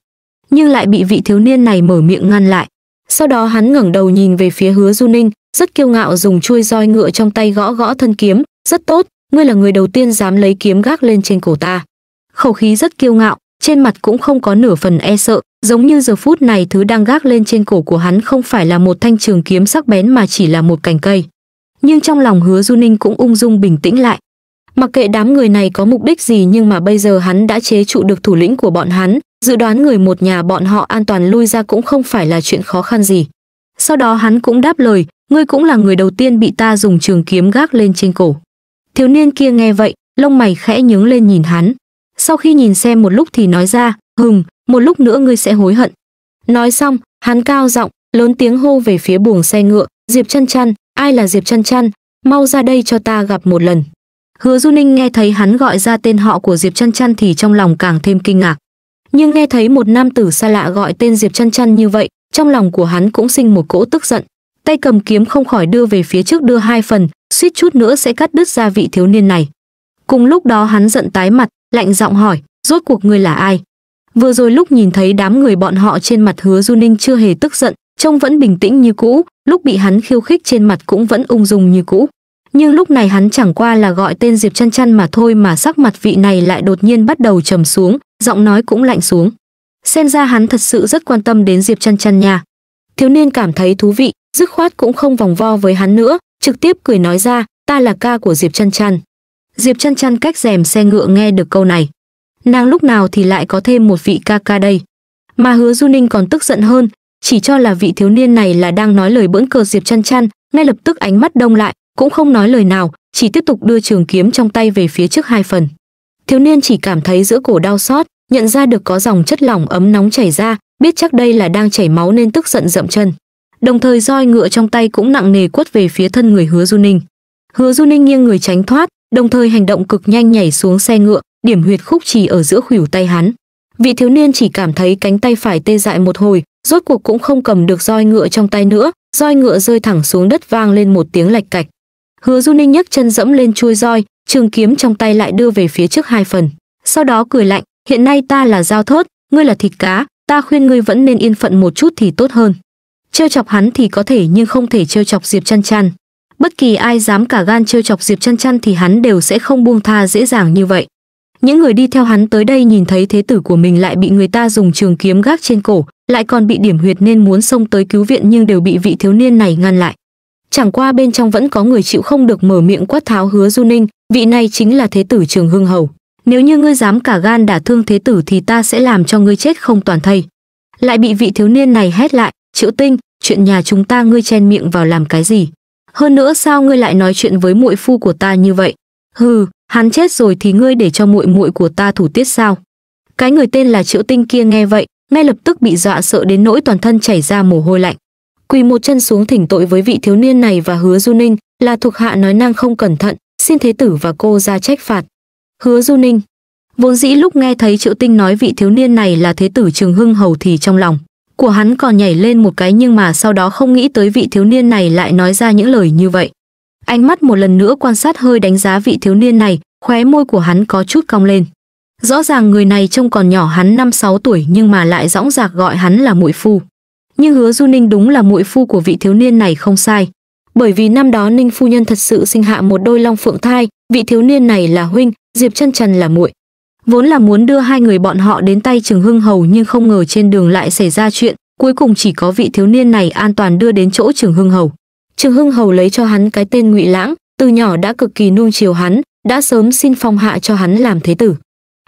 nhưng lại bị vị thiếu niên này mở miệng ngăn lại. Sau đó hắn ngẩng đầu nhìn về phía Hứa Du Ninh, rất kiêu ngạo dùng chuôi roi ngựa trong tay gõ gõ thân kiếm, "Rất tốt, ngươi là người đầu tiên dám lấy kiếm gác lên trên cổ ta." Khẩu khí rất kiêu ngạo, trên mặt cũng không có nửa phần e sợ, giống như giờ phút này thứ đang gác lên trên cổ của hắn không phải là một thanh trường kiếm sắc bén mà chỉ là một cành cây. Nhưng trong lòng Hứa Du Ninh cũng ung dung bình tĩnh lại, Mặc kệ đám người này có mục đích gì nhưng mà bây giờ hắn đã chế trụ được thủ lĩnh của bọn hắn, dự đoán người một nhà bọn họ an toàn lui ra cũng không phải là chuyện khó khăn gì. Sau đó hắn cũng đáp lời, ngươi cũng là người đầu tiên bị ta dùng trường kiếm gác lên trên cổ. Thiếu niên kia nghe vậy, lông mày khẽ nhướng lên nhìn hắn. Sau khi nhìn xem một lúc thì nói ra, hừng, một lúc nữa ngươi sẽ hối hận. Nói xong, hắn cao giọng, lớn tiếng hô về phía buồng xe ngựa, Diệp Chân Chân, ai là Diệp Chân Chân, mau ra đây cho ta gặp một lần. Hứa Du Ninh nghe thấy hắn gọi ra tên họ của Diệp Chăn Chăn thì trong lòng càng thêm kinh ngạc. Nhưng nghe thấy một nam tử xa lạ gọi tên Diệp Chăn Chăn như vậy, trong lòng của hắn cũng sinh một cỗ tức giận. Tay cầm kiếm không khỏi đưa về phía trước đưa hai phần, suýt chút nữa sẽ cắt đứt ra vị thiếu niên này. Cùng lúc đó hắn giận tái mặt, lạnh giọng hỏi, rốt cuộc ngươi là ai? Vừa rồi lúc nhìn thấy đám người bọn họ trên mặt hứa Du Ninh chưa hề tức giận, trông vẫn bình tĩnh như cũ, lúc bị hắn khiêu khích trên mặt cũng vẫn ung dung như cũ nhưng lúc này hắn chẳng qua là gọi tên Diệp Chăn Chăn mà thôi mà sắc mặt vị này lại đột nhiên bắt đầu trầm xuống, giọng nói cũng lạnh xuống. Xem ra hắn thật sự rất quan tâm đến Diệp Chăn Chăn nha. Thiếu niên cảm thấy thú vị, dứt khoát cũng không vòng vo với hắn nữa, trực tiếp cười nói ra, ta là ca của Diệp Chăn Chăn. Diệp Chăn Chăn cách rèm xe ngựa nghe được câu này. Nàng lúc nào thì lại có thêm một vị ca ca đây. Mà hứa Du Ninh còn tức giận hơn, chỉ cho là vị thiếu niên này là đang nói lời bỡn cờ Diệp Chăn Chăn, ngay lập tức ánh mắt đông lại, cũng không nói lời nào chỉ tiếp tục đưa trường kiếm trong tay về phía trước hai phần thiếu niên chỉ cảm thấy giữa cổ đau xót nhận ra được có dòng chất lỏng ấm nóng chảy ra biết chắc đây là đang chảy máu nên tức giận dậm chân đồng thời roi ngựa trong tay cũng nặng nề quất về phía thân người hứa du ninh hứa du ninh nghiêng người tránh thoát đồng thời hành động cực nhanh nhảy xuống xe ngựa điểm huyệt khúc trì ở giữa khuỷu tay hắn vị thiếu niên chỉ cảm thấy cánh tay phải tê dại một hồi rốt cuộc cũng không cầm được roi ngựa trong tay nữa roi ngựa rơi thẳng xuống đất vang lên một tiếng lạch cạch Hứa Du Ninh nhấc chân dẫm lên chui roi, trường kiếm trong tay lại đưa về phía trước hai phần. Sau đó cười lạnh, hiện nay ta là dao thớt, ngươi là thịt cá, ta khuyên ngươi vẫn nên yên phận một chút thì tốt hơn. Trêu chọc hắn thì có thể nhưng không thể trêu chọc Diệp Chăn Chăn. Bất kỳ ai dám cả gan trêu chọc Diệp Chăn Chăn thì hắn đều sẽ không buông tha dễ dàng như vậy. Những người đi theo hắn tới đây nhìn thấy thế tử của mình lại bị người ta dùng trường kiếm gác trên cổ, lại còn bị điểm huyệt nên muốn xông tới cứu viện nhưng đều bị vị thiếu niên này ngăn lại chẳng qua bên trong vẫn có người chịu không được mở miệng quát tháo hứa du ninh vị này chính là thế tử trường hưng hầu nếu như ngươi dám cả gan đả thương thế tử thì ta sẽ làm cho ngươi chết không toàn thây lại bị vị thiếu niên này hét lại triệu tinh chuyện nhà chúng ta ngươi chen miệng vào làm cái gì hơn nữa sao ngươi lại nói chuyện với muội phu của ta như vậy hừ hắn chết rồi thì ngươi để cho muội muội của ta thủ tiết sao cái người tên là triệu tinh kia nghe vậy ngay lập tức bị dọa sợ đến nỗi toàn thân chảy ra mồ hôi lạnh quỳ một chân xuống thỉnh tội với vị thiếu niên này và hứa du ninh là thuộc hạ nói năng không cẩn thận xin thế tử và cô ra trách phạt hứa du ninh vốn dĩ lúc nghe thấy triệu tinh nói vị thiếu niên này là thế tử trường hưng hầu thì trong lòng của hắn còn nhảy lên một cái nhưng mà sau đó không nghĩ tới vị thiếu niên này lại nói ra những lời như vậy ánh mắt một lần nữa quan sát hơi đánh giá vị thiếu niên này khóe môi của hắn có chút cong lên rõ ràng người này trông còn nhỏ hắn năm sáu tuổi nhưng mà lại dõng dạc gọi hắn là muội phu nhưng hứa du ninh đúng là muội phu của vị thiếu niên này không sai bởi vì năm đó ninh phu nhân thật sự sinh hạ một đôi long phượng thai vị thiếu niên này là huynh diệp chân trần là muội vốn là muốn đưa hai người bọn họ đến tay trường hưng hầu nhưng không ngờ trên đường lại xảy ra chuyện cuối cùng chỉ có vị thiếu niên này an toàn đưa đến chỗ trường hưng hầu trường hưng hầu lấy cho hắn cái tên ngụy lãng từ nhỏ đã cực kỳ nuông chiều hắn đã sớm xin phong hạ cho hắn làm thế tử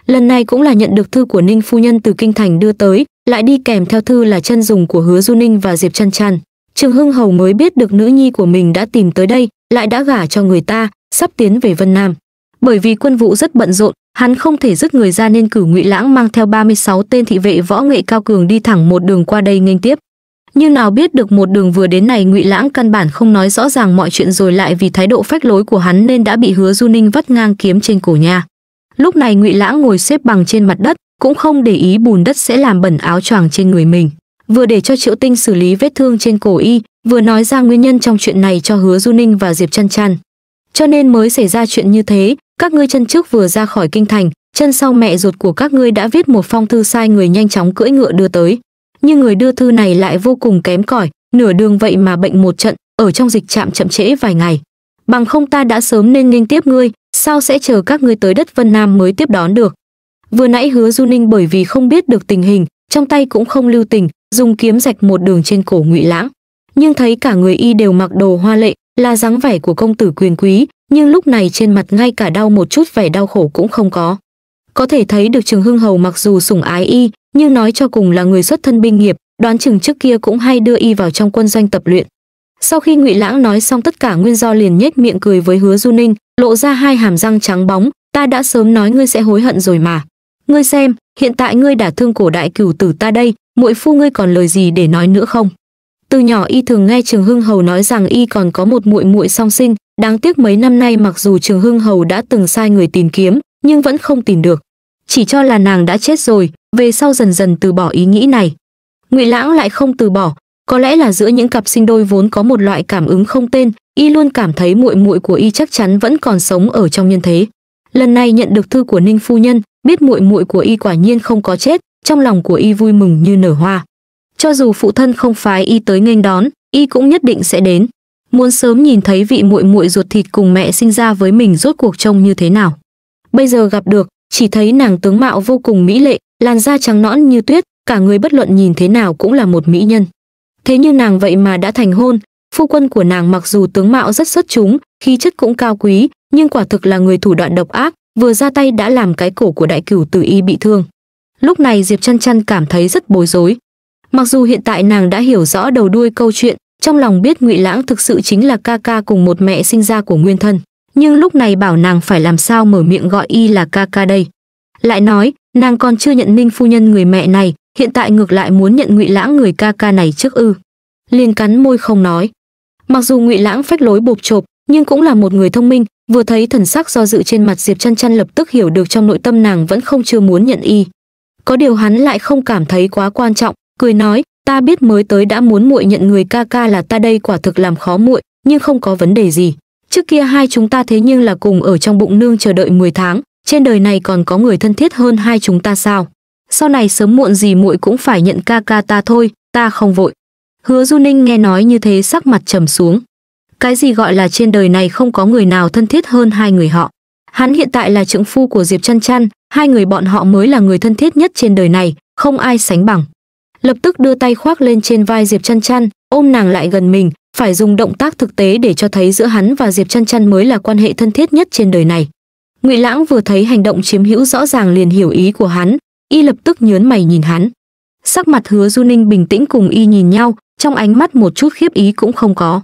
Lần này cũng là nhận được thư của Ninh phu nhân từ kinh thành đưa tới, lại đi kèm theo thư là chân dùng của Hứa Du Ninh và Diệp Chăn Chăn. Trường Hưng Hầu mới biết được nữ nhi của mình đã tìm tới đây, lại đã gả cho người ta, sắp tiến về Vân Nam. Bởi vì quân vụ rất bận rộn, hắn không thể dứt người ra nên cử Ngụy Lãng mang theo 36 tên thị vệ võ nghệ cao cường đi thẳng một đường qua đây nghênh tiếp. Như nào biết được một đường vừa đến này Ngụy Lãng căn bản không nói rõ ràng mọi chuyện rồi lại vì thái độ phách lối của hắn nên đã bị Hứa Du Ninh vắt ngang kiếm trên cổ nhà lúc này ngụy lãng ngồi xếp bằng trên mặt đất cũng không để ý bùn đất sẽ làm bẩn áo choàng trên người mình vừa để cho triệu tinh xử lý vết thương trên cổ y vừa nói ra nguyên nhân trong chuyện này cho hứa du ninh và diệp chăn chăn cho nên mới xảy ra chuyện như thế các ngươi chân trước vừa ra khỏi kinh thành chân sau mẹ ruột của các ngươi đã viết một phong thư sai người nhanh chóng cưỡi ngựa đưa tới nhưng người đưa thư này lại vô cùng kém cỏi nửa đường vậy mà bệnh một trận ở trong dịch trạm chậm trễ vài ngày bằng không ta đã sớm nên nghênh tiếp ngươi sao sẽ chờ các ngươi tới đất vân nam mới tiếp đón được vừa nãy hứa du ninh bởi vì không biết được tình hình trong tay cũng không lưu tình dùng kiếm rạch một đường trên cổ ngụy lãng nhưng thấy cả người y đều mặc đồ hoa lệ là dáng vẻ của công tử quyền quý nhưng lúc này trên mặt ngay cả đau một chút vẻ đau khổ cũng không có có thể thấy được trường hưng hầu mặc dù sủng ái y nhưng nói cho cùng là người xuất thân binh nghiệp đoán chừng trước kia cũng hay đưa y vào trong quân doanh tập luyện sau khi ngụy lãng nói xong tất cả nguyên do liền nhếch miệng cười với hứa du ninh lộ ra hai hàm răng trắng bóng ta đã sớm nói ngươi sẽ hối hận rồi mà ngươi xem hiện tại ngươi đã thương cổ đại cửu tử ta đây muội phu ngươi còn lời gì để nói nữa không từ nhỏ y thường nghe trường hưng hầu nói rằng y còn có một muội muội song sinh đáng tiếc mấy năm nay mặc dù trường hưng hầu đã từng sai người tìm kiếm nhưng vẫn không tìm được chỉ cho là nàng đã chết rồi về sau dần dần từ bỏ ý nghĩ này ngụy lãng lại không từ bỏ có lẽ là giữa những cặp sinh đôi vốn có một loại cảm ứng không tên y luôn cảm thấy muội muội của y chắc chắn vẫn còn sống ở trong nhân thế lần này nhận được thư của ninh phu nhân biết muội muội của y quả nhiên không có chết trong lòng của y vui mừng như nở hoa cho dù phụ thân không phái y tới nghênh đón y cũng nhất định sẽ đến muốn sớm nhìn thấy vị muội muội ruột thịt cùng mẹ sinh ra với mình rốt cuộc trông như thế nào bây giờ gặp được chỉ thấy nàng tướng mạo vô cùng mỹ lệ làn da trắng nõn như tuyết cả người bất luận nhìn thế nào cũng là một mỹ nhân Thế như nàng vậy mà đã thành hôn, phu quân của nàng mặc dù tướng mạo rất xuất chúng, khí chất cũng cao quý, nhưng quả thực là người thủ đoạn độc ác, vừa ra tay đã làm cái cổ của đại cửu tử y bị thương. Lúc này Diệp Chăn Chăn cảm thấy rất bối rối. Mặc dù hiện tại nàng đã hiểu rõ đầu đuôi câu chuyện, trong lòng biết Ngụy Lãng thực sự chính là ca ca cùng một mẹ sinh ra của nguyên thân, nhưng lúc này bảo nàng phải làm sao mở miệng gọi y là ca ca đây. Lại nói, nàng còn chưa nhận Ninh phu nhân người mẹ này, hiện tại ngược lại muốn nhận ngụy lãng người ca ca này trước ư liền cắn môi không nói mặc dù ngụy lãng phách lối bộp chộp nhưng cũng là một người thông minh vừa thấy thần sắc do dự trên mặt diệp chăn chăn lập tức hiểu được trong nội tâm nàng vẫn không chưa muốn nhận y có điều hắn lại không cảm thấy quá quan trọng cười nói ta biết mới tới đã muốn muội nhận người ca ca là ta đây quả thực làm khó muội nhưng không có vấn đề gì trước kia hai chúng ta thế nhưng là cùng ở trong bụng nương chờ đợi 10 tháng trên đời này còn có người thân thiết hơn hai chúng ta sao sau này sớm muộn gì muội cũng phải nhận ca ca ta thôi, ta không vội. Hứa Du Ninh nghe nói như thế sắc mặt trầm xuống. Cái gì gọi là trên đời này không có người nào thân thiết hơn hai người họ. Hắn hiện tại là trưởng phu của Diệp Chăn Chăn, hai người bọn họ mới là người thân thiết nhất trên đời này, không ai sánh bằng. Lập tức đưa tay khoác lên trên vai Diệp Chăn Chăn, ôm nàng lại gần mình, phải dùng động tác thực tế để cho thấy giữa hắn và Diệp Chăn Chăn mới là quan hệ thân thiết nhất trên đời này. Ngụy Lãng vừa thấy hành động chiếm hữu rõ ràng liền hiểu ý của hắn, y lập tức nhớn mày nhìn hắn sắc mặt hứa du ninh bình tĩnh cùng y nhìn nhau trong ánh mắt một chút khiếp ý cũng không có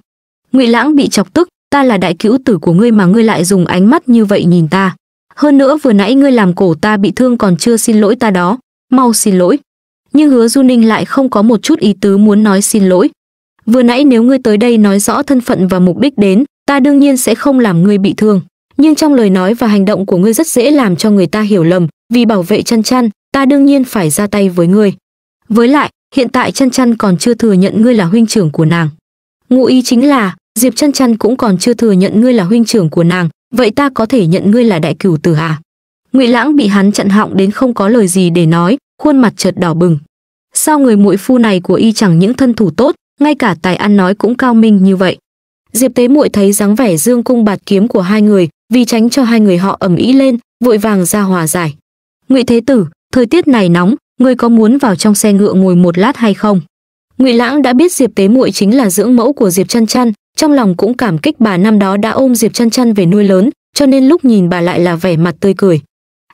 ngụy lãng bị chọc tức ta là đại cữu tử của ngươi mà ngươi lại dùng ánh mắt như vậy nhìn ta hơn nữa vừa nãy ngươi làm cổ ta bị thương còn chưa xin lỗi ta đó mau xin lỗi nhưng hứa du ninh lại không có một chút ý tứ muốn nói xin lỗi vừa nãy nếu ngươi tới đây nói rõ thân phận và mục đích đến ta đương nhiên sẽ không làm ngươi bị thương nhưng trong lời nói và hành động của ngươi rất dễ làm cho người ta hiểu lầm vì bảo vệ chăn chăn ta đương nhiên phải ra tay với ngươi. Với lại, hiện tại chân chăn còn chưa thừa nhận ngươi là huynh trưởng của nàng. Ngụ ý chính là, Diệp chân chăn cũng còn chưa thừa nhận ngươi là huynh trưởng của nàng, vậy ta có thể nhận ngươi là đại cửu tử à? Ngụy Lãng bị hắn chặn họng đến không có lời gì để nói, khuôn mặt chợt đỏ bừng. Sao người muội phu này của y chẳng những thân thủ tốt, ngay cả tài ăn nói cũng cao minh như vậy? Diệp Tế muội thấy dáng vẻ dương cung bạt kiếm của hai người, vì tránh cho hai người họ ầm ĩ lên, vội vàng ra hòa giải. "Ngụy Thế tử, thời tiết này nóng ngươi có muốn vào trong xe ngựa ngồi một lát hay không ngụy lãng đã biết diệp tế muội chính là dưỡng mẫu của diệp chăn chăn trong lòng cũng cảm kích bà năm đó đã ôm diệp chăn chăn về nuôi lớn cho nên lúc nhìn bà lại là vẻ mặt tươi cười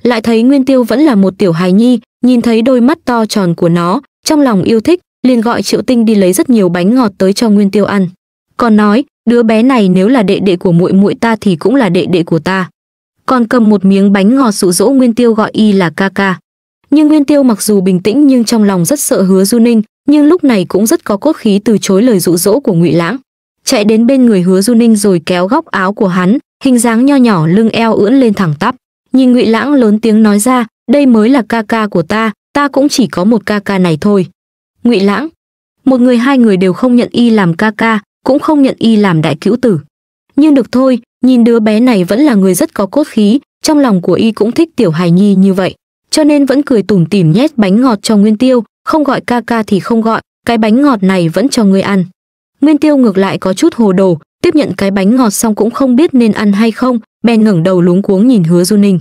lại thấy nguyên tiêu vẫn là một tiểu hài nhi nhìn thấy đôi mắt to tròn của nó trong lòng yêu thích liền gọi triệu tinh đi lấy rất nhiều bánh ngọt tới cho nguyên tiêu ăn còn nói đứa bé này nếu là đệ đệ của muội muội ta thì cũng là đệ đệ của ta còn cầm một miếng bánh ngọt dụ dỗ nguyên tiêu gọi y là ca ca nhưng nguyên tiêu mặc dù bình tĩnh nhưng trong lòng rất sợ hứa du ninh nhưng lúc này cũng rất có cốt khí từ chối lời dụ dỗ của ngụy lãng chạy đến bên người hứa du ninh rồi kéo góc áo của hắn hình dáng nho nhỏ lưng eo ưỡn lên thẳng tắp nhìn ngụy lãng lớn tiếng nói ra đây mới là ca ca của ta ta cũng chỉ có một ca ca này thôi ngụy lãng một người hai người đều không nhận y làm ca ca cũng không nhận y làm đại cữu tử nhưng được thôi nhìn đứa bé này vẫn là người rất có cốt khí trong lòng của y cũng thích tiểu hài nhi như vậy cho nên vẫn cười tủm tỉm nhét bánh ngọt cho Nguyên Tiêu, không gọi ca ca thì không gọi, cái bánh ngọt này vẫn cho ngươi ăn. Nguyên Tiêu ngược lại có chút hồ đồ, tiếp nhận cái bánh ngọt xong cũng không biết nên ăn hay không, bèn ngẩng đầu lúng cuống nhìn Hứa Du Ninh.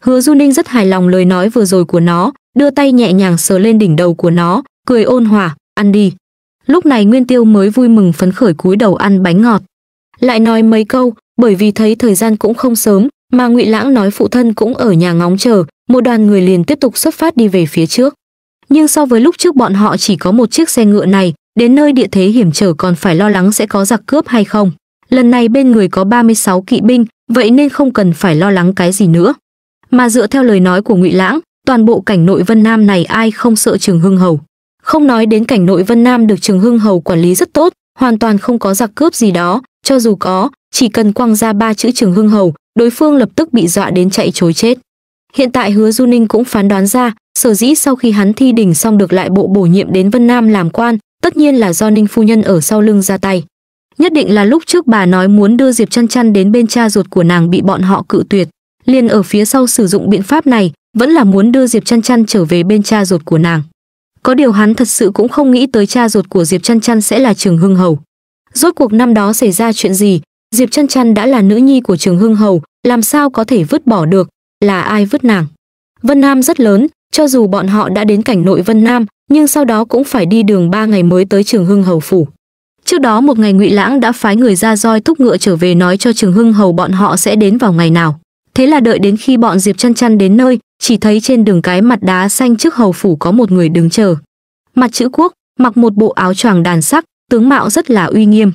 Hứa Du Ninh rất hài lòng lời nói vừa rồi của nó, đưa tay nhẹ nhàng sờ lên đỉnh đầu của nó, cười ôn hòa, "Ăn đi." Lúc này Nguyên Tiêu mới vui mừng phấn khởi cúi đầu ăn bánh ngọt. Lại nói mấy câu, bởi vì thấy thời gian cũng không sớm, mà Ngụy Lãng nói phụ thân cũng ở nhà ngóng chờ, một đoàn người liền tiếp tục xuất phát đi về phía trước. Nhưng so với lúc trước bọn họ chỉ có một chiếc xe ngựa này, đến nơi địa thế hiểm trở còn phải lo lắng sẽ có giặc cướp hay không. Lần này bên người có 36 kỵ binh, vậy nên không cần phải lo lắng cái gì nữa. Mà dựa theo lời nói của Ngụy Lãng, toàn bộ cảnh nội Vân Nam này ai không sợ Trường Hưng Hầu. Không nói đến cảnh nội Vân Nam được Trường Hưng Hầu quản lý rất tốt, hoàn toàn không có giặc cướp gì đó, cho dù có, chỉ cần quăng ra ba chữ Trường Hưng Hầu, đối phương lập tức bị dọa đến chạy chối chết. Hiện tại Hứa Du Ninh cũng phán đoán ra, sở dĩ sau khi hắn thi đỉnh xong được lại bộ bổ nhiệm đến Vân Nam làm quan, tất nhiên là do Ninh phu nhân ở sau lưng ra tay. Nhất định là lúc trước bà nói muốn đưa Diệp Chăn Chăn đến bên cha ruột của nàng bị bọn họ cự tuyệt, liền ở phía sau sử dụng biện pháp này, vẫn là muốn đưa Diệp Chăn Chăn trở về bên cha ruột của nàng. Có điều hắn thật sự cũng không nghĩ tới cha ruột của Diệp Chăn Chăn sẽ là Trường Hưng Hầu. Rốt cuộc năm đó xảy ra chuyện gì, Diệp Chăn Chăn đã là nữ nhi của Trường Hưng Hầu, làm sao có thể vứt bỏ được, là ai vứt nàng. Vân Nam rất lớn, cho dù bọn họ đã đến cảnh nội Vân Nam, nhưng sau đó cũng phải đi đường 3 ngày mới tới Trường Hưng Hầu phủ. Trước đó một ngày Ngụy Lãng đã phái người ra roi thúc ngựa trở về nói cho Trường Hưng Hầu bọn họ sẽ đến vào ngày nào. Thế là đợi đến khi bọn Diệp Chân Chân đến nơi, chỉ thấy trên đường cái mặt đá xanh trước hầu phủ có một người đứng chờ. Mặt chữ quốc, mặc một bộ áo choàng đàn sắc, tướng mạo rất là uy nghiêm.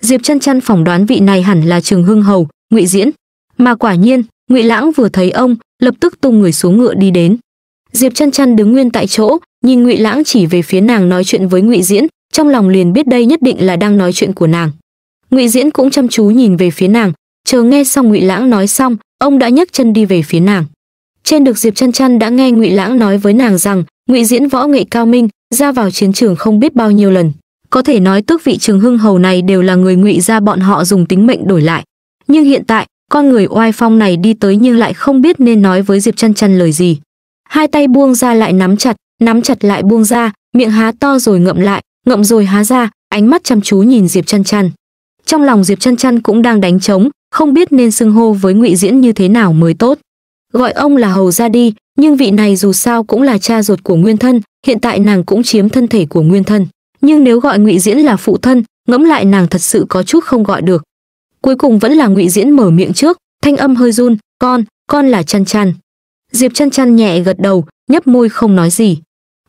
Diệp Chân Chân phỏng đoán vị này hẳn là Trường Hưng Hầu, Ngụy Diễn. Mà quả nhiên, ngụy lãng vừa thấy ông lập tức tung người xuống ngựa đi đến diệp chăn chăn đứng nguyên tại chỗ nhìn ngụy lãng chỉ về phía nàng nói chuyện với ngụy diễn trong lòng liền biết đây nhất định là đang nói chuyện của nàng ngụy diễn cũng chăm chú nhìn về phía nàng chờ nghe xong ngụy lãng nói xong ông đã nhấc chân đi về phía nàng trên được diệp chăn chăn đã nghe ngụy lãng nói với nàng rằng ngụy diễn võ nghệ cao minh ra vào chiến trường không biết bao nhiêu lần có thể nói tước vị trường hưng hầu này đều là người ngụy ra bọn họ dùng tính mệnh đổi lại nhưng hiện tại con người oai phong này đi tới nhưng lại không biết nên nói với diệp chăn chăn lời gì hai tay buông ra lại nắm chặt nắm chặt lại buông ra miệng há to rồi ngậm lại ngậm rồi há ra ánh mắt chăm chú nhìn diệp chăn chăn trong lòng diệp chăn chăn cũng đang đánh trống không biết nên xưng hô với ngụy diễn như thế nào mới tốt gọi ông là hầu ra đi nhưng vị này dù sao cũng là cha ruột của nguyên thân hiện tại nàng cũng chiếm thân thể của nguyên thân nhưng nếu gọi ngụy diễn là phụ thân ngẫm lại nàng thật sự có chút không gọi được cuối cùng vẫn là ngụy diễn mở miệng trước thanh âm hơi run con con là chăn chăn diệp chăn chăn nhẹ gật đầu nhấp môi không nói gì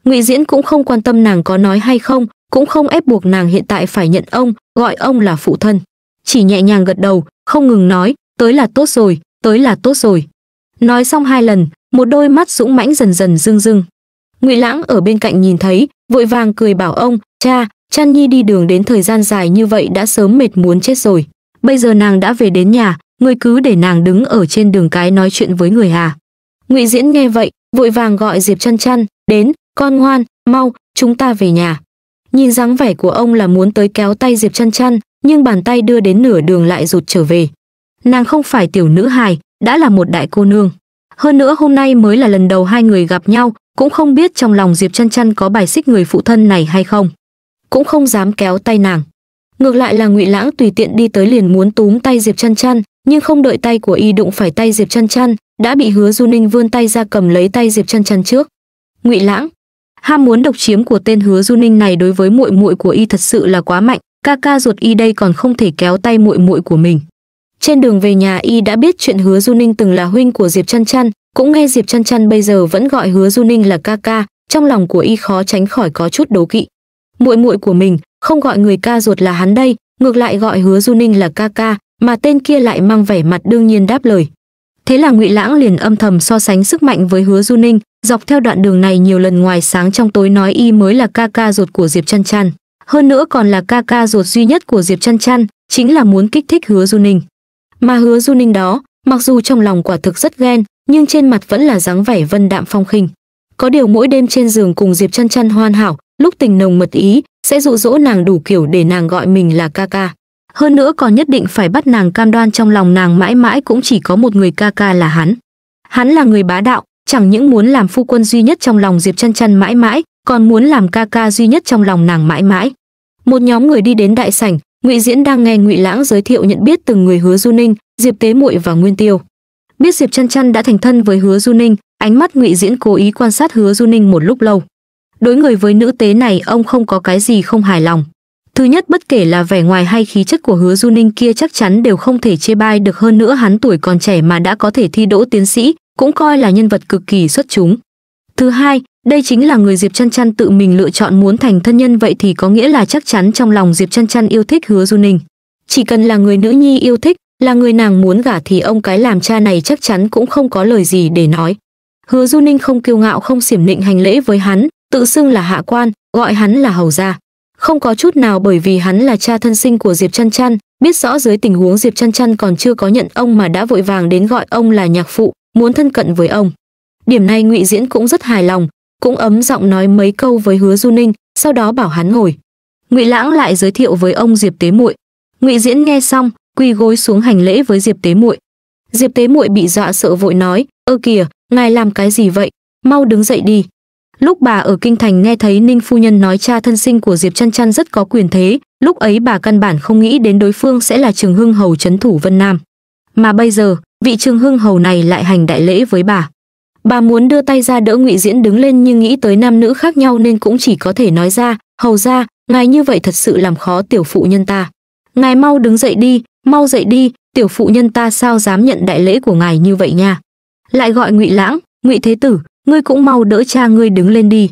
ngụy diễn cũng không quan tâm nàng có nói hay không cũng không ép buộc nàng hiện tại phải nhận ông gọi ông là phụ thân chỉ nhẹ nhàng gật đầu không ngừng nói tới là tốt rồi tới là tốt rồi nói xong hai lần một đôi mắt dũng mãnh dần dần rưng rưng ngụy lãng ở bên cạnh nhìn thấy vội vàng cười bảo ông cha chăn nhi đi đường đến thời gian dài như vậy đã sớm mệt muốn chết rồi bây giờ nàng đã về đến nhà ngươi cứ để nàng đứng ở trên đường cái nói chuyện với người hà ngụy diễn nghe vậy vội vàng gọi diệp chăn chăn đến con ngoan mau chúng ta về nhà nhìn dáng vẻ của ông là muốn tới kéo tay diệp chăn chăn nhưng bàn tay đưa đến nửa đường lại rụt trở về nàng không phải tiểu nữ hài đã là một đại cô nương hơn nữa hôm nay mới là lần đầu hai người gặp nhau cũng không biết trong lòng diệp chăn chăn có bài xích người phụ thân này hay không cũng không dám kéo tay nàng ngược lại là ngụy lãng tùy tiện đi tới liền muốn túm tay diệp chăn chăn nhưng không đợi tay của y đụng phải tay diệp chăn chăn đã bị hứa du ninh vươn tay ra cầm lấy tay diệp chăn chăn trước ngụy lãng ham muốn độc chiếm của tên hứa du ninh này đối với muội muội của y thật sự là quá mạnh ca ca ruột y đây còn không thể kéo tay muội muội của mình trên đường về nhà y đã biết chuyện hứa du ninh từng là huynh của diệp chăn chăn cũng nghe diệp chăn chăn bây giờ vẫn gọi hứa du ninh là ca ca trong lòng của y khó tránh khỏi có chút đố kỵ muội muội của mình không gọi người ca ruột là hắn đây, ngược lại gọi Hứa Du Ninh là ca ca, mà tên kia lại mang vẻ mặt đương nhiên đáp lời. Thế là Ngụy Lãng liền âm thầm so sánh sức mạnh với Hứa Du Ninh, dọc theo đoạn đường này nhiều lần ngoài sáng trong tối nói y mới là ca ca ruột của Diệp Chăn Chăn, hơn nữa còn là ca ca ruột duy nhất của Diệp Chăn Chăn, chính là muốn kích thích Hứa Du Ninh. Mà Hứa Du Ninh đó, mặc dù trong lòng quả thực rất ghen, nhưng trên mặt vẫn là dáng vẻ vân đạm phong khinh. Có điều mỗi đêm trên giường cùng Diệp Chăn Chăn hoàn hảo, lúc tình nồng mật ý, sẽ dụ dỗ nàng đủ kiểu để nàng gọi mình là ca ca. Hơn nữa còn nhất định phải bắt nàng cam đoan trong lòng nàng mãi mãi cũng chỉ có một người ca ca là hắn. Hắn là người bá đạo, chẳng những muốn làm phu quân duy nhất trong lòng Diệp Chân Chân mãi mãi, còn muốn làm ca ca duy nhất trong lòng nàng mãi mãi. Một nhóm người đi đến đại sảnh, Ngụy Diễn đang nghe Ngụy Lãng giới thiệu nhận biết từng người Hứa Du Ninh, Diệp Tế Muội và Nguyên Tiêu. Biết Diệp Chân Chân đã thành thân với Hứa Du Ninh, ánh mắt Ngụy Diễn cố ý quan sát Hứa Du Ninh một lúc lâu đối người với nữ tế này ông không có cái gì không hài lòng. Thứ nhất bất kể là vẻ ngoài hay khí chất của hứa du ninh kia chắc chắn đều không thể chê bai được hơn nữa hắn tuổi còn trẻ mà đã có thể thi đỗ tiến sĩ, cũng coi là nhân vật cực kỳ xuất chúng. Thứ hai, đây chính là người Diệp Chăn Chăn tự mình lựa chọn muốn thành thân nhân vậy thì có nghĩa là chắc chắn trong lòng Diệp Chăn Chăn yêu thích Hứa Du Ninh. Chỉ cần là người nữ nhi yêu thích, là người nàng muốn gả thì ông cái làm cha này chắc chắn cũng không có lời gì để nói. Hứa Du Ninh không kiêu ngạo không xiểm nịnh hành lễ với hắn, tự xưng là hạ quan, gọi hắn là hầu gia. Không có chút nào bởi vì hắn là cha thân sinh của Diệp Chăn Chăn, biết rõ dưới tình huống Diệp Chăn Chăn còn chưa có nhận ông mà đã vội vàng đến gọi ông là nhạc phụ, muốn thân cận với ông. Điểm này Ngụy Diễn cũng rất hài lòng, cũng ấm giọng nói mấy câu với Hứa Du Ninh, sau đó bảo hắn ngồi. Ngụy Lãng lại giới thiệu với ông Diệp Tế Muội. Ngụy Diễn nghe xong, quỳ gối xuống hành lễ với Diệp Tế Muội. Diệp Tế Muội bị dọa sợ vội nói: "Ơ kìa, ngài làm cái gì vậy? Mau đứng dậy đi." Lúc bà ở kinh thành nghe thấy Ninh phu nhân nói cha thân sinh của Diệp trăn trăn rất có quyền thế, lúc ấy bà căn bản không nghĩ đến đối phương sẽ là Trường Hưng hầu chấn thủ Vân Nam. Mà bây giờ, vị Trường Hưng hầu này lại hành đại lễ với bà. Bà muốn đưa tay ra đỡ Ngụy Diễn đứng lên nhưng nghĩ tới nam nữ khác nhau nên cũng chỉ có thể nói ra, "Hầu gia, ngài như vậy thật sự làm khó tiểu phụ nhân ta. Ngài mau đứng dậy đi, mau dậy đi, tiểu phụ nhân ta sao dám nhận đại lễ của ngài như vậy nha." Lại gọi Ngụy Lãng, "Ngụy Thế tử, ngươi cũng mau đỡ cha ngươi đứng lên đi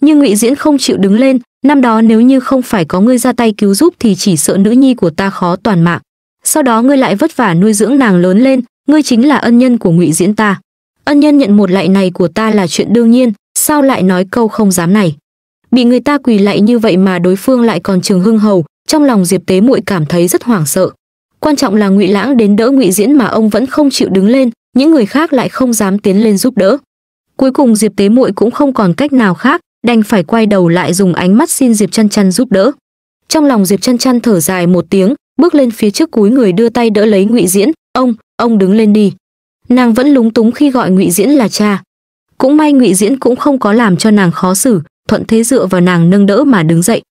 nhưng ngụy diễn không chịu đứng lên năm đó nếu như không phải có ngươi ra tay cứu giúp thì chỉ sợ nữ nhi của ta khó toàn mạng sau đó ngươi lại vất vả nuôi dưỡng nàng lớn lên ngươi chính là ân nhân của ngụy diễn ta ân nhân nhận một lại này của ta là chuyện đương nhiên sao lại nói câu không dám này bị người ta quỳ lạy như vậy mà đối phương lại còn trường hưng hầu trong lòng diệp tế muội cảm thấy rất hoảng sợ quan trọng là ngụy lãng đến đỡ ngụy diễn mà ông vẫn không chịu đứng lên những người khác lại không dám tiến lên giúp đỡ Cuối cùng Diệp Tế Muội cũng không còn cách nào khác, đành phải quay đầu lại dùng ánh mắt xin Diệp Chân Chân giúp đỡ. Trong lòng Diệp Chân Chân thở dài một tiếng, bước lên phía trước cúi người đưa tay đỡ lấy Ngụy Diễn, "Ông, ông đứng lên đi." Nàng vẫn lúng túng khi gọi Ngụy Diễn là cha. Cũng may Ngụy Diễn cũng không có làm cho nàng khó xử, thuận thế dựa vào nàng nâng đỡ mà đứng dậy.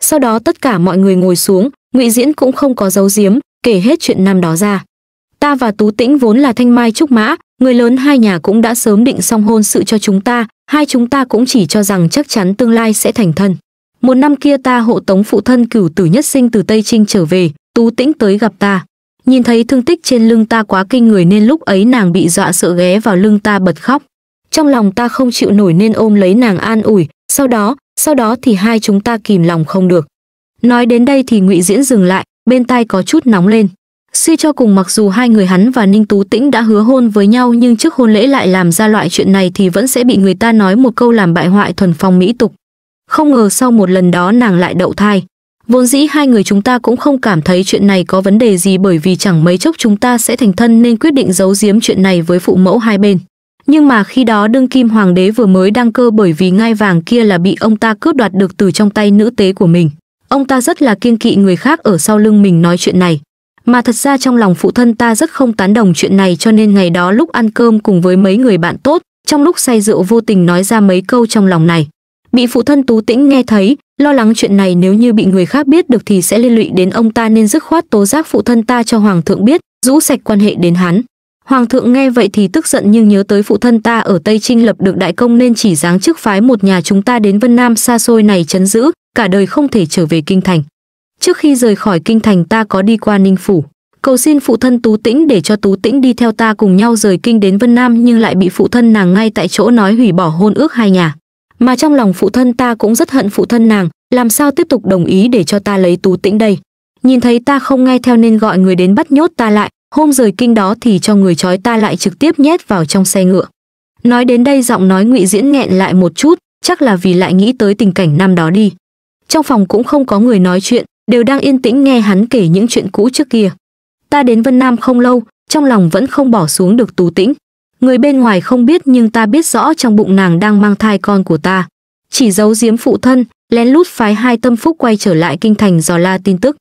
Sau đó tất cả mọi người ngồi xuống, Ngụy Diễn cũng không có giấu giếm, kể hết chuyện năm đó ra ta và tú tĩnh vốn là thanh mai trúc mã người lớn hai nhà cũng đã sớm định xong hôn sự cho chúng ta hai chúng ta cũng chỉ cho rằng chắc chắn tương lai sẽ thành thân một năm kia ta hộ tống phụ thân cửu tử nhất sinh từ tây trinh trở về tú tĩnh tới gặp ta nhìn thấy thương tích trên lưng ta quá kinh người nên lúc ấy nàng bị dọa sợ ghé vào lưng ta bật khóc trong lòng ta không chịu nổi nên ôm lấy nàng an ủi sau đó sau đó thì hai chúng ta kìm lòng không được nói đến đây thì ngụy diễn dừng lại bên tai có chút nóng lên Suy cho cùng mặc dù hai người hắn và Ninh Tú Tĩnh đã hứa hôn với nhau nhưng trước hôn lễ lại làm ra loại chuyện này thì vẫn sẽ bị người ta nói một câu làm bại hoại thuần phong mỹ tục. Không ngờ sau một lần đó nàng lại đậu thai. Vốn dĩ hai người chúng ta cũng không cảm thấy chuyện này có vấn đề gì bởi vì chẳng mấy chốc chúng ta sẽ thành thân nên quyết định giấu giếm chuyện này với phụ mẫu hai bên. Nhưng mà khi đó đương kim hoàng đế vừa mới đăng cơ bởi vì ngai vàng kia là bị ông ta cướp đoạt được từ trong tay nữ tế của mình. Ông ta rất là kiên kỵ người khác ở sau lưng mình nói chuyện này. Mà thật ra trong lòng phụ thân ta rất không tán đồng chuyện này cho nên ngày đó lúc ăn cơm cùng với mấy người bạn tốt, trong lúc say rượu vô tình nói ra mấy câu trong lòng này. Bị phụ thân Tú Tĩnh nghe thấy, lo lắng chuyện này nếu như bị người khác biết được thì sẽ liên lụy đến ông ta nên dứt khoát tố giác phụ thân ta cho hoàng thượng biết, rũ sạch quan hệ đến hắn. Hoàng thượng nghe vậy thì tức giận nhưng nhớ tới phụ thân ta ở Tây Trinh lập được đại công nên chỉ giáng chức phái một nhà chúng ta đến Vân Nam xa xôi này chấn giữ, cả đời không thể trở về kinh thành. Trước khi rời khỏi kinh thành ta có đi qua Ninh Phủ, cầu xin phụ thân Tú Tĩnh để cho Tú Tĩnh đi theo ta cùng nhau rời kinh đến Vân Nam nhưng lại bị phụ thân nàng ngay tại chỗ nói hủy bỏ hôn ước hai nhà. Mà trong lòng phụ thân ta cũng rất hận phụ thân nàng, làm sao tiếp tục đồng ý để cho ta lấy Tú Tĩnh đây. Nhìn thấy ta không nghe theo nên gọi người đến bắt nhốt ta lại, hôm rời kinh đó thì cho người trói ta lại trực tiếp nhét vào trong xe ngựa. Nói đến đây giọng nói ngụy diễn nghẹn lại một chút, chắc là vì lại nghĩ tới tình cảnh năm đó đi. Trong phòng cũng không có người nói chuyện, đều đang yên tĩnh nghe hắn kể những chuyện cũ trước kia. Ta đến Vân Nam không lâu, trong lòng vẫn không bỏ xuống được Tú Tĩnh. Người bên ngoài không biết nhưng ta biết rõ trong bụng nàng đang mang thai con của ta. Chỉ giấu giếm phụ thân, lén lút phái hai tâm phúc quay trở lại kinh thành dò la tin tức.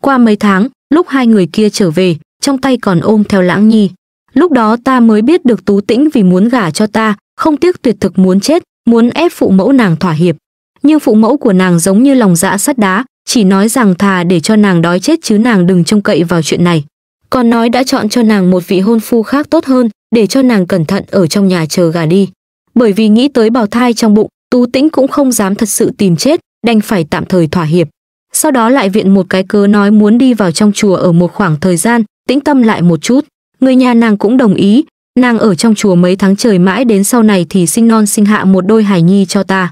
Qua mấy tháng, lúc hai người kia trở về, trong tay còn ôm theo lãng nhi. Lúc đó ta mới biết được Tú Tĩnh vì muốn gả cho ta, không tiếc tuyệt thực muốn chết, muốn ép phụ mẫu nàng thỏa hiệp nhưng phụ mẫu của nàng giống như lòng dạ sắt đá, chỉ nói rằng thà để cho nàng đói chết chứ nàng đừng trông cậy vào chuyện này. Còn nói đã chọn cho nàng một vị hôn phu khác tốt hơn, để cho nàng cẩn thận ở trong nhà chờ gà đi. Bởi vì nghĩ tới bào thai trong bụng, Tú Tĩnh cũng không dám thật sự tìm chết, đành phải tạm thời thỏa hiệp. Sau đó lại viện một cái cớ nói muốn đi vào trong chùa ở một khoảng thời gian, tĩnh tâm lại một chút. Người nhà nàng cũng đồng ý, nàng ở trong chùa mấy tháng trời mãi đến sau này thì sinh non sinh hạ một đôi hài nhi cho ta.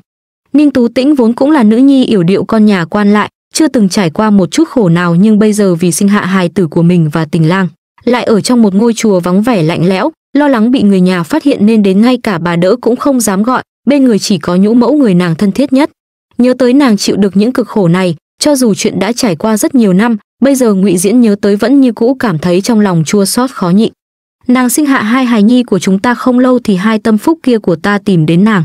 Ninh Tú Tĩnh vốn cũng là nữ nhi yểu điệu con nhà quan lại, chưa từng trải qua một chút khổ nào nhưng bây giờ vì sinh hạ hài tử của mình và tình lang, lại ở trong một ngôi chùa vắng vẻ lạnh lẽo, lo lắng bị người nhà phát hiện nên đến ngay cả bà đỡ cũng không dám gọi, bên người chỉ có nhũ mẫu người nàng thân thiết nhất. Nhớ tới nàng chịu được những cực khổ này, cho dù chuyện đã trải qua rất nhiều năm, bây giờ Ngụy Diễn nhớ tới vẫn như cũ cảm thấy trong lòng chua xót khó nhịn. Nàng sinh hạ hai hài nhi của chúng ta không lâu thì hai tâm phúc kia của ta tìm đến nàng.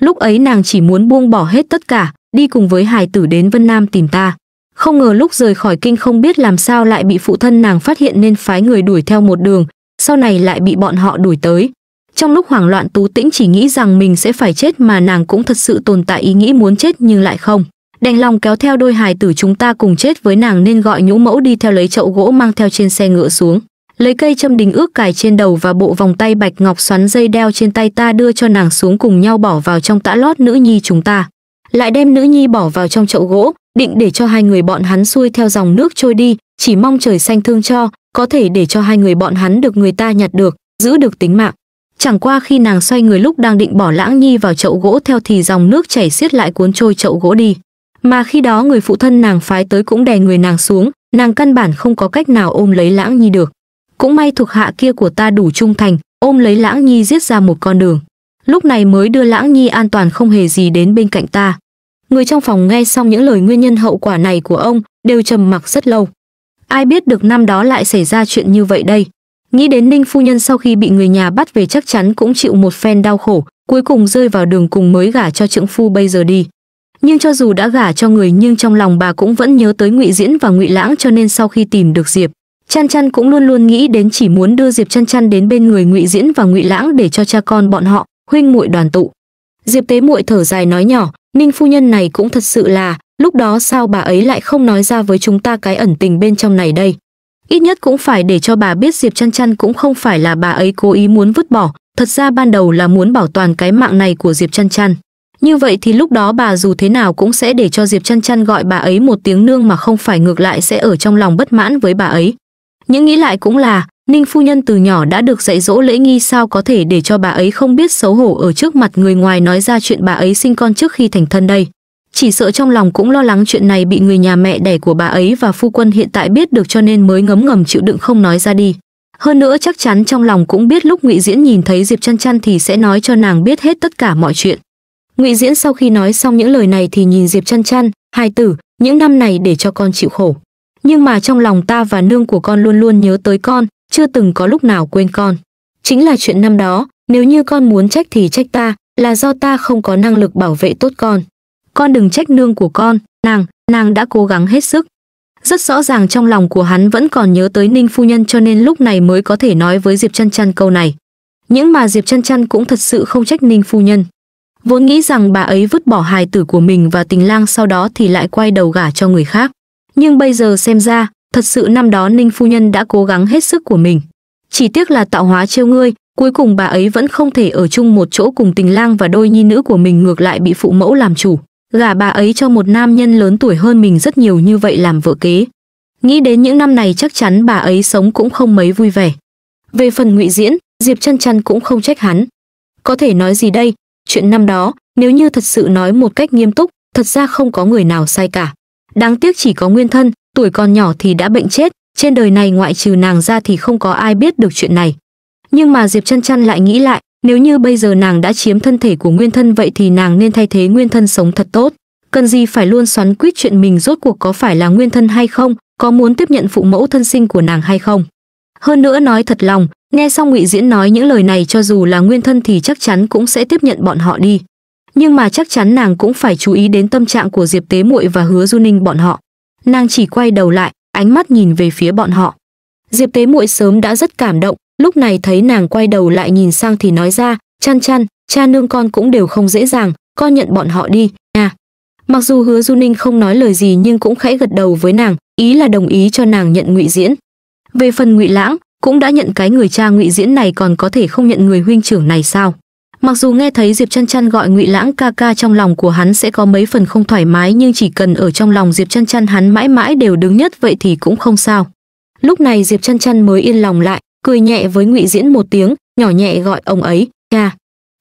Lúc ấy nàng chỉ muốn buông bỏ hết tất cả, đi cùng với hài tử đến Vân Nam tìm ta. Không ngờ lúc rời khỏi kinh không biết làm sao lại bị phụ thân nàng phát hiện nên phái người đuổi theo một đường, sau này lại bị bọn họ đuổi tới. Trong lúc hoảng loạn Tú Tĩnh chỉ nghĩ rằng mình sẽ phải chết mà nàng cũng thật sự tồn tại ý nghĩ muốn chết nhưng lại không. Đành lòng kéo theo đôi hài tử chúng ta cùng chết với nàng nên gọi nhũ mẫu đi theo lấy chậu gỗ mang theo trên xe ngựa xuống lấy cây châm đình ước cài trên đầu và bộ vòng tay bạch ngọc xoắn dây đeo trên tay ta đưa cho nàng xuống cùng nhau bỏ vào trong tã lót nữ nhi chúng ta. Lại đem nữ nhi bỏ vào trong chậu gỗ, định để cho hai người bọn hắn xuôi theo dòng nước trôi đi, chỉ mong trời xanh thương cho, có thể để cho hai người bọn hắn được người ta nhặt được, giữ được tính mạng. Chẳng qua khi nàng xoay người lúc đang định bỏ lãng nhi vào chậu gỗ theo thì dòng nước chảy xiết lại cuốn trôi chậu gỗ đi. Mà khi đó người phụ thân nàng phái tới cũng đè người nàng xuống, nàng căn bản không có cách nào ôm lấy lãng nhi được cũng may thuộc hạ kia của ta đủ trung thành, ôm lấy Lãng Nhi giết ra một con đường. Lúc này mới đưa Lãng Nhi an toàn không hề gì đến bên cạnh ta. Người trong phòng nghe xong những lời nguyên nhân hậu quả này của ông, đều trầm mặc rất lâu. Ai biết được năm đó lại xảy ra chuyện như vậy đây. Nghĩ đến Ninh phu nhân sau khi bị người nhà bắt về chắc chắn cũng chịu một phen đau khổ, cuối cùng rơi vào đường cùng mới gả cho trượng phu bây giờ đi. Nhưng cho dù đã gả cho người nhưng trong lòng bà cũng vẫn nhớ tới Ngụy Diễn và Ngụy Lãng cho nên sau khi tìm được Diệp, Chăn chăn cũng luôn luôn nghĩ đến chỉ muốn đưa Diệp chăn chăn đến bên người Ngụy Diễn và Ngụy Lãng để cho cha con bọn họ, huynh muội đoàn tụ. Diệp Tế muội thở dài nói nhỏ, Ninh phu nhân này cũng thật sự là, lúc đó sao bà ấy lại không nói ra với chúng ta cái ẩn tình bên trong này đây? Ít nhất cũng phải để cho bà biết Diệp chăn chăn cũng không phải là bà ấy cố ý muốn vứt bỏ, thật ra ban đầu là muốn bảo toàn cái mạng này của Diệp chăn chăn. Như vậy thì lúc đó bà dù thế nào cũng sẽ để cho Diệp chăn chăn gọi bà ấy một tiếng nương mà không phải ngược lại sẽ ở trong lòng bất mãn với bà ấy những nghĩ lại cũng là ninh phu nhân từ nhỏ đã được dạy dỗ lễ nghi sao có thể để cho bà ấy không biết xấu hổ ở trước mặt người ngoài nói ra chuyện bà ấy sinh con trước khi thành thân đây chỉ sợ trong lòng cũng lo lắng chuyện này bị người nhà mẹ đẻ của bà ấy và phu quân hiện tại biết được cho nên mới ngấm ngầm chịu đựng không nói ra đi hơn nữa chắc chắn trong lòng cũng biết lúc ngụy diễn nhìn thấy diệp chăn chăn thì sẽ nói cho nàng biết hết tất cả mọi chuyện ngụy diễn sau khi nói xong những lời này thì nhìn diệp chăn chăn hai tử những năm này để cho con chịu khổ nhưng mà trong lòng ta và nương của con luôn luôn nhớ tới con, chưa từng có lúc nào quên con. Chính là chuyện năm đó, nếu như con muốn trách thì trách ta, là do ta không có năng lực bảo vệ tốt con. Con đừng trách nương của con, nàng, nàng đã cố gắng hết sức. Rất rõ ràng trong lòng của hắn vẫn còn nhớ tới Ninh phu nhân cho nên lúc này mới có thể nói với Diệp Chân Chân câu này. Những mà Diệp Chân Chân cũng thật sự không trách Ninh phu nhân. Vốn nghĩ rằng bà ấy vứt bỏ hài tử của mình và tình lang sau đó thì lại quay đầu gả cho người khác nhưng bây giờ xem ra, thật sự năm đó Ninh Phu Nhân đã cố gắng hết sức của mình. Chỉ tiếc là tạo hóa trêu ngươi, cuối cùng bà ấy vẫn không thể ở chung một chỗ cùng tình lang và đôi nhi nữ của mình ngược lại bị phụ mẫu làm chủ. Gả bà ấy cho một nam nhân lớn tuổi hơn mình rất nhiều như vậy làm vợ kế. Nghĩ đến những năm này chắc chắn bà ấy sống cũng không mấy vui vẻ. Về phần ngụy diễn, Diệp chân chăn cũng không trách hắn. Có thể nói gì đây, chuyện năm đó, nếu như thật sự nói một cách nghiêm túc, thật ra không có người nào sai cả. Đáng tiếc chỉ có nguyên thân, tuổi còn nhỏ thì đã bệnh chết, trên đời này ngoại trừ nàng ra thì không có ai biết được chuyện này. Nhưng mà Diệp Chân Chân lại nghĩ lại, nếu như bây giờ nàng đã chiếm thân thể của nguyên thân vậy thì nàng nên thay thế nguyên thân sống thật tốt. Cần gì phải luôn xoắn quýt chuyện mình rốt cuộc có phải là nguyên thân hay không, có muốn tiếp nhận phụ mẫu thân sinh của nàng hay không. Hơn nữa nói thật lòng, nghe xong Ngụy Diễn nói những lời này cho dù là nguyên thân thì chắc chắn cũng sẽ tiếp nhận bọn họ đi nhưng mà chắc chắn nàng cũng phải chú ý đến tâm trạng của Diệp Tế Muội và Hứa Du Ninh bọn họ. Nàng chỉ quay đầu lại, ánh mắt nhìn về phía bọn họ. Diệp Tế Muội sớm đã rất cảm động, lúc này thấy nàng quay đầu lại nhìn sang thì nói ra, "Chăn chăn, cha nương con cũng đều không dễ dàng, con nhận bọn họ đi." À. Mặc dù Hứa Du Ninh không nói lời gì nhưng cũng khẽ gật đầu với nàng, ý là đồng ý cho nàng nhận Ngụy Diễn. Về phần Ngụy Lãng, cũng đã nhận cái người cha Ngụy Diễn này còn có thể không nhận người huynh trưởng này sao? mặc dù nghe thấy diệp chăn chăn gọi ngụy lãng ca ca trong lòng của hắn sẽ có mấy phần không thoải mái nhưng chỉ cần ở trong lòng diệp chăn chăn hắn mãi mãi đều đứng nhất vậy thì cũng không sao lúc này diệp chăn chăn mới yên lòng lại cười nhẹ với ngụy diễn một tiếng nhỏ nhẹ gọi ông ấy cha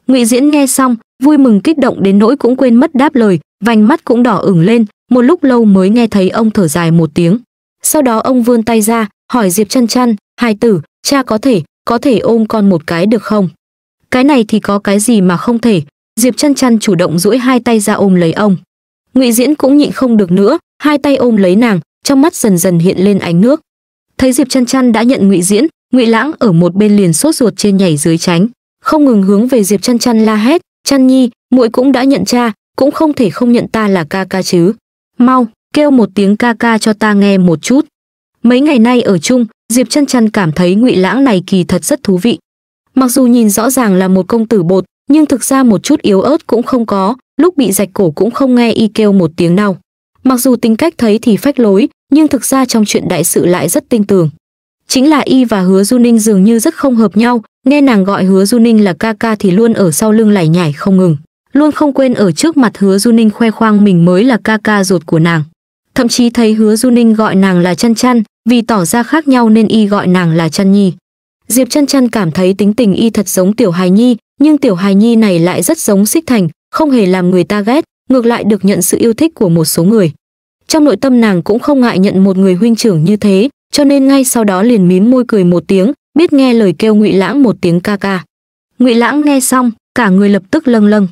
ngụy diễn nghe xong vui mừng kích động đến nỗi cũng quên mất đáp lời vành mắt cũng đỏ ửng lên một lúc lâu mới nghe thấy ông thở dài một tiếng sau đó ông vươn tay ra hỏi diệp chăn chăn hai tử cha có thể có thể ôm con một cái được không cái này thì có cái gì mà không thể diệp chân chăn chủ động duỗi hai tay ra ôm lấy ông ngụy diễn cũng nhịn không được nữa hai tay ôm lấy nàng trong mắt dần dần hiện lên ánh nước thấy diệp chân chăn đã nhận ngụy diễn ngụy lãng ở một bên liền sốt ruột trên nhảy dưới tránh không ngừng hướng về diệp chân chăn la hét chăn nhi muội cũng đã nhận cha cũng không thể không nhận ta là ca ca chứ mau kêu một tiếng ca ca cho ta nghe một chút mấy ngày nay ở chung diệp chân chăn cảm thấy ngụy lãng này kỳ thật rất thú vị Mặc dù nhìn rõ ràng là một công tử bột, nhưng thực ra một chút yếu ớt cũng không có, lúc bị rạch cổ cũng không nghe y kêu một tiếng nào. Mặc dù tính cách thấy thì phách lối, nhưng thực ra trong chuyện đại sự lại rất tinh tường. Chính là y và Hứa Du Ninh dường như rất không hợp nhau, nghe nàng gọi Hứa Du Ninh là ca ca thì luôn ở sau lưng lải nhải không ngừng, luôn không quên ở trước mặt Hứa Du Ninh khoe khoang mình mới là ca ca ruột của nàng. Thậm chí thấy Hứa Du Ninh gọi nàng là Chăn Chăn, vì tỏ ra khác nhau nên y gọi nàng là Chăn Nhi diệp chân chân cảm thấy tính tình y thật giống tiểu hài nhi nhưng tiểu hài nhi này lại rất giống xích thành không hề làm người ta ghét ngược lại được nhận sự yêu thích của một số người trong nội tâm nàng cũng không ngại nhận một người huynh trưởng như thế cho nên ngay sau đó liền mím môi cười một tiếng biết nghe lời kêu ngụy lãng một tiếng ca ca ngụy lãng nghe xong cả người lập tức lâng lâng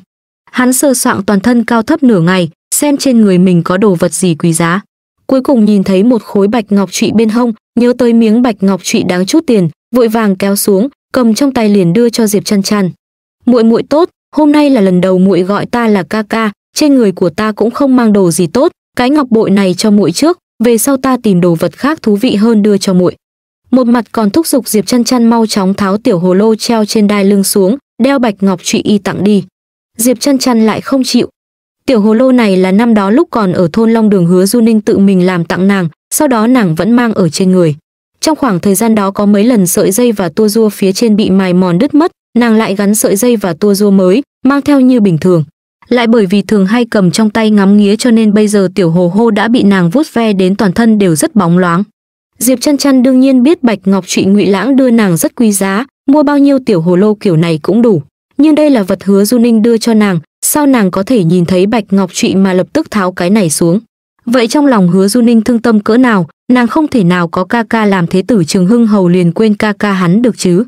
hắn sơ soạng toàn thân cao thấp nửa ngày xem trên người mình có đồ vật gì quý giá cuối cùng nhìn thấy một khối bạch ngọc trụy bên hông nhớ tới miếng bạch ngọc trụy đáng chút tiền vội vàng kéo xuống cầm trong tay liền đưa cho diệp chăn chăn muội muội tốt hôm nay là lần đầu muội gọi ta là ca ca trên người của ta cũng không mang đồ gì tốt cái ngọc bội này cho muội trước về sau ta tìm đồ vật khác thú vị hơn đưa cho muội một mặt còn thúc giục diệp chăn chăn mau chóng tháo tiểu hồ lô treo trên đai lưng xuống đeo bạch ngọc trụy y tặng đi diệp chăn chăn lại không chịu tiểu hồ lô này là năm đó lúc còn ở thôn long đường hứa du ninh tự mình làm tặng nàng sau đó nàng vẫn mang ở trên người trong khoảng thời gian đó có mấy lần sợi dây và tua rua phía trên bị mài mòn đứt mất, nàng lại gắn sợi dây và tua rua mới, mang theo như bình thường. Lại bởi vì thường hay cầm trong tay ngắm nghía cho nên bây giờ tiểu hồ hô đã bị nàng vuốt ve đến toàn thân đều rất bóng loáng. Diệp chăn chăn đương nhiên biết Bạch Ngọc trị Ngụy Lãng đưa nàng rất quý giá, mua bao nhiêu tiểu hồ lô kiểu này cũng đủ. Nhưng đây là vật hứa Du Ninh đưa cho nàng, sao nàng có thể nhìn thấy Bạch Ngọc trị mà lập tức tháo cái này xuống. Vậy trong lòng hứa Du Ninh thương tâm cỡ nào, nàng không thể nào có ca ca làm thế tử trường hưng hầu liền quên ca ca hắn được chứ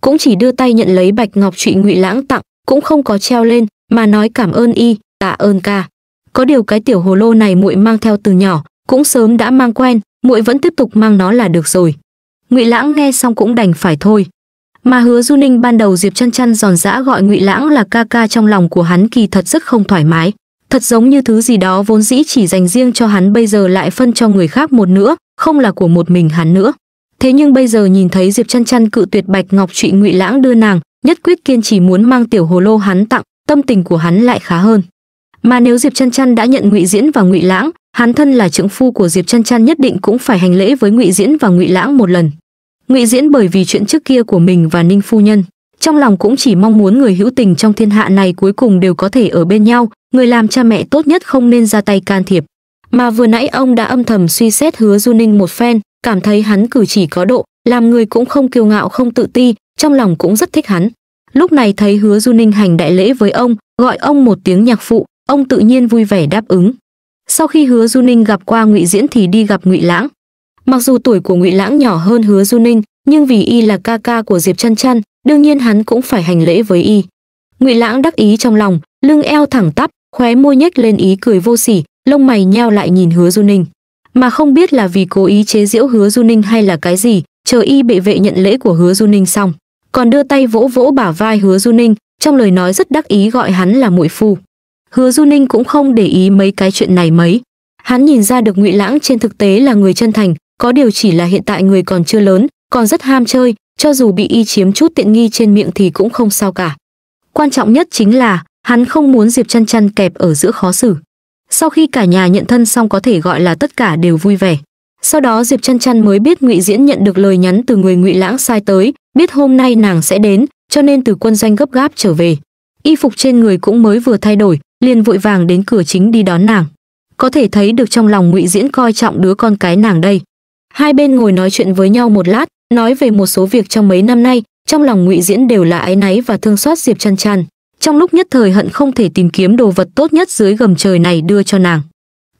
cũng chỉ đưa tay nhận lấy bạch ngọc trụy ngụy lãng tặng cũng không có treo lên mà nói cảm ơn y tạ ơn ca có điều cái tiểu hồ lô này muội mang theo từ nhỏ cũng sớm đã mang quen muội vẫn tiếp tục mang nó là được rồi ngụy lãng nghe xong cũng đành phải thôi mà hứa du ninh ban đầu diệp chăn chăn giòn giã gọi ngụy lãng là ca ca trong lòng của hắn kỳ thật rất không thoải mái Thật giống như thứ gì đó vốn dĩ chỉ dành riêng cho hắn bây giờ lại phân cho người khác một nữa, không là của một mình hắn nữa. Thế nhưng bây giờ nhìn thấy Diệp Chăn Chăn cự tuyệt Bạch Ngọc Trụy Ngụy Lãng đưa nàng, nhất quyết kiên trì muốn mang tiểu hồ lô hắn tặng, tâm tình của hắn lại khá hơn. Mà nếu Diệp Chăn Chăn đã nhận Ngụy Diễn và Ngụy Lãng, hắn thân là trưởng phu của Diệp Chăn Chăn nhất định cũng phải hành lễ với Ngụy Diễn và Ngụy Lãng một lần. Ngụy Diễn bởi vì chuyện trước kia của mình và Ninh phu nhân, trong lòng cũng chỉ mong muốn người hữu tình trong thiên hạ này cuối cùng đều có thể ở bên nhau, người làm cha mẹ tốt nhất không nên ra tay can thiệp. Mà vừa nãy ông đã âm thầm suy xét hứa Du Ninh một phen, cảm thấy hắn cử chỉ có độ, làm người cũng không kiêu ngạo không tự ti, trong lòng cũng rất thích hắn. Lúc này thấy hứa Du Ninh hành đại lễ với ông, gọi ông một tiếng nhạc phụ, ông tự nhiên vui vẻ đáp ứng. Sau khi hứa Du Ninh gặp qua ngụy Diễn thì đi gặp ngụy Lãng. Mặc dù tuổi của ngụy Lãng nhỏ hơn hứa Du Ninh, nhưng vì y là ca ca của Diệp Chăn Chăn, đương nhiên hắn cũng phải hành lễ với y ngụy lãng đắc ý trong lòng lưng eo thẳng tắp khóe môi nhếch lên ý cười vô sỉ lông mày nheo lại nhìn hứa du ninh mà không biết là vì cố ý chế giễu hứa du ninh hay là cái gì chờ y bệ vệ nhận lễ của hứa du ninh xong còn đưa tay vỗ vỗ bả vai hứa du ninh trong lời nói rất đắc ý gọi hắn là muội phu hứa du ninh cũng không để ý mấy cái chuyện này mấy hắn nhìn ra được ngụy lãng trên thực tế là người chân thành có điều chỉ là hiện tại người còn chưa lớn còn rất ham chơi cho dù bị y chiếm chút tiện nghi trên miệng thì cũng không sao cả. Quan trọng nhất chính là, hắn không muốn Diệp Chăn Chăn kẹp ở giữa khó xử. Sau khi cả nhà nhận thân xong có thể gọi là tất cả đều vui vẻ. Sau đó Diệp Chăn Chăn mới biết Ngụy Diễn nhận được lời nhắn từ người Ngụy Lãng sai tới, biết hôm nay nàng sẽ đến, cho nên từ quân doanh gấp gáp trở về. Y phục trên người cũng mới vừa thay đổi, liền vội vàng đến cửa chính đi đón nàng. Có thể thấy được trong lòng Ngụy Diễn coi trọng đứa con cái nàng đây. Hai bên ngồi nói chuyện với nhau một lát, nói về một số việc trong mấy năm nay trong lòng ngụy diễn đều là áy náy và thương xót diệp chăn chăn trong lúc nhất thời hận không thể tìm kiếm đồ vật tốt nhất dưới gầm trời này đưa cho nàng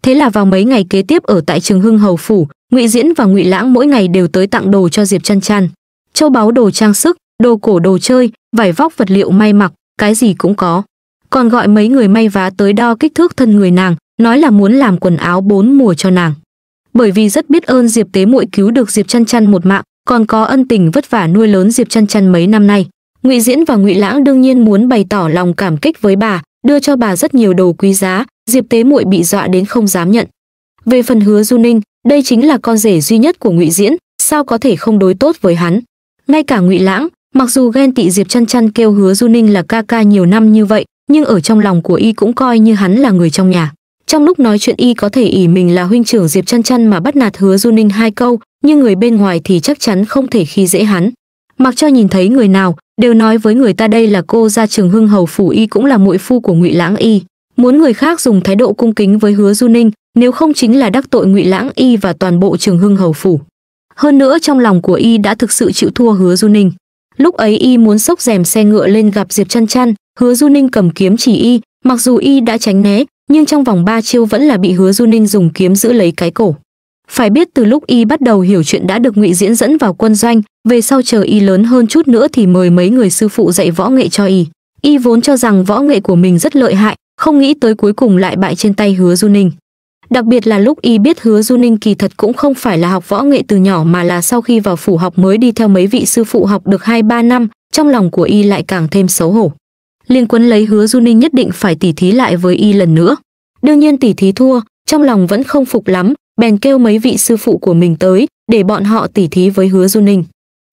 thế là vào mấy ngày kế tiếp ở tại trường hưng hầu phủ ngụy diễn và ngụy lãng mỗi ngày đều tới tặng đồ cho diệp chăn chăn châu báu đồ trang sức đồ cổ đồ chơi vải vóc vật liệu may mặc cái gì cũng có còn gọi mấy người may vá tới đo kích thước thân người nàng nói là muốn làm quần áo bốn mùa cho nàng bởi vì rất biết ơn diệp tế muội cứu được diệp chăn chăn một mạng còn có ân tình vất vả nuôi lớn diệp chăn chăn mấy năm nay ngụy diễn và ngụy lãng đương nhiên muốn bày tỏ lòng cảm kích với bà đưa cho bà rất nhiều đồ quý giá diệp tế muội bị dọa đến không dám nhận về phần hứa du ninh đây chính là con rể duy nhất của ngụy diễn sao có thể không đối tốt với hắn ngay cả ngụy lãng mặc dù ghen tị diệp chăn chăn kêu hứa du ninh là ca ca nhiều năm như vậy nhưng ở trong lòng của y cũng coi như hắn là người trong nhà trong lúc nói chuyện y có thể ỉ mình là huynh trưởng Diệp Chăn Chăn mà bắt nạt Hứa Du Ninh hai câu, nhưng người bên ngoài thì chắc chắn không thể khi dễ hắn. Mặc cho nhìn thấy người nào, đều nói với người ta đây là cô gia trường Hưng Hầu phủ y cũng là muội phu của Ngụy Lãng y. Muốn người khác dùng thái độ cung kính với Hứa Du Ninh, nếu không chính là đắc tội Ngụy Lãng y và toàn bộ trường Hưng Hầu phủ. Hơn nữa trong lòng của y đã thực sự chịu thua Hứa Du Ninh. Lúc ấy y muốn xốc rèm xe ngựa lên gặp Diệp Chăn Chăn, Hứa Du Ninh cầm kiếm chỉ y, mặc dù y đã tránh né, nhưng trong vòng ba chiêu vẫn là bị Hứa Du Ninh dùng kiếm giữ lấy cái cổ. Phải biết từ lúc y bắt đầu hiểu chuyện đã được Ngụy Diễn dẫn vào quân doanh, về sau chờ y lớn hơn chút nữa thì mời mấy người sư phụ dạy võ nghệ cho y. Y vốn cho rằng võ nghệ của mình rất lợi hại, không nghĩ tới cuối cùng lại bại trên tay Hứa Du Ninh. Đặc biệt là lúc y biết Hứa Du Ninh kỳ thật cũng không phải là học võ nghệ từ nhỏ mà là sau khi vào phủ học mới đi theo mấy vị sư phụ học được hai ba năm, trong lòng của y lại càng thêm xấu hổ liên quấn lấy hứa du ninh nhất định phải tỉ thí lại với y lần nữa đương nhiên tỉ thí thua trong lòng vẫn không phục lắm bèn kêu mấy vị sư phụ của mình tới để bọn họ tỉ thí với hứa du ninh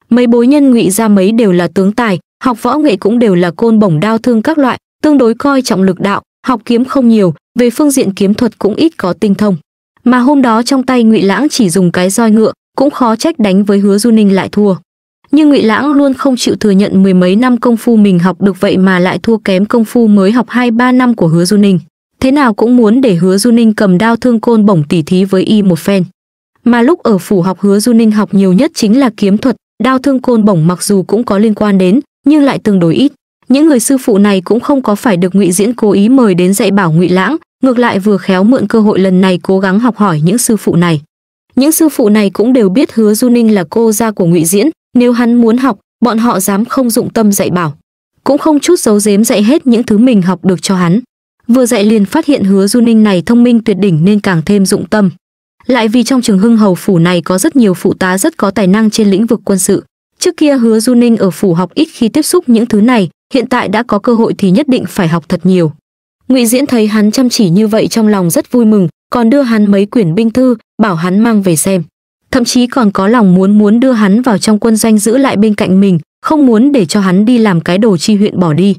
mấy bối nhân ngụy ra mấy đều là tướng tài học võ nghệ cũng đều là côn bổng đao thương các loại tương đối coi trọng lực đạo học kiếm không nhiều về phương diện kiếm thuật cũng ít có tinh thông mà hôm đó trong tay ngụy lãng chỉ dùng cái roi ngựa cũng khó trách đánh với hứa du ninh lại thua nhưng ngụy lãng luôn không chịu thừa nhận mười mấy năm công phu mình học được vậy mà lại thua kém công phu mới học hai ba năm của hứa du ninh thế nào cũng muốn để hứa du ninh cầm đao thương côn bổng tỉ thí với y một phen mà lúc ở phủ học hứa du ninh học nhiều nhất chính là kiếm thuật đao thương côn bổng mặc dù cũng có liên quan đến nhưng lại tương đối ít những người sư phụ này cũng không có phải được ngụy diễn cố ý mời đến dạy bảo ngụy lãng ngược lại vừa khéo mượn cơ hội lần này cố gắng học hỏi những sư phụ này những sư phụ này cũng đều biết hứa du ninh là cô gia của ngụy diễn nếu hắn muốn học, bọn họ dám không dụng tâm dạy bảo, cũng không chút giấu giếm dạy hết những thứ mình học được cho hắn. Vừa dạy liền phát hiện Hứa Du Ninh này thông minh tuyệt đỉnh nên càng thêm dụng tâm. Lại vì trong trường Hưng Hầu phủ này có rất nhiều phụ tá rất có tài năng trên lĩnh vực quân sự, trước kia Hứa Du Ninh ở phủ học ít khi tiếp xúc những thứ này, hiện tại đã có cơ hội thì nhất định phải học thật nhiều. Ngụy Diễn thấy hắn chăm chỉ như vậy trong lòng rất vui mừng, còn đưa hắn mấy quyển binh thư, bảo hắn mang về xem thậm chí còn có lòng muốn muốn đưa hắn vào trong quân doanh giữ lại bên cạnh mình, không muốn để cho hắn đi làm cái đồ chi huyện bỏ đi.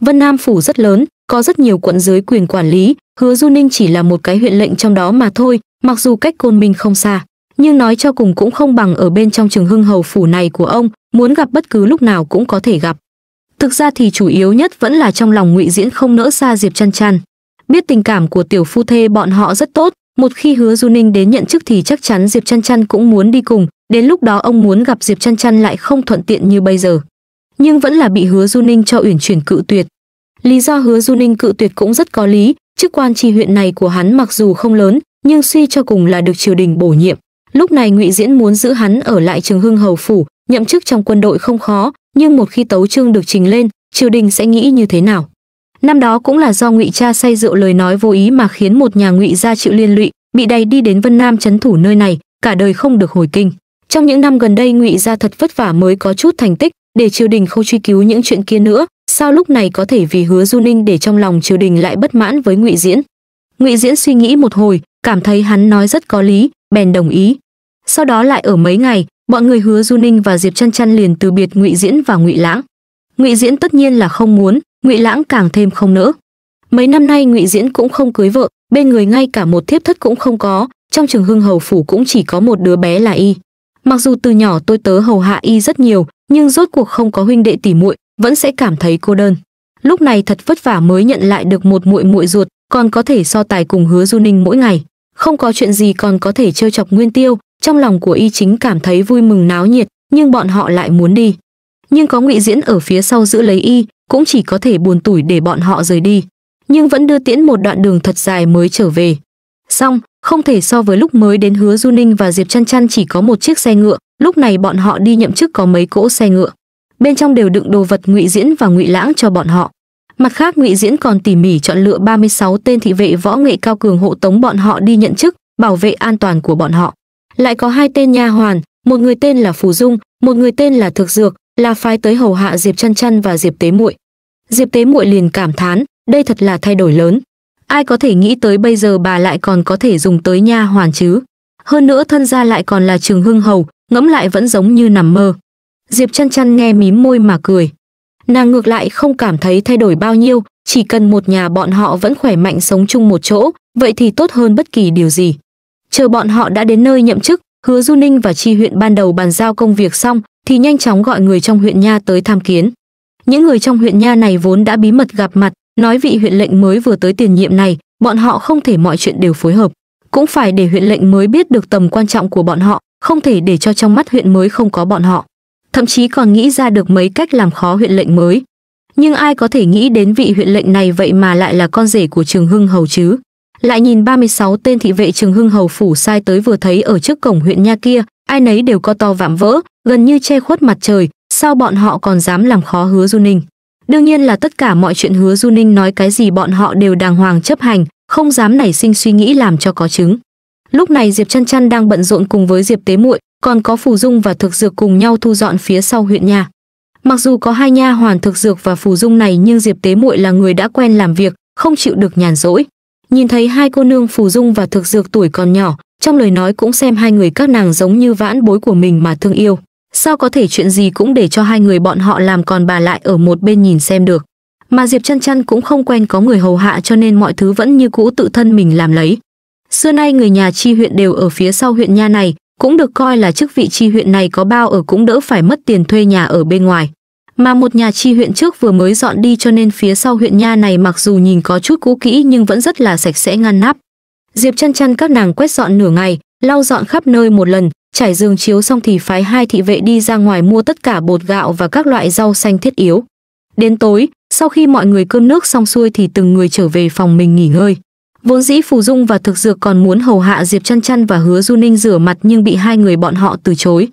Vân Nam phủ rất lớn, có rất nhiều quận dưới quyền quản lý, Hứa Du Ninh chỉ là một cái huyện lệnh trong đó mà thôi, mặc dù cách Côn Minh không xa, nhưng nói cho cùng cũng không bằng ở bên trong trường hưng hầu phủ này của ông, muốn gặp bất cứ lúc nào cũng có thể gặp. Thực ra thì chủ yếu nhất vẫn là trong lòng ngụy Diễn không nỡ xa Diệp Chăn Chăn. Biết tình cảm của tiểu phu thê bọn họ rất tốt, một khi hứa du ninh đến nhận chức thì chắc chắn diệp chăn chăn cũng muốn đi cùng đến lúc đó ông muốn gặp diệp chăn chăn lại không thuận tiện như bây giờ nhưng vẫn là bị hứa du ninh cho uyển chuyển cự tuyệt lý do hứa du ninh cự tuyệt cũng rất có lý chức quan tri huyện này của hắn mặc dù không lớn nhưng suy cho cùng là được triều đình bổ nhiệm lúc này ngụy diễn muốn giữ hắn ở lại trường hưng hầu phủ nhậm chức trong quân đội không khó nhưng một khi tấu chương được trình lên triều đình sẽ nghĩ như thế nào năm đó cũng là do ngụy cha say rượu lời nói vô ý mà khiến một nhà ngụy gia chịu liên lụy bị đầy đi đến vân nam chấn thủ nơi này cả đời không được hồi kinh trong những năm gần đây ngụy gia thật vất vả mới có chút thành tích để triều đình không truy cứu những chuyện kia nữa sao lúc này có thể vì hứa du ninh để trong lòng triều đình lại bất mãn với ngụy diễn ngụy diễn suy nghĩ một hồi cảm thấy hắn nói rất có lý bèn đồng ý sau đó lại ở mấy ngày bọn người hứa du ninh và diệp chăn chăn liền từ biệt ngụy diễn và ngụy lãng ngụy diễn tất nhiên là không muốn ngụy lãng càng thêm không nỡ mấy năm nay ngụy diễn cũng không cưới vợ bên người ngay cả một thiếp thất cũng không có trong trường hưng hầu phủ cũng chỉ có một đứa bé là y mặc dù từ nhỏ tôi tớ hầu hạ y rất nhiều nhưng rốt cuộc không có huynh đệ tỉ muội vẫn sẽ cảm thấy cô đơn lúc này thật vất vả mới nhận lại được một muội muội ruột còn có thể so tài cùng hứa du ninh mỗi ngày không có chuyện gì còn có thể trêu chọc nguyên tiêu trong lòng của y chính cảm thấy vui mừng náo nhiệt nhưng bọn họ lại muốn đi nhưng có ngụy diễn ở phía sau giữ lấy y cũng chỉ có thể buồn tủi để bọn họ rời đi, nhưng vẫn đưa tiễn một đoạn đường thật dài mới trở về. Xong, không thể so với lúc mới đến Hứa Du Ninh và Diệp Chăn Chăn chỉ có một chiếc xe ngựa, lúc này bọn họ đi nhậm chức có mấy cỗ xe ngựa. Bên trong đều đựng đồ vật ngụy diễn và ngụy lãng cho bọn họ. Mặt khác ngụy diễn còn tỉ mỉ chọn lựa 36 tên thị vệ võ nghệ cao cường hộ tống bọn họ đi nhận chức, bảo vệ an toàn của bọn họ. Lại có hai tên nha hoàn, một người tên là Phù Dung, một người tên là Thực Dược, là phái tới hầu hạ Diệp Chăn Chăn và Diệp Tế Muội diệp tế muội liền cảm thán đây thật là thay đổi lớn ai có thể nghĩ tới bây giờ bà lại còn có thể dùng tới nha hoàn chứ hơn nữa thân gia lại còn là trường hưng hầu ngẫm lại vẫn giống như nằm mơ diệp chăn chăn nghe mím môi mà cười nàng ngược lại không cảm thấy thay đổi bao nhiêu chỉ cần một nhà bọn họ vẫn khỏe mạnh sống chung một chỗ vậy thì tốt hơn bất kỳ điều gì chờ bọn họ đã đến nơi nhậm chức hứa du ninh và tri huyện ban đầu bàn giao công việc xong thì nhanh chóng gọi người trong huyện nha tới tham kiến những người trong huyện nha này vốn đã bí mật gặp mặt, nói vị huyện lệnh mới vừa tới tiền nhiệm này, bọn họ không thể mọi chuyện đều phối hợp, cũng phải để huyện lệnh mới biết được tầm quan trọng của bọn họ, không thể để cho trong mắt huyện mới không có bọn họ. Thậm chí còn nghĩ ra được mấy cách làm khó huyện lệnh mới. Nhưng ai có thể nghĩ đến vị huyện lệnh này vậy mà lại là con rể của Trường Hưng Hầu chứ? Lại nhìn 36 tên thị vệ Trường Hưng Hầu phủ sai tới vừa thấy ở trước cổng huyện nha kia, ai nấy đều co to vạm vỡ, gần như che khuất mặt trời, sao bọn họ còn dám làm khó hứa du ninh đương nhiên là tất cả mọi chuyện hứa du ninh nói cái gì bọn họ đều đàng hoàng chấp hành không dám nảy sinh suy nghĩ làm cho có chứng lúc này diệp chăn chăn đang bận rộn cùng với diệp tế muội còn có phù dung và thực dược cùng nhau thu dọn phía sau huyện nhà mặc dù có hai nha hoàn thực dược và phù dung này nhưng diệp tế muội là người đã quen làm việc không chịu được nhàn rỗi nhìn thấy hai cô nương phù dung và thực dược tuổi còn nhỏ trong lời nói cũng xem hai người các nàng giống như vãn bối của mình mà thương yêu Sao có thể chuyện gì cũng để cho hai người bọn họ làm còn bà lại ở một bên nhìn xem được. Mà Diệp chăn chăn cũng không quen có người hầu hạ cho nên mọi thứ vẫn như cũ tự thân mình làm lấy. Xưa nay người nhà chi huyện đều ở phía sau huyện nha này, cũng được coi là chức vị chi huyện này có bao ở cũng đỡ phải mất tiền thuê nhà ở bên ngoài. Mà một nhà chi huyện trước vừa mới dọn đi cho nên phía sau huyện nha này mặc dù nhìn có chút cũ kỹ nhưng vẫn rất là sạch sẽ ngăn nắp. Diệp chăn chăn các nàng quét dọn nửa ngày, lau dọn khắp nơi một lần, trải giường chiếu xong thì phái hai thị vệ đi ra ngoài mua tất cả bột gạo và các loại rau xanh thiết yếu. Đến tối, sau khi mọi người cơm nước xong xuôi thì từng người trở về phòng mình nghỉ ngơi. Vốn dĩ Phù Dung và Thực Dược còn muốn hầu hạ Diệp chân chân và Hứa Du Ninh rửa mặt nhưng bị hai người bọn họ từ chối.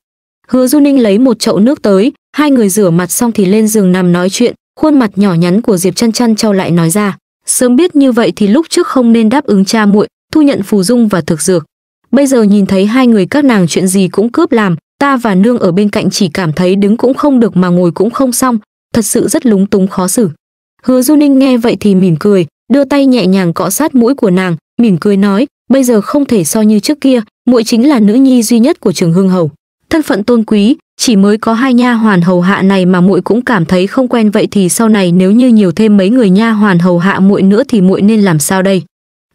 Hứa Du Ninh lấy một chậu nước tới, hai người rửa mặt xong thì lên giường nằm nói chuyện, khuôn mặt nhỏ nhắn của Diệp chân chân trao lại nói ra, sớm biết như vậy thì lúc trước không nên đáp ứng cha muội, thu nhận Phù Dung và Thực Dược. Bây giờ nhìn thấy hai người các nàng chuyện gì cũng cướp làm, ta và nương ở bên cạnh chỉ cảm thấy đứng cũng không được mà ngồi cũng không xong, thật sự rất lúng túng khó xử. Hứa Du Ninh nghe vậy thì mỉm cười, đưa tay nhẹ nhàng cọ sát mũi của nàng, mỉm cười nói, bây giờ không thể so như trước kia, muội chính là nữ nhi duy nhất của Trường hương Hầu. Thân phận tôn quý, chỉ mới có hai nha hoàn hầu hạ này mà muội cũng cảm thấy không quen vậy thì sau này nếu như nhiều thêm mấy người nha hoàn hầu hạ muội nữa thì muội nên làm sao đây?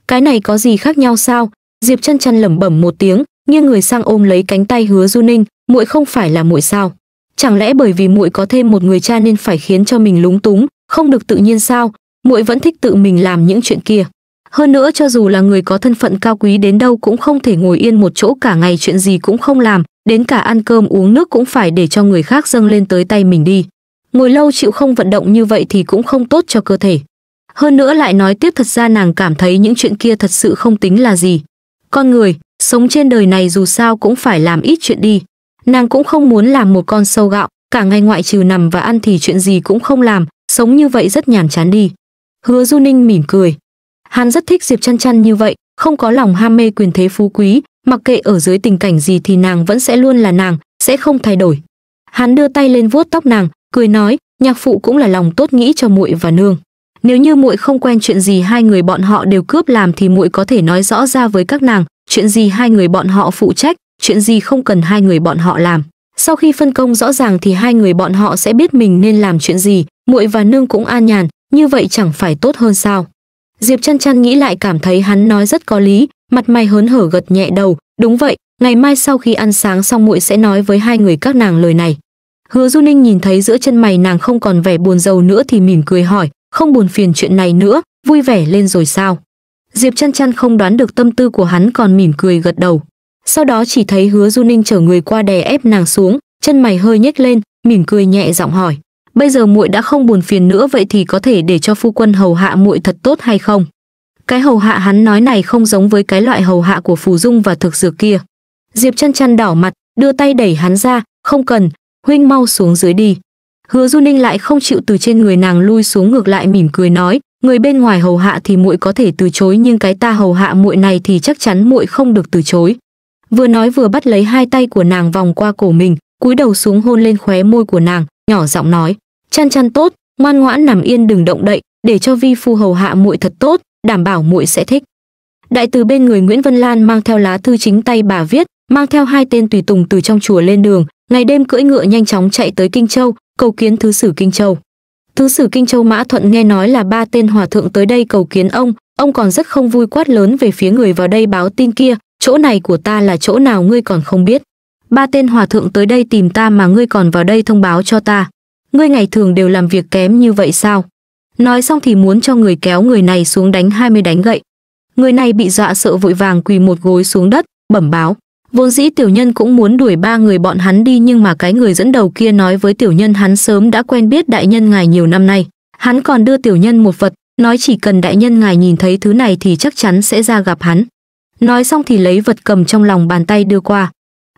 Cái này có gì khác nhau sao? diệp chân chân lẩm bẩm một tiếng nghiêng người sang ôm lấy cánh tay hứa du ninh muội không phải là muội sao chẳng lẽ bởi vì muội có thêm một người cha nên phải khiến cho mình lúng túng không được tự nhiên sao muội vẫn thích tự mình làm những chuyện kia hơn nữa cho dù là người có thân phận cao quý đến đâu cũng không thể ngồi yên một chỗ cả ngày chuyện gì cũng không làm đến cả ăn cơm uống nước cũng phải để cho người khác dâng lên tới tay mình đi ngồi lâu chịu không vận động như vậy thì cũng không tốt cho cơ thể hơn nữa lại nói tiếp thật ra nàng cảm thấy những chuyện kia thật sự không tính là gì con người, sống trên đời này dù sao cũng phải làm ít chuyện đi. Nàng cũng không muốn làm một con sâu gạo, cả ngày ngoại trừ nằm và ăn thì chuyện gì cũng không làm, sống như vậy rất nhàm chán đi. Hứa Du Ninh mỉm cười. Hắn rất thích Diệp Chăn Chăn như vậy, không có lòng ham mê quyền thế phú quý, mặc kệ ở dưới tình cảnh gì thì nàng vẫn sẽ luôn là nàng, sẽ không thay đổi. Hắn đưa tay lên vuốt tóc nàng, cười nói, nhạc phụ cũng là lòng tốt nghĩ cho muội và nương. Nếu như muội không quen chuyện gì hai người bọn họ đều cướp làm thì muội có thể nói rõ ra với các nàng, chuyện gì hai người bọn họ phụ trách, chuyện gì không cần hai người bọn họ làm. Sau khi phân công rõ ràng thì hai người bọn họ sẽ biết mình nên làm chuyện gì, muội và nương cũng an nhàn, như vậy chẳng phải tốt hơn sao? Diệp Chân Chân nghĩ lại cảm thấy hắn nói rất có lý, mặt mày hớn hở gật nhẹ đầu, đúng vậy, ngày mai sau khi ăn sáng xong muội sẽ nói với hai người các nàng lời này. Hứa Du Ninh nhìn thấy giữa chân mày nàng không còn vẻ buồn rầu nữa thì mỉm cười hỏi, không buồn phiền chuyện này nữa, vui vẻ lên rồi sao? Diệp chăn chăn không đoán được tâm tư của hắn còn mỉm cười gật đầu. Sau đó chỉ thấy hứa Du Ninh chở người qua đè ép nàng xuống, chân mày hơi nhếch lên, mỉm cười nhẹ giọng hỏi. Bây giờ muội đã không buồn phiền nữa vậy thì có thể để cho phu quân hầu hạ muội thật tốt hay không? Cái hầu hạ hắn nói này không giống với cái loại hầu hạ của Phù Dung và thực dược kia. Diệp chăn chăn đỏ mặt, đưa tay đẩy hắn ra, không cần, huynh mau xuống dưới đi. Hứa Du Ninh lại không chịu từ trên người nàng lui xuống ngược lại mỉm cười nói, người bên ngoài hầu hạ thì muội có thể từ chối nhưng cái ta hầu hạ muội này thì chắc chắn muội không được từ chối. Vừa nói vừa bắt lấy hai tay của nàng vòng qua cổ mình, cúi đầu xuống hôn lên khóe môi của nàng, nhỏ giọng nói: "Chăn chăn tốt, ngoan ngoãn nằm yên đừng động đậy, để cho vi phu hầu hạ muội thật tốt, đảm bảo muội sẽ thích." Đại từ bên người Nguyễn Vân Lan mang theo lá thư chính tay bà viết, mang theo hai tên tùy tùng từ trong chùa lên đường, ngày đêm cưỡi ngựa nhanh chóng chạy tới Kinh Châu, cầu kiến thứ sử Kinh Châu. Thứ sử Kinh Châu Mã Thuận nghe nói là ba tên hòa thượng tới đây cầu kiến ông, ông còn rất không vui quát lớn về phía người vào đây báo tin kia, chỗ này của ta là chỗ nào ngươi còn không biết. Ba tên hòa thượng tới đây tìm ta mà ngươi còn vào đây thông báo cho ta. Ngươi ngày thường đều làm việc kém như vậy sao? Nói xong thì muốn cho người kéo người này xuống đánh 20 đánh gậy. Người này bị dọa sợ vội vàng quỳ một gối xuống đất, bẩm báo. Vốn dĩ tiểu nhân cũng muốn đuổi ba người bọn hắn đi nhưng mà cái người dẫn đầu kia nói với tiểu nhân hắn sớm đã quen biết đại nhân ngài nhiều năm nay. Hắn còn đưa tiểu nhân một vật, nói chỉ cần đại nhân ngài nhìn thấy thứ này thì chắc chắn sẽ ra gặp hắn. Nói xong thì lấy vật cầm trong lòng bàn tay đưa qua.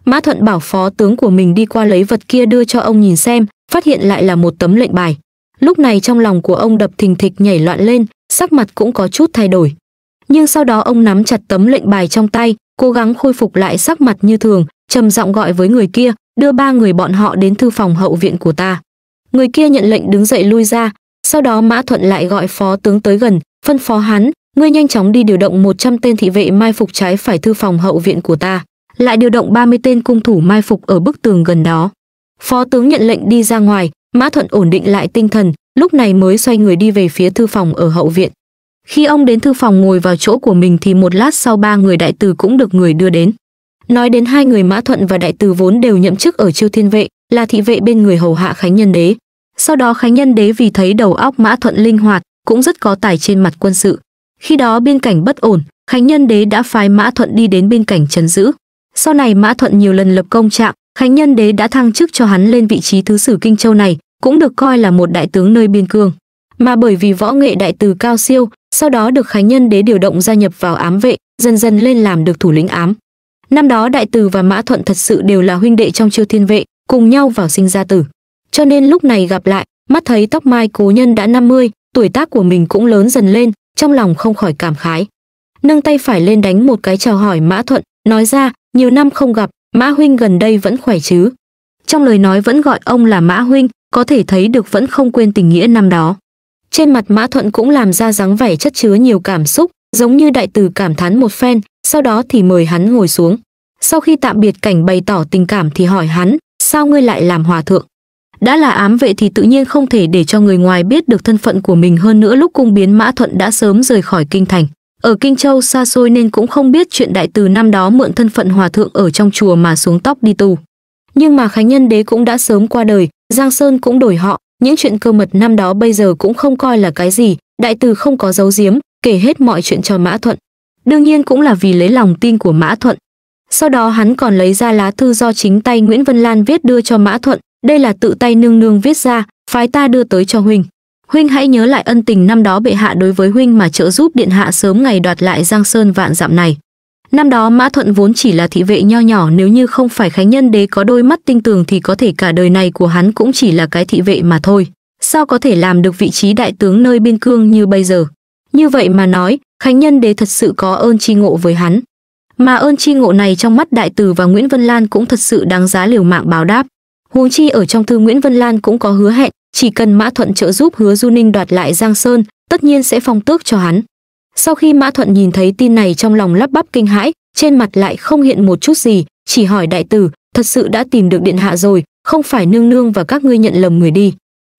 Mã Thuận bảo phó tướng của mình đi qua lấy vật kia đưa cho ông nhìn xem, phát hiện lại là một tấm lệnh bài. Lúc này trong lòng của ông đập thình thịch nhảy loạn lên, sắc mặt cũng có chút thay đổi. Nhưng sau đó ông nắm chặt tấm lệnh bài trong tay, cố gắng khôi phục lại sắc mặt như thường, trầm giọng gọi với người kia, đưa ba người bọn họ đến thư phòng hậu viện của ta. Người kia nhận lệnh đứng dậy lui ra, sau đó Mã Thuận lại gọi phó tướng tới gần, phân phó hắn, ngươi nhanh chóng đi điều động 100 tên thị vệ mai phục trái phải thư phòng hậu viện của ta, lại điều động 30 tên cung thủ mai phục ở bức tường gần đó. Phó tướng nhận lệnh đi ra ngoài, Mã Thuận ổn định lại tinh thần, lúc này mới xoay người đi về phía thư phòng ở hậu viện. Khi ông đến thư phòng ngồi vào chỗ của mình thì một lát sau ba người đại tử cũng được người đưa đến. Nói đến hai người Mã Thuận và đại tử vốn đều nhậm chức ở Chiêu Thiên Vệ, là thị vệ bên người hầu hạ Khánh Nhân Đế. Sau đó Khánh Nhân Đế vì thấy đầu óc Mã Thuận linh hoạt, cũng rất có tài trên mặt quân sự. Khi đó biên cảnh bất ổn, Khánh Nhân Đế đã phái Mã Thuận đi đến biên cảnh trấn giữ. Sau này Mã Thuận nhiều lần lập công trạng, Khánh Nhân Đế đã thăng chức cho hắn lên vị trí thứ sử Kinh Châu này, cũng được coi là một đại tướng nơi biên cương mà bởi vì võ nghệ đại từ cao siêu, sau đó được Khánh Nhân Đế điều động gia nhập vào ám vệ, dần dần lên làm được thủ lĩnh ám. Năm đó đại từ và Mã Thuận thật sự đều là huynh đệ trong Chiêu Thiên vệ, cùng nhau vào sinh ra tử. Cho nên lúc này gặp lại, mắt thấy tóc mai cố nhân đã 50, tuổi tác của mình cũng lớn dần lên, trong lòng không khỏi cảm khái. Nâng tay phải lên đánh một cái chào hỏi Mã Thuận, nói ra, nhiều năm không gặp, Mã huynh gần đây vẫn khỏe chứ? Trong lời nói vẫn gọi ông là Mã huynh, có thể thấy được vẫn không quên tình nghĩa năm đó. Trên mặt Mã Thuận cũng làm ra dáng vẻ chất chứa nhiều cảm xúc, giống như đại từ cảm thán một phen, sau đó thì mời hắn ngồi xuống. Sau khi tạm biệt cảnh bày tỏ tình cảm thì hỏi hắn, sao ngươi lại làm hòa thượng? Đã là ám vệ thì tự nhiên không thể để cho người ngoài biết được thân phận của mình hơn nữa lúc cung biến Mã Thuận đã sớm rời khỏi kinh thành. Ở Kinh Châu xa xôi nên cũng không biết chuyện đại từ năm đó mượn thân phận hòa thượng ở trong chùa mà xuống tóc đi tù. Nhưng mà Khánh Nhân Đế cũng đã sớm qua đời, Giang Sơn cũng đổi họ, những chuyện cơ mật năm đó bây giờ cũng không coi là cái gì, đại từ không có giấu giếm, kể hết mọi chuyện cho Mã Thuận. Đương nhiên cũng là vì lấy lòng tin của Mã Thuận. Sau đó hắn còn lấy ra lá thư do chính tay Nguyễn Vân Lan viết đưa cho Mã Thuận, đây là tự tay nương nương viết ra, phái ta đưa tới cho huynh. Huynh hãy nhớ lại ân tình năm đó bệ hạ đối với huynh mà trợ giúp điện hạ sớm ngày đoạt lại Giang Sơn vạn dặm này. Năm đó Mã Thuận vốn chỉ là thị vệ nho nhỏ nếu như không phải Khánh Nhân Đế có đôi mắt tinh tường thì có thể cả đời này của hắn cũng chỉ là cái thị vệ mà thôi. Sao có thể làm được vị trí đại tướng nơi biên cương như bây giờ? Như vậy mà nói, Khánh Nhân Đế thật sự có ơn tri ngộ với hắn. Mà ơn tri ngộ này trong mắt Đại Từ và Nguyễn Vân Lan cũng thật sự đáng giá liều mạng báo đáp. Huống chi ở trong thư Nguyễn Vân Lan cũng có hứa hẹn, chỉ cần Mã Thuận trợ giúp Hứa Du Ninh đoạt lại Giang Sơn, tất nhiên sẽ phong tước cho hắn. Sau khi Mã Thuận nhìn thấy tin này trong lòng lắp bắp kinh hãi, trên mặt lại không hiện một chút gì, chỉ hỏi đại tử, thật sự đã tìm được điện hạ rồi, không phải nương nương và các ngươi nhận lầm người đi.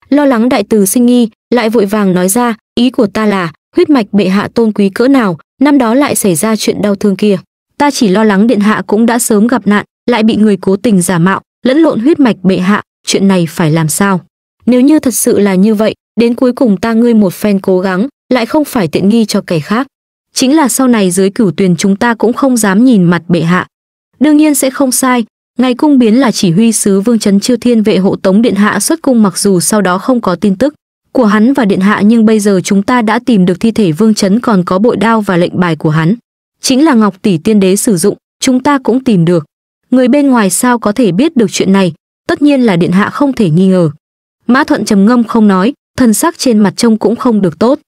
Lo lắng đại tử sinh nghi, lại vội vàng nói ra, ý của ta là, huyết mạch bệ hạ tôn quý cỡ nào, năm đó lại xảy ra chuyện đau thương kia. Ta chỉ lo lắng điện hạ cũng đã sớm gặp nạn, lại bị người cố tình giả mạo, lẫn lộn huyết mạch bệ hạ, chuyện này phải làm sao? Nếu như thật sự là như vậy, đến cuối cùng ta ngươi một phen cố gắng, lại không phải tiện nghi cho kẻ khác. Chính là sau này dưới cửu tuyền chúng ta cũng không dám nhìn mặt bệ hạ. Đương nhiên sẽ không sai, ngày cung biến là chỉ huy sứ vương chấn chiêu thiên vệ hộ tống điện hạ xuất cung mặc dù sau đó không có tin tức của hắn và điện hạ nhưng bây giờ chúng ta đã tìm được thi thể vương chấn còn có bội đao và lệnh bài của hắn. Chính là ngọc tỷ tiên đế sử dụng, chúng ta cũng tìm được. Người bên ngoài sao có thể biết được chuyện này, tất nhiên là điện hạ không thể nghi ngờ. Mã Thuận trầm ngâm không nói, thần sắc trên mặt trông cũng không được tốt.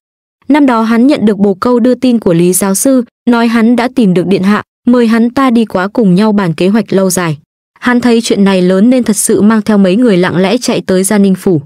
Năm đó hắn nhận được bồ câu đưa tin của Lý giáo sư, nói hắn đã tìm được điện hạ, mời hắn ta đi quá cùng nhau bàn kế hoạch lâu dài. Hắn thấy chuyện này lớn nên thật sự mang theo mấy người lặng lẽ chạy tới Gia Ninh Phủ.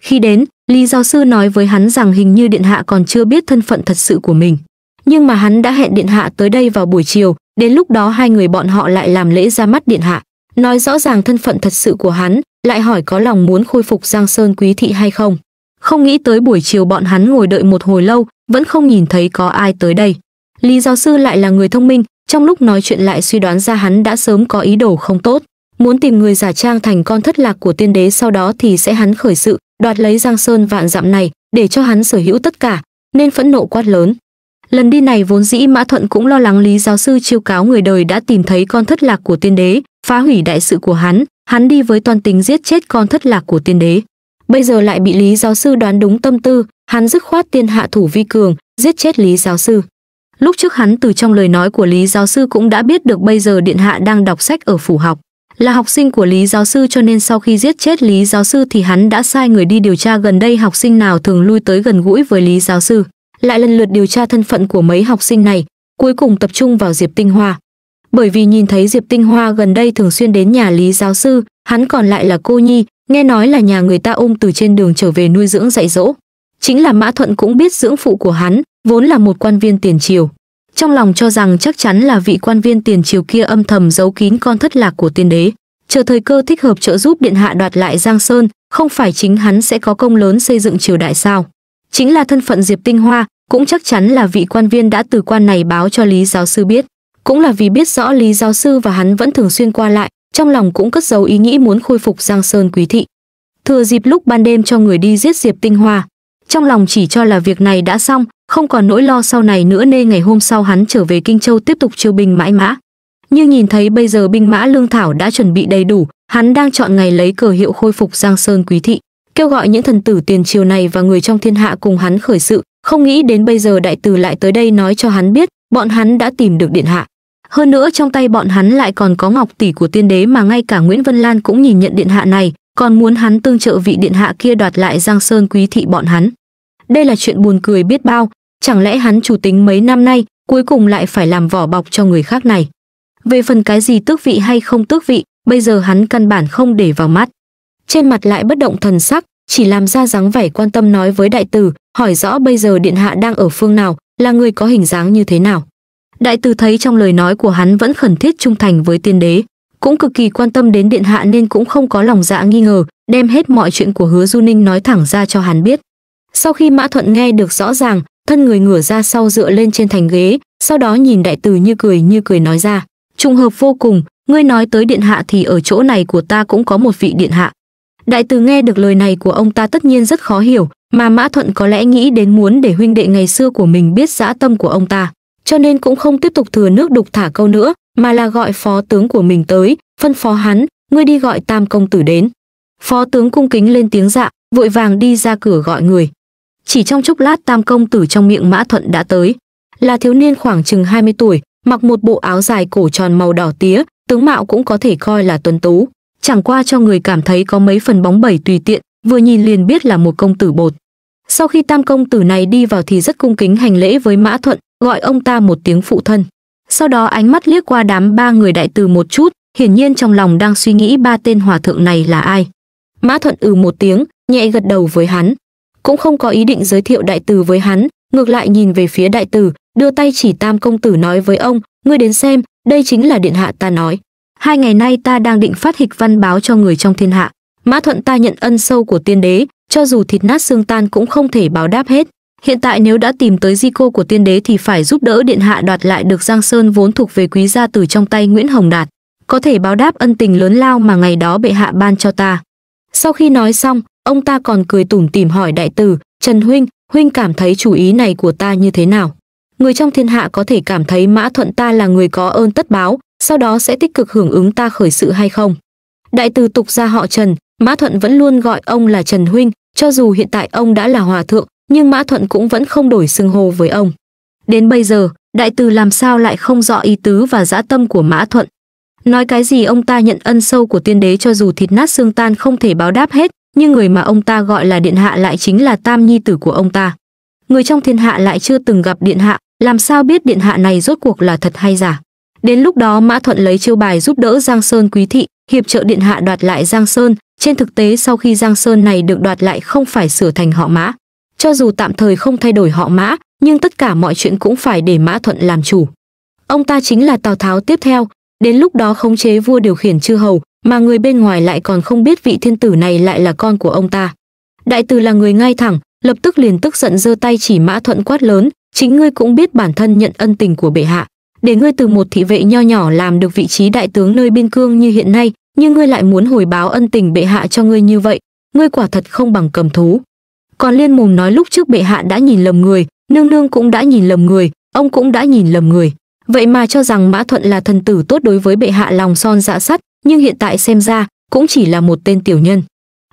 Khi đến, Lý giáo sư nói với hắn rằng hình như điện hạ còn chưa biết thân phận thật sự của mình. Nhưng mà hắn đã hẹn điện hạ tới đây vào buổi chiều, đến lúc đó hai người bọn họ lại làm lễ ra mắt điện hạ. Nói rõ ràng thân phận thật sự của hắn, lại hỏi có lòng muốn khôi phục Giang Sơn Quý Thị hay không không nghĩ tới buổi chiều bọn hắn ngồi đợi một hồi lâu, vẫn không nhìn thấy có ai tới đây. Lý giáo sư lại là người thông minh, trong lúc nói chuyện lại suy đoán ra hắn đã sớm có ý đồ không tốt, muốn tìm người giả trang thành con thất lạc của tiên đế sau đó thì sẽ hắn khởi sự, đoạt lấy Giang Sơn vạn dặm này, để cho hắn sở hữu tất cả, nên phẫn nộ quát lớn. Lần đi này vốn dĩ Mã Thuận cũng lo lắng Lý giáo sư chiêu cáo người đời đã tìm thấy con thất lạc của tiên đế, phá hủy đại sự của hắn, hắn đi với toàn tính giết chết con thất lạc của tiên đế bây giờ lại bị lý giáo sư đoán đúng tâm tư hắn dứt khoát tiên hạ thủ vi cường giết chết lý giáo sư lúc trước hắn từ trong lời nói của lý giáo sư cũng đã biết được bây giờ điện hạ đang đọc sách ở phủ học là học sinh của lý giáo sư cho nên sau khi giết chết lý giáo sư thì hắn đã sai người đi điều tra gần đây học sinh nào thường lui tới gần gũi với lý giáo sư lại lần lượt điều tra thân phận của mấy học sinh này cuối cùng tập trung vào diệp tinh hoa bởi vì nhìn thấy diệp tinh hoa gần đây thường xuyên đến nhà lý giáo sư hắn còn lại là cô nhi nghe nói là nhà người ta ôm từ trên đường trở về nuôi dưỡng dạy dỗ chính là mã thuận cũng biết dưỡng phụ của hắn vốn là một quan viên tiền triều trong lòng cho rằng chắc chắn là vị quan viên tiền triều kia âm thầm giấu kín con thất lạc của tiên đế chờ thời cơ thích hợp trợ giúp điện hạ đoạt lại giang sơn không phải chính hắn sẽ có công lớn xây dựng triều đại sao chính là thân phận diệp tinh hoa cũng chắc chắn là vị quan viên đã từ quan này báo cho lý giáo sư biết cũng là vì biết rõ lý giáo sư và hắn vẫn thường xuyên qua lại trong lòng cũng cất giấu ý nghĩ muốn khôi phục Giang Sơn Quý thị. Thừa dịp lúc ban đêm cho người đi giết Diệp Tinh Hoa, trong lòng chỉ cho là việc này đã xong, không còn nỗi lo sau này nữa nên ngày hôm sau hắn trở về Kinh Châu tiếp tục chiêu binh mãi mã. Nhưng nhìn thấy bây giờ binh mã lương thảo đã chuẩn bị đầy đủ, hắn đang chọn ngày lấy cờ hiệu khôi phục Giang Sơn Quý thị, kêu gọi những thần tử tiền triều này và người trong thiên hạ cùng hắn khởi sự, không nghĩ đến bây giờ đại tử lại tới đây nói cho hắn biết, bọn hắn đã tìm được điện hạ hơn nữa trong tay bọn hắn lại còn có ngọc tỷ của tiên đế mà ngay cả nguyễn vân lan cũng nhìn nhận điện hạ này còn muốn hắn tương trợ vị điện hạ kia đoạt lại giang sơn quý thị bọn hắn đây là chuyện buồn cười biết bao chẳng lẽ hắn chủ tính mấy năm nay cuối cùng lại phải làm vỏ bọc cho người khác này về phần cái gì tước vị hay không tước vị bây giờ hắn căn bản không để vào mắt trên mặt lại bất động thần sắc chỉ làm ra dáng vẻ quan tâm nói với đại tử hỏi rõ bây giờ điện hạ đang ở phương nào là người có hình dáng như thế nào Đại từ thấy trong lời nói của hắn vẫn khẩn thiết trung thành với tiên đế, cũng cực kỳ quan tâm đến điện hạ nên cũng không có lòng dạ nghi ngờ, đem hết mọi chuyện của Hứa Du Ninh nói thẳng ra cho hắn biết. Sau khi Mã Thuận nghe được rõ ràng, thân người ngửa ra sau dựa lên trên thành ghế, sau đó nhìn đại từ như cười như cười nói ra, trùng hợp vô cùng, ngươi nói tới điện hạ thì ở chỗ này của ta cũng có một vị điện hạ. Đại từ nghe được lời này của ông ta tất nhiên rất khó hiểu, mà Mã Thuận có lẽ nghĩ đến muốn để huynh đệ ngày xưa của mình biết dã tâm của ông ta cho nên cũng không tiếp tục thừa nước đục thả câu nữa mà là gọi phó tướng của mình tới phân phó hắn ngươi đi gọi tam công tử đến phó tướng cung kính lên tiếng dạ vội vàng đi ra cửa gọi người chỉ trong chốc lát tam công tử trong miệng mã thuận đã tới là thiếu niên khoảng chừng 20 tuổi mặc một bộ áo dài cổ tròn màu đỏ tía tướng mạo cũng có thể coi là tuấn tú chẳng qua cho người cảm thấy có mấy phần bóng bẩy tùy tiện vừa nhìn liền biết là một công tử bột sau khi tam công tử này đi vào thì rất cung kính hành lễ với mã thuận gọi ông ta một tiếng phụ thân. Sau đó ánh mắt liếc qua đám ba người đại từ một chút, hiển nhiên trong lòng đang suy nghĩ ba tên hòa thượng này là ai. Mã Thuận ừ một tiếng, nhẹ gật đầu với hắn. Cũng không có ý định giới thiệu đại từ với hắn, ngược lại nhìn về phía đại từ, đưa tay chỉ tam công tử nói với ông, ngươi đến xem, đây chính là điện hạ ta nói. Hai ngày nay ta đang định phát hịch văn báo cho người trong thiên hạ. Mã Thuận ta nhận ân sâu của tiên đế, cho dù thịt nát xương tan cũng không thể báo đáp hết, Hiện tại nếu đã tìm tới di cô của tiên đế thì phải giúp đỡ điện hạ đoạt lại được Giang Sơn vốn thuộc về quý gia từ trong tay Nguyễn Hồng Đạt, có thể báo đáp ân tình lớn lao mà ngày đó bệ hạ ban cho ta. Sau khi nói xong, ông ta còn cười tủm tỉm hỏi đại tử, Trần Huynh, Huynh cảm thấy chủ ý này của ta như thế nào? Người trong thiên hạ có thể cảm thấy Mã Thuận ta là người có ơn tất báo, sau đó sẽ tích cực hưởng ứng ta khởi sự hay không? Đại tử tục ra họ Trần, Mã Thuận vẫn luôn gọi ông là Trần Huynh, cho dù hiện tại ông đã là hòa thượng, nhưng Mã Thuận cũng vẫn không đổi xưng hô với ông. Đến bây giờ, đại từ làm sao lại không rõ ý tứ và dã tâm của Mã Thuận. Nói cái gì ông ta nhận ân sâu của tiên đế cho dù thịt nát xương tan không thể báo đáp hết, nhưng người mà ông ta gọi là điện hạ lại chính là tam nhi tử của ông ta. Người trong thiên hạ lại chưa từng gặp điện hạ, làm sao biết điện hạ này rốt cuộc là thật hay giả. Đến lúc đó Mã Thuận lấy chiêu bài giúp đỡ Giang Sơn quý thị, hiệp trợ điện hạ đoạt lại Giang Sơn, trên thực tế sau khi Giang Sơn này được đoạt lại không phải sửa thành họ Mã, cho dù tạm thời không thay đổi họ mã nhưng tất cả mọi chuyện cũng phải để mã thuận làm chủ ông ta chính là tào tháo tiếp theo đến lúc đó khống chế vua điều khiển chư hầu mà người bên ngoài lại còn không biết vị thiên tử này lại là con của ông ta đại từ là người ngay thẳng lập tức liền tức giận giơ tay chỉ mã thuận quát lớn chính ngươi cũng biết bản thân nhận ân tình của bệ hạ để ngươi từ một thị vệ nho nhỏ làm được vị trí đại tướng nơi biên cương như hiện nay nhưng ngươi lại muốn hồi báo ân tình bệ hạ cho ngươi như vậy ngươi quả thật không bằng cầm thú còn liên mồm nói lúc trước bệ hạ đã nhìn lầm người nương nương cũng đã nhìn lầm người ông cũng đã nhìn lầm người vậy mà cho rằng mã thuận là thần tử tốt đối với bệ hạ lòng son dạ sắt nhưng hiện tại xem ra cũng chỉ là một tên tiểu nhân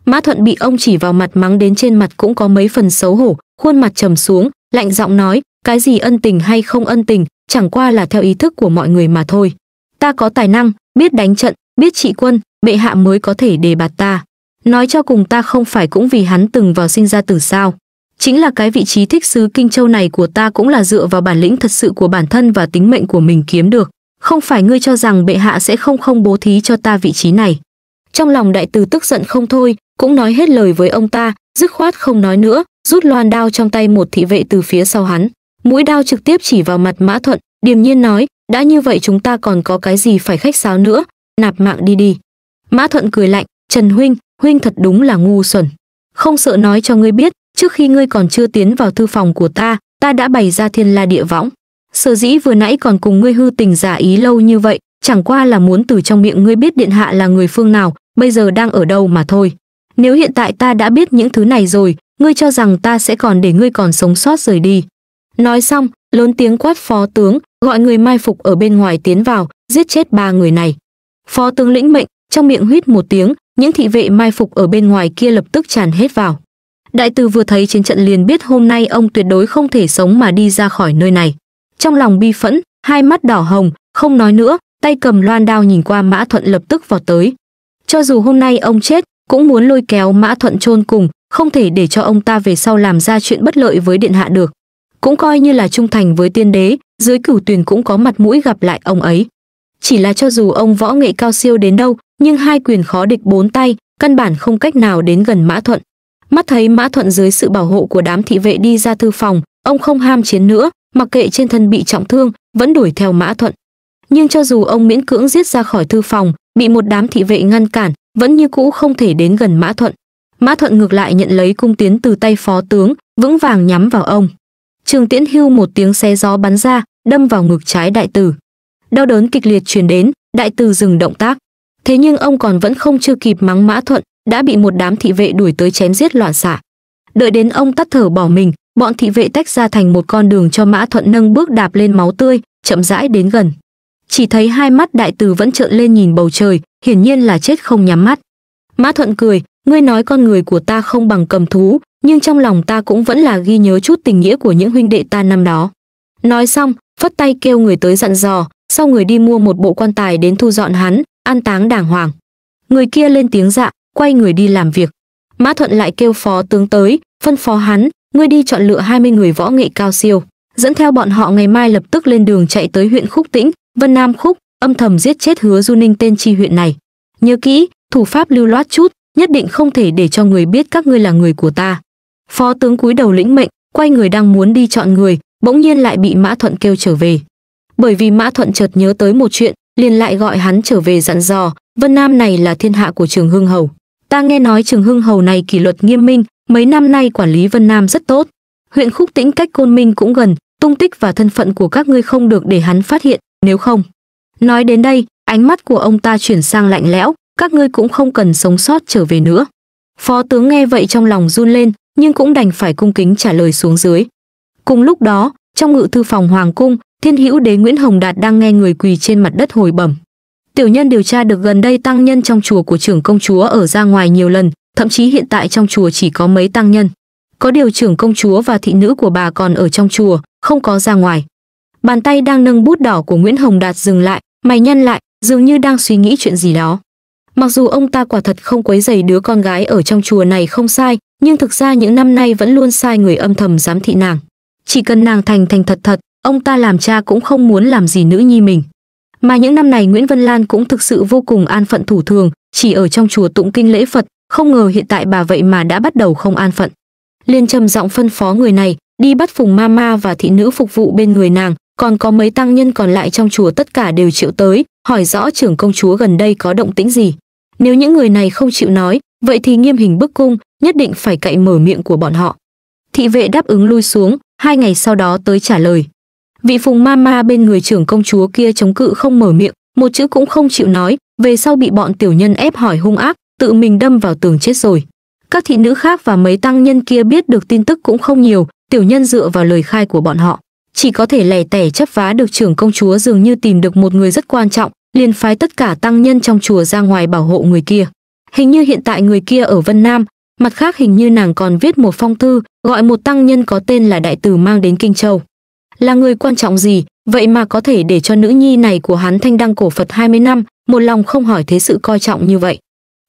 mã thuận bị ông chỉ vào mặt mắng đến trên mặt cũng có mấy phần xấu hổ khuôn mặt trầm xuống lạnh giọng nói cái gì ân tình hay không ân tình chẳng qua là theo ý thức của mọi người mà thôi ta có tài năng biết đánh trận biết trị quân bệ hạ mới có thể đề bạt ta Nói cho cùng ta không phải cũng vì hắn từng vào sinh ra tử sao. Chính là cái vị trí thích sứ Kinh Châu này của ta cũng là dựa vào bản lĩnh thật sự của bản thân và tính mệnh của mình kiếm được. Không phải ngươi cho rằng bệ hạ sẽ không không bố thí cho ta vị trí này. Trong lòng đại tử tức giận không thôi, cũng nói hết lời với ông ta, dứt khoát không nói nữa, rút loan đao trong tay một thị vệ từ phía sau hắn. Mũi đao trực tiếp chỉ vào mặt Mã Thuận, điềm nhiên nói, đã như vậy chúng ta còn có cái gì phải khách sáo nữa, nạp mạng đi đi. Mã Thuận cười lạnh, Trần Huynh, huynh thật đúng là ngu xuẩn. Không sợ nói cho ngươi biết, trước khi ngươi còn chưa tiến vào thư phòng của ta, ta đã bày ra thiên la địa võng. Sở dĩ vừa nãy còn cùng ngươi hư tình giả ý lâu như vậy, chẳng qua là muốn từ trong miệng ngươi biết điện hạ là người phương nào, bây giờ đang ở đâu mà thôi. Nếu hiện tại ta đã biết những thứ này rồi, ngươi cho rằng ta sẽ còn để ngươi còn sống sót rời đi. Nói xong, lớn tiếng quát phó tướng, gọi người mai phục ở bên ngoài tiến vào, giết chết ba người này. Phó tướng lĩnh mệnh, trong miệng huýt một tiếng, những thị vệ mai phục ở bên ngoài kia lập tức tràn hết vào. Đại tư vừa thấy chiến trận liền biết hôm nay ông tuyệt đối không thể sống mà đi ra khỏi nơi này. Trong lòng bi phẫn, hai mắt đỏ hồng, không nói nữa, tay cầm loan đao nhìn qua Mã Thuận lập tức vọt tới. Cho dù hôm nay ông chết, cũng muốn lôi kéo Mã Thuận chôn cùng, không thể để cho ông ta về sau làm ra chuyện bất lợi với điện hạ được. Cũng coi như là trung thành với tiên đế, dưới cửu tuyền cũng có mặt mũi gặp lại ông ấy chỉ là cho dù ông võ nghệ cao siêu đến đâu, nhưng hai quyền khó địch bốn tay, căn bản không cách nào đến gần Mã Thuận. Mắt thấy Mã Thuận dưới sự bảo hộ của đám thị vệ đi ra thư phòng, ông không ham chiến nữa, mặc kệ trên thân bị trọng thương, vẫn đuổi theo Mã Thuận. Nhưng cho dù ông miễn cưỡng giết ra khỏi thư phòng, bị một đám thị vệ ngăn cản, vẫn như cũ không thể đến gần Mã Thuận. Mã Thuận ngược lại nhận lấy cung tiến từ tay phó tướng, vững vàng nhắm vào ông. Trường Tiễn Hưu một tiếng xe gió bắn ra, đâm vào ngực trái đại tử đau đớn kịch liệt truyền đến, đại từ dừng động tác. Thế nhưng ông còn vẫn không chưa kịp mắng Mã Thuận, đã bị một đám thị vệ đuổi tới chém giết loạn xạ. Đợi đến ông tắt thở bỏ mình, bọn thị vệ tách ra thành một con đường cho Mã Thuận nâng bước đạp lên máu tươi, chậm rãi đến gần. Chỉ thấy hai mắt đại từ vẫn trợn lên nhìn bầu trời, hiển nhiên là chết không nhắm mắt. Mã Thuận cười, ngươi nói con người của ta không bằng cầm thú, nhưng trong lòng ta cũng vẫn là ghi nhớ chút tình nghĩa của những huynh đệ ta năm đó. Nói xong, phất tay kêu người tới dặn dò, sau người đi mua một bộ quan tài đến thu dọn hắn, an táng đàng hoàng. Người kia lên tiếng dạ, quay người đi làm việc. Mã Thuận lại kêu phó tướng tới, phân phó hắn, ngươi đi chọn lựa 20 người võ nghệ cao siêu, dẫn theo bọn họ ngày mai lập tức lên đường chạy tới huyện Khúc Tĩnh, Vân Nam Khúc, âm thầm giết chết Hứa Du Ninh tên chi huyện này. Nhớ kỹ, thủ pháp lưu loát chút, nhất định không thể để cho người biết các ngươi là người của ta. Phó tướng cúi đầu lĩnh mệnh, quay người đang muốn đi chọn người, bỗng nhiên lại bị Mã Thuận kêu trở về bởi vì Mã Thuận chợt nhớ tới một chuyện, liền lại gọi hắn trở về dặn dò, Vân Nam này là thiên hạ của Trường Hưng Hầu. Ta nghe nói Trường Hưng Hầu này kỷ luật nghiêm minh, mấy năm nay quản lý Vân Nam rất tốt. Huyện Khúc Tĩnh cách Côn Minh cũng gần, tung tích và thân phận của các ngươi không được để hắn phát hiện, nếu không. Nói đến đây, ánh mắt của ông ta chuyển sang lạnh lẽo, các ngươi cũng không cần sống sót trở về nữa. Phó tướng nghe vậy trong lòng run lên, nhưng cũng đành phải cung kính trả lời xuống dưới. Cùng lúc đó, trong ngự thư phòng hoàng cung, Thiên hữu đế Nguyễn Hồng Đạt đang nghe người quỳ trên mặt đất hồi bẩm. Tiểu nhân điều tra được gần đây tăng nhân trong chùa của trưởng công chúa ở ra ngoài nhiều lần, thậm chí hiện tại trong chùa chỉ có mấy tăng nhân. Có điều trưởng công chúa và thị nữ của bà còn ở trong chùa, không có ra ngoài. Bàn tay đang nâng bút đỏ của Nguyễn Hồng Đạt dừng lại, mày nhăn lại, dường như đang suy nghĩ chuyện gì đó. Mặc dù ông ta quả thật không quấy rầy đứa con gái ở trong chùa này không sai, nhưng thực ra những năm nay vẫn luôn sai người âm thầm giám thị nàng. Chỉ cần nàng thành thành thật thật, Ông ta làm cha cũng không muốn làm gì nữ nhi mình. Mà những năm này Nguyễn Vân Lan cũng thực sự vô cùng an phận thủ thường, chỉ ở trong chùa tụng kinh lễ Phật, không ngờ hiện tại bà vậy mà đã bắt đầu không an phận. Liên trầm giọng phân phó người này, đi bắt Phùng ma ma và thị nữ phục vụ bên người nàng, còn có mấy tăng nhân còn lại trong chùa tất cả đều triệu tới, hỏi rõ trưởng công chúa gần đây có động tĩnh gì. Nếu những người này không chịu nói, vậy thì nghiêm hình bức cung, nhất định phải cậy mở miệng của bọn họ. Thị vệ đáp ứng lui xuống, hai ngày sau đó tới trả lời. Vị phùng ma ma bên người trưởng công chúa kia chống cự không mở miệng, một chữ cũng không chịu nói, về sau bị bọn tiểu nhân ép hỏi hung ác, tự mình đâm vào tường chết rồi. Các thị nữ khác và mấy tăng nhân kia biết được tin tức cũng không nhiều, tiểu nhân dựa vào lời khai của bọn họ, chỉ có thể lẻ tẻ chấp vá được trưởng công chúa dường như tìm được một người rất quan trọng, liền phái tất cả tăng nhân trong chùa ra ngoài bảo hộ người kia. Hình như hiện tại người kia ở Vân Nam, mặt khác hình như nàng còn viết một phong thư, gọi một tăng nhân có tên là Đại Tử mang đến Kinh Châu là người quan trọng gì, vậy mà có thể để cho nữ nhi này của hắn thanh đăng cổ Phật 20 năm, một lòng không hỏi thế sự coi trọng như vậy.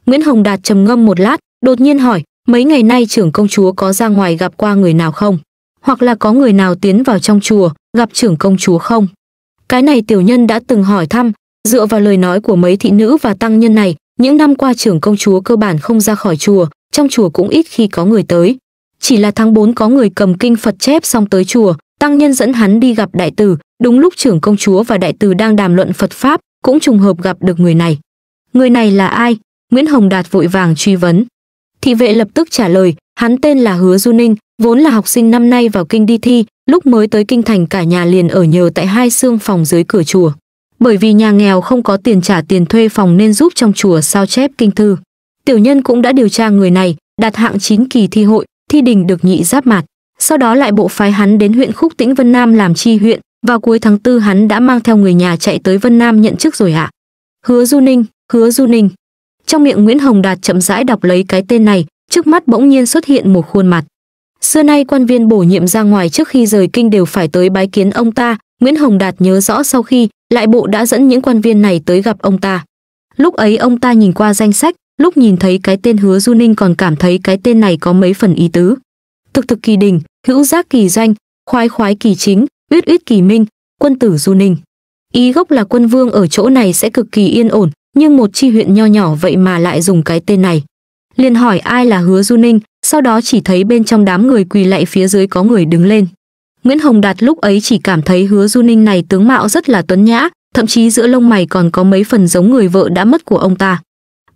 Nguyễn Hồng Đạt trầm ngâm một lát, đột nhiên hỏi, mấy ngày nay trưởng công chúa có ra ngoài gặp qua người nào không? Hoặc là có người nào tiến vào trong chùa, gặp trưởng công chúa không? Cái này tiểu nhân đã từng hỏi thăm, dựa vào lời nói của mấy thị nữ và tăng nhân này, những năm qua trưởng công chúa cơ bản không ra khỏi chùa, trong chùa cũng ít khi có người tới. Chỉ là tháng 4 có người cầm kinh Phật chép xong tới chùa, tăng nhân dẫn hắn đi gặp đại tử đúng lúc trưởng công chúa và đại tử đang đàm luận phật pháp cũng trùng hợp gặp được người này người này là ai nguyễn hồng đạt vội vàng truy vấn thị vệ lập tức trả lời hắn tên là hứa du ninh vốn là học sinh năm nay vào kinh đi thi lúc mới tới kinh thành cả nhà liền ở nhờ tại hai xương phòng dưới cửa chùa bởi vì nhà nghèo không có tiền trả tiền thuê phòng nên giúp trong chùa sao chép kinh thư tiểu nhân cũng đã điều tra người này đạt hạng 9 kỳ thi hội thi đình được nhị giáp mạt sau đó lại bộ phái hắn đến huyện Khúc Tĩnh Vân Nam làm chi huyện, vào cuối tháng tư hắn đã mang theo người nhà chạy tới Vân Nam nhận chức rồi ạ. À? Hứa Du Ninh, Hứa Du Ninh. Trong miệng Nguyễn Hồng Đạt chậm rãi đọc lấy cái tên này, trước mắt bỗng nhiên xuất hiện một khuôn mặt. Xưa nay quan viên bổ nhiệm ra ngoài trước khi rời kinh đều phải tới bái kiến ông ta, Nguyễn Hồng Đạt nhớ rõ sau khi, lại bộ đã dẫn những quan viên này tới gặp ông ta. Lúc ấy ông ta nhìn qua danh sách, lúc nhìn thấy cái tên Hứa Du Ninh còn cảm thấy cái tên này có mấy phần ý tứ thực thực kỳ đình, hữu giác kỳ doanh, khoái khoái kỳ chính, uyết uyết kỳ minh, quân tử du ninh. Ý gốc là quân vương ở chỗ này sẽ cực kỳ yên ổn, nhưng một chi huyện nho nhỏ vậy mà lại dùng cái tên này. Liền hỏi ai là hứa du ninh, sau đó chỉ thấy bên trong đám người quỳ lại phía dưới có người đứng lên. Nguyễn Hồng Đạt lúc ấy chỉ cảm thấy hứa du ninh này tướng mạo rất là tuấn nhã, thậm chí giữa lông mày còn có mấy phần giống người vợ đã mất của ông ta.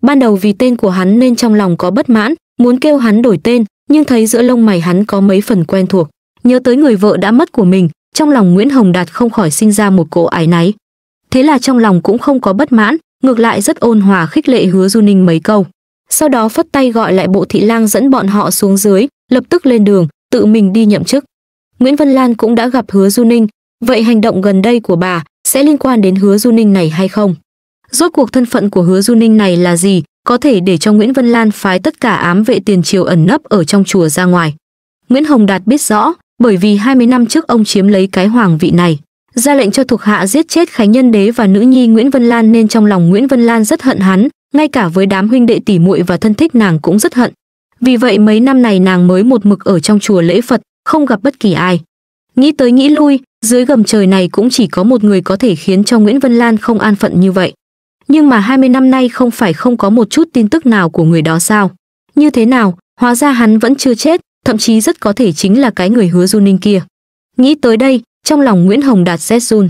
Ban đầu vì tên của hắn nên trong lòng có bất mãn, muốn kêu hắn đổi tên, nhưng thấy giữa lông mày hắn có mấy phần quen thuộc nhớ tới người vợ đã mất của mình trong lòng nguyễn hồng đạt không khỏi sinh ra một cỗ ái náy thế là trong lòng cũng không có bất mãn ngược lại rất ôn hòa khích lệ hứa du ninh mấy câu sau đó phất tay gọi lại bộ thị lang dẫn bọn họ xuống dưới lập tức lên đường tự mình đi nhậm chức nguyễn vân lan cũng đã gặp hứa du ninh vậy hành động gần đây của bà sẽ liên quan đến hứa du ninh này hay không rốt cuộc thân phận của hứa du ninh này là gì có thể để cho Nguyễn Vân Lan phái tất cả ám vệ tiền triều ẩn nấp ở trong chùa ra ngoài. Nguyễn Hồng Đạt biết rõ, bởi vì 20 năm trước ông chiếm lấy cái hoàng vị này, ra lệnh cho thuộc hạ giết chết Khánh Nhân Đế và nữ nhi Nguyễn Vân Lan nên trong lòng Nguyễn Vân Lan rất hận hắn, ngay cả với đám huynh đệ tỷ muội và thân thích nàng cũng rất hận. Vì vậy mấy năm này nàng mới một mực ở trong chùa lễ Phật, không gặp bất kỳ ai. Nghĩ tới nghĩ lui, dưới gầm trời này cũng chỉ có một người có thể khiến cho Nguyễn Vân Lan không an phận như vậy. Nhưng mà 20 năm nay không phải không có một chút tin tức nào của người đó sao? Như thế nào, hóa ra hắn vẫn chưa chết, thậm chí rất có thể chính là cái người hứa Du Ninh kia. Nghĩ tới đây, trong lòng Nguyễn Hồng Đạt rét run.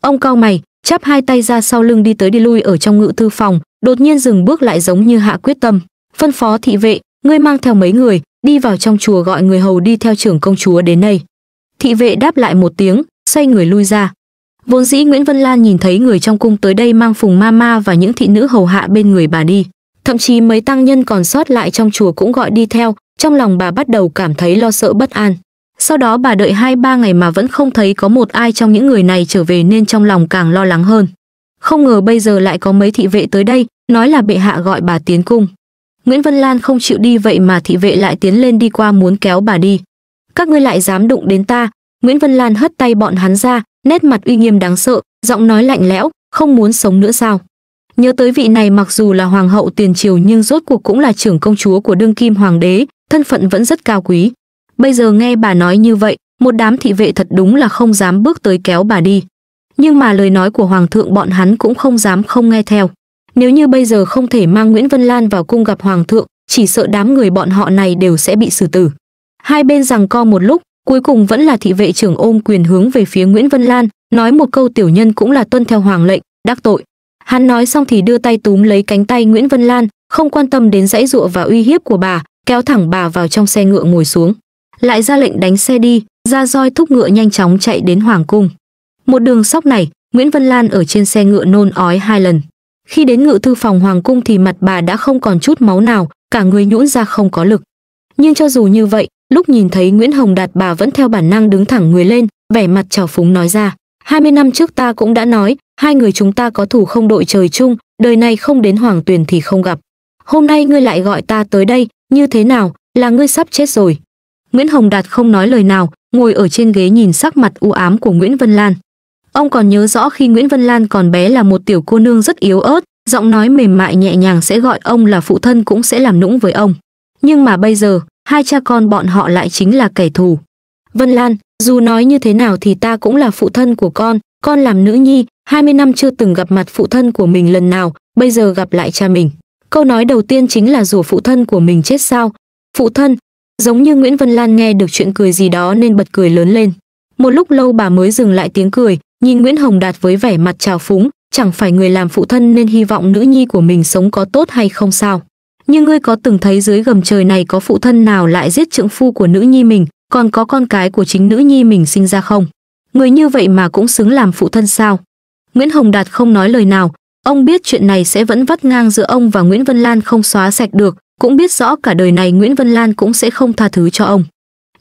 Ông cao mày, chắp hai tay ra sau lưng đi tới đi lui ở trong ngự thư phòng, đột nhiên dừng bước lại giống như hạ quyết tâm, phân phó thị vệ, ngươi mang theo mấy người, đi vào trong chùa gọi người hầu đi theo trưởng công chúa đến đây. Thị vệ đáp lại một tiếng, xoay người lui ra, Vốn dĩ Nguyễn Vân Lan nhìn thấy người trong cung tới đây mang Phùng ma ma và những thị nữ hầu hạ bên người bà đi, thậm chí mấy tăng nhân còn sót lại trong chùa cũng gọi đi theo, trong lòng bà bắt đầu cảm thấy lo sợ bất an. Sau đó bà đợi hai ba ngày mà vẫn không thấy có một ai trong những người này trở về nên trong lòng càng lo lắng hơn. Không ngờ bây giờ lại có mấy thị vệ tới đây, nói là bệ hạ gọi bà tiến cung. Nguyễn Vân Lan không chịu đi vậy mà thị vệ lại tiến lên đi qua muốn kéo bà đi. Các ngươi lại dám đụng đến ta, Nguyễn Vân Lan hất tay bọn hắn ra, nét mặt uy nghiêm đáng sợ, giọng nói lạnh lẽo, không muốn sống nữa sao? Nhớ tới vị này mặc dù là hoàng hậu tiền triều nhưng rốt cuộc cũng là trưởng công chúa của đương kim hoàng đế, thân phận vẫn rất cao quý. Bây giờ nghe bà nói như vậy, một đám thị vệ thật đúng là không dám bước tới kéo bà đi. Nhưng mà lời nói của hoàng thượng bọn hắn cũng không dám không nghe theo. Nếu như bây giờ không thể mang Nguyễn Vân Lan vào cung gặp hoàng thượng, chỉ sợ đám người bọn họ này đều sẽ bị xử tử. Hai bên rằng co một lúc, cuối cùng vẫn là thị vệ trưởng ôm quyền hướng về phía Nguyễn Vân Lan, nói một câu tiểu nhân cũng là tuân theo hoàng lệnh, đắc tội. Hắn nói xong thì đưa tay túm lấy cánh tay Nguyễn Vân Lan, không quan tâm đến dãy dụa và uy hiếp của bà, kéo thẳng bà vào trong xe ngựa ngồi xuống. Lại ra lệnh đánh xe đi, ra roi thúc ngựa nhanh chóng chạy đến hoàng cung. Một đường sóc này, Nguyễn Vân Lan ở trên xe ngựa nôn ói hai lần. Khi đến ngự thư phòng hoàng cung thì mặt bà đã không còn chút máu nào, cả người nhũn ra không có lực. Nhưng cho dù như vậy, lúc nhìn thấy Nguyễn Hồng Đạt bà vẫn theo bản năng đứng thẳng người lên, vẻ mặt trào phúng nói ra. 20 năm trước ta cũng đã nói, hai người chúng ta có thủ không đội trời chung, đời này không đến hoàng tuyền thì không gặp. Hôm nay ngươi lại gọi ta tới đây, như thế nào, là ngươi sắp chết rồi. Nguyễn Hồng Đạt không nói lời nào, ngồi ở trên ghế nhìn sắc mặt u ám của Nguyễn Vân Lan. Ông còn nhớ rõ khi Nguyễn Vân Lan còn bé là một tiểu cô nương rất yếu ớt, giọng nói mềm mại nhẹ nhàng sẽ gọi ông là phụ thân cũng sẽ làm nũng với ông. Nhưng mà bây giờ, hai cha con bọn họ lại chính là kẻ thù. Vân Lan, dù nói như thế nào thì ta cũng là phụ thân của con, con làm nữ nhi, 20 năm chưa từng gặp mặt phụ thân của mình lần nào, bây giờ gặp lại cha mình. Câu nói đầu tiên chính là rủa phụ thân của mình chết sao. Phụ thân, giống như Nguyễn Vân Lan nghe được chuyện cười gì đó nên bật cười lớn lên. Một lúc lâu bà mới dừng lại tiếng cười, nhìn Nguyễn Hồng Đạt với vẻ mặt trào phúng, chẳng phải người làm phụ thân nên hy vọng nữ nhi của mình sống có tốt hay không sao nhưng ngươi có từng thấy dưới gầm trời này có phụ thân nào lại giết trượng phu của nữ nhi mình, còn có con cái của chính nữ nhi mình sinh ra không? Người như vậy mà cũng xứng làm phụ thân sao? Nguyễn Hồng Đạt không nói lời nào, ông biết chuyện này sẽ vẫn vắt ngang giữa ông và Nguyễn Vân Lan không xóa sạch được, cũng biết rõ cả đời này Nguyễn Vân Lan cũng sẽ không tha thứ cho ông.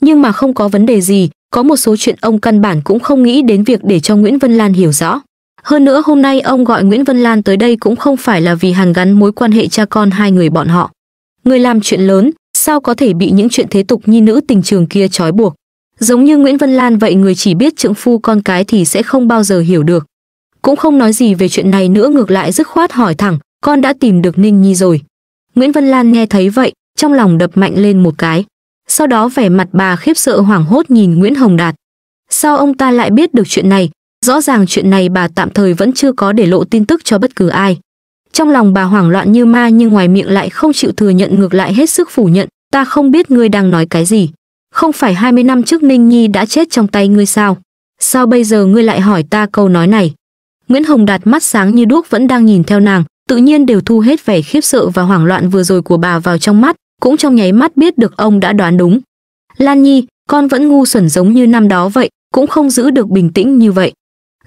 Nhưng mà không có vấn đề gì, có một số chuyện ông căn bản cũng không nghĩ đến việc để cho Nguyễn Vân Lan hiểu rõ. Hơn nữa hôm nay ông gọi Nguyễn Vân Lan tới đây cũng không phải là vì hàn gắn mối quan hệ cha con hai người bọn họ. Người làm chuyện lớn, sao có thể bị những chuyện thế tục nhi nữ tình trường kia trói buộc. Giống như Nguyễn Vân Lan vậy người chỉ biết trưởng phu con cái thì sẽ không bao giờ hiểu được. Cũng không nói gì về chuyện này nữa ngược lại dứt khoát hỏi thẳng, con đã tìm được Ninh Nhi rồi. Nguyễn Vân Lan nghe thấy vậy, trong lòng đập mạnh lên một cái. Sau đó vẻ mặt bà khiếp sợ hoảng hốt nhìn Nguyễn Hồng Đạt. Sao ông ta lại biết được chuyện này, Rõ ràng chuyện này bà tạm thời vẫn chưa có để lộ tin tức cho bất cứ ai. Trong lòng bà hoảng loạn như ma nhưng ngoài miệng lại không chịu thừa nhận ngược lại hết sức phủ nhận, ta không biết ngươi đang nói cái gì. Không phải 20 năm trước Ninh Nhi đã chết trong tay ngươi sao? Sao bây giờ ngươi lại hỏi ta câu nói này? Nguyễn Hồng Đạt mắt sáng như đuốc vẫn đang nhìn theo nàng, tự nhiên đều thu hết vẻ khiếp sợ và hoảng loạn vừa rồi của bà vào trong mắt, cũng trong nháy mắt biết được ông đã đoán đúng. Lan Nhi, con vẫn ngu xuẩn giống như năm đó vậy, cũng không giữ được bình tĩnh như vậy.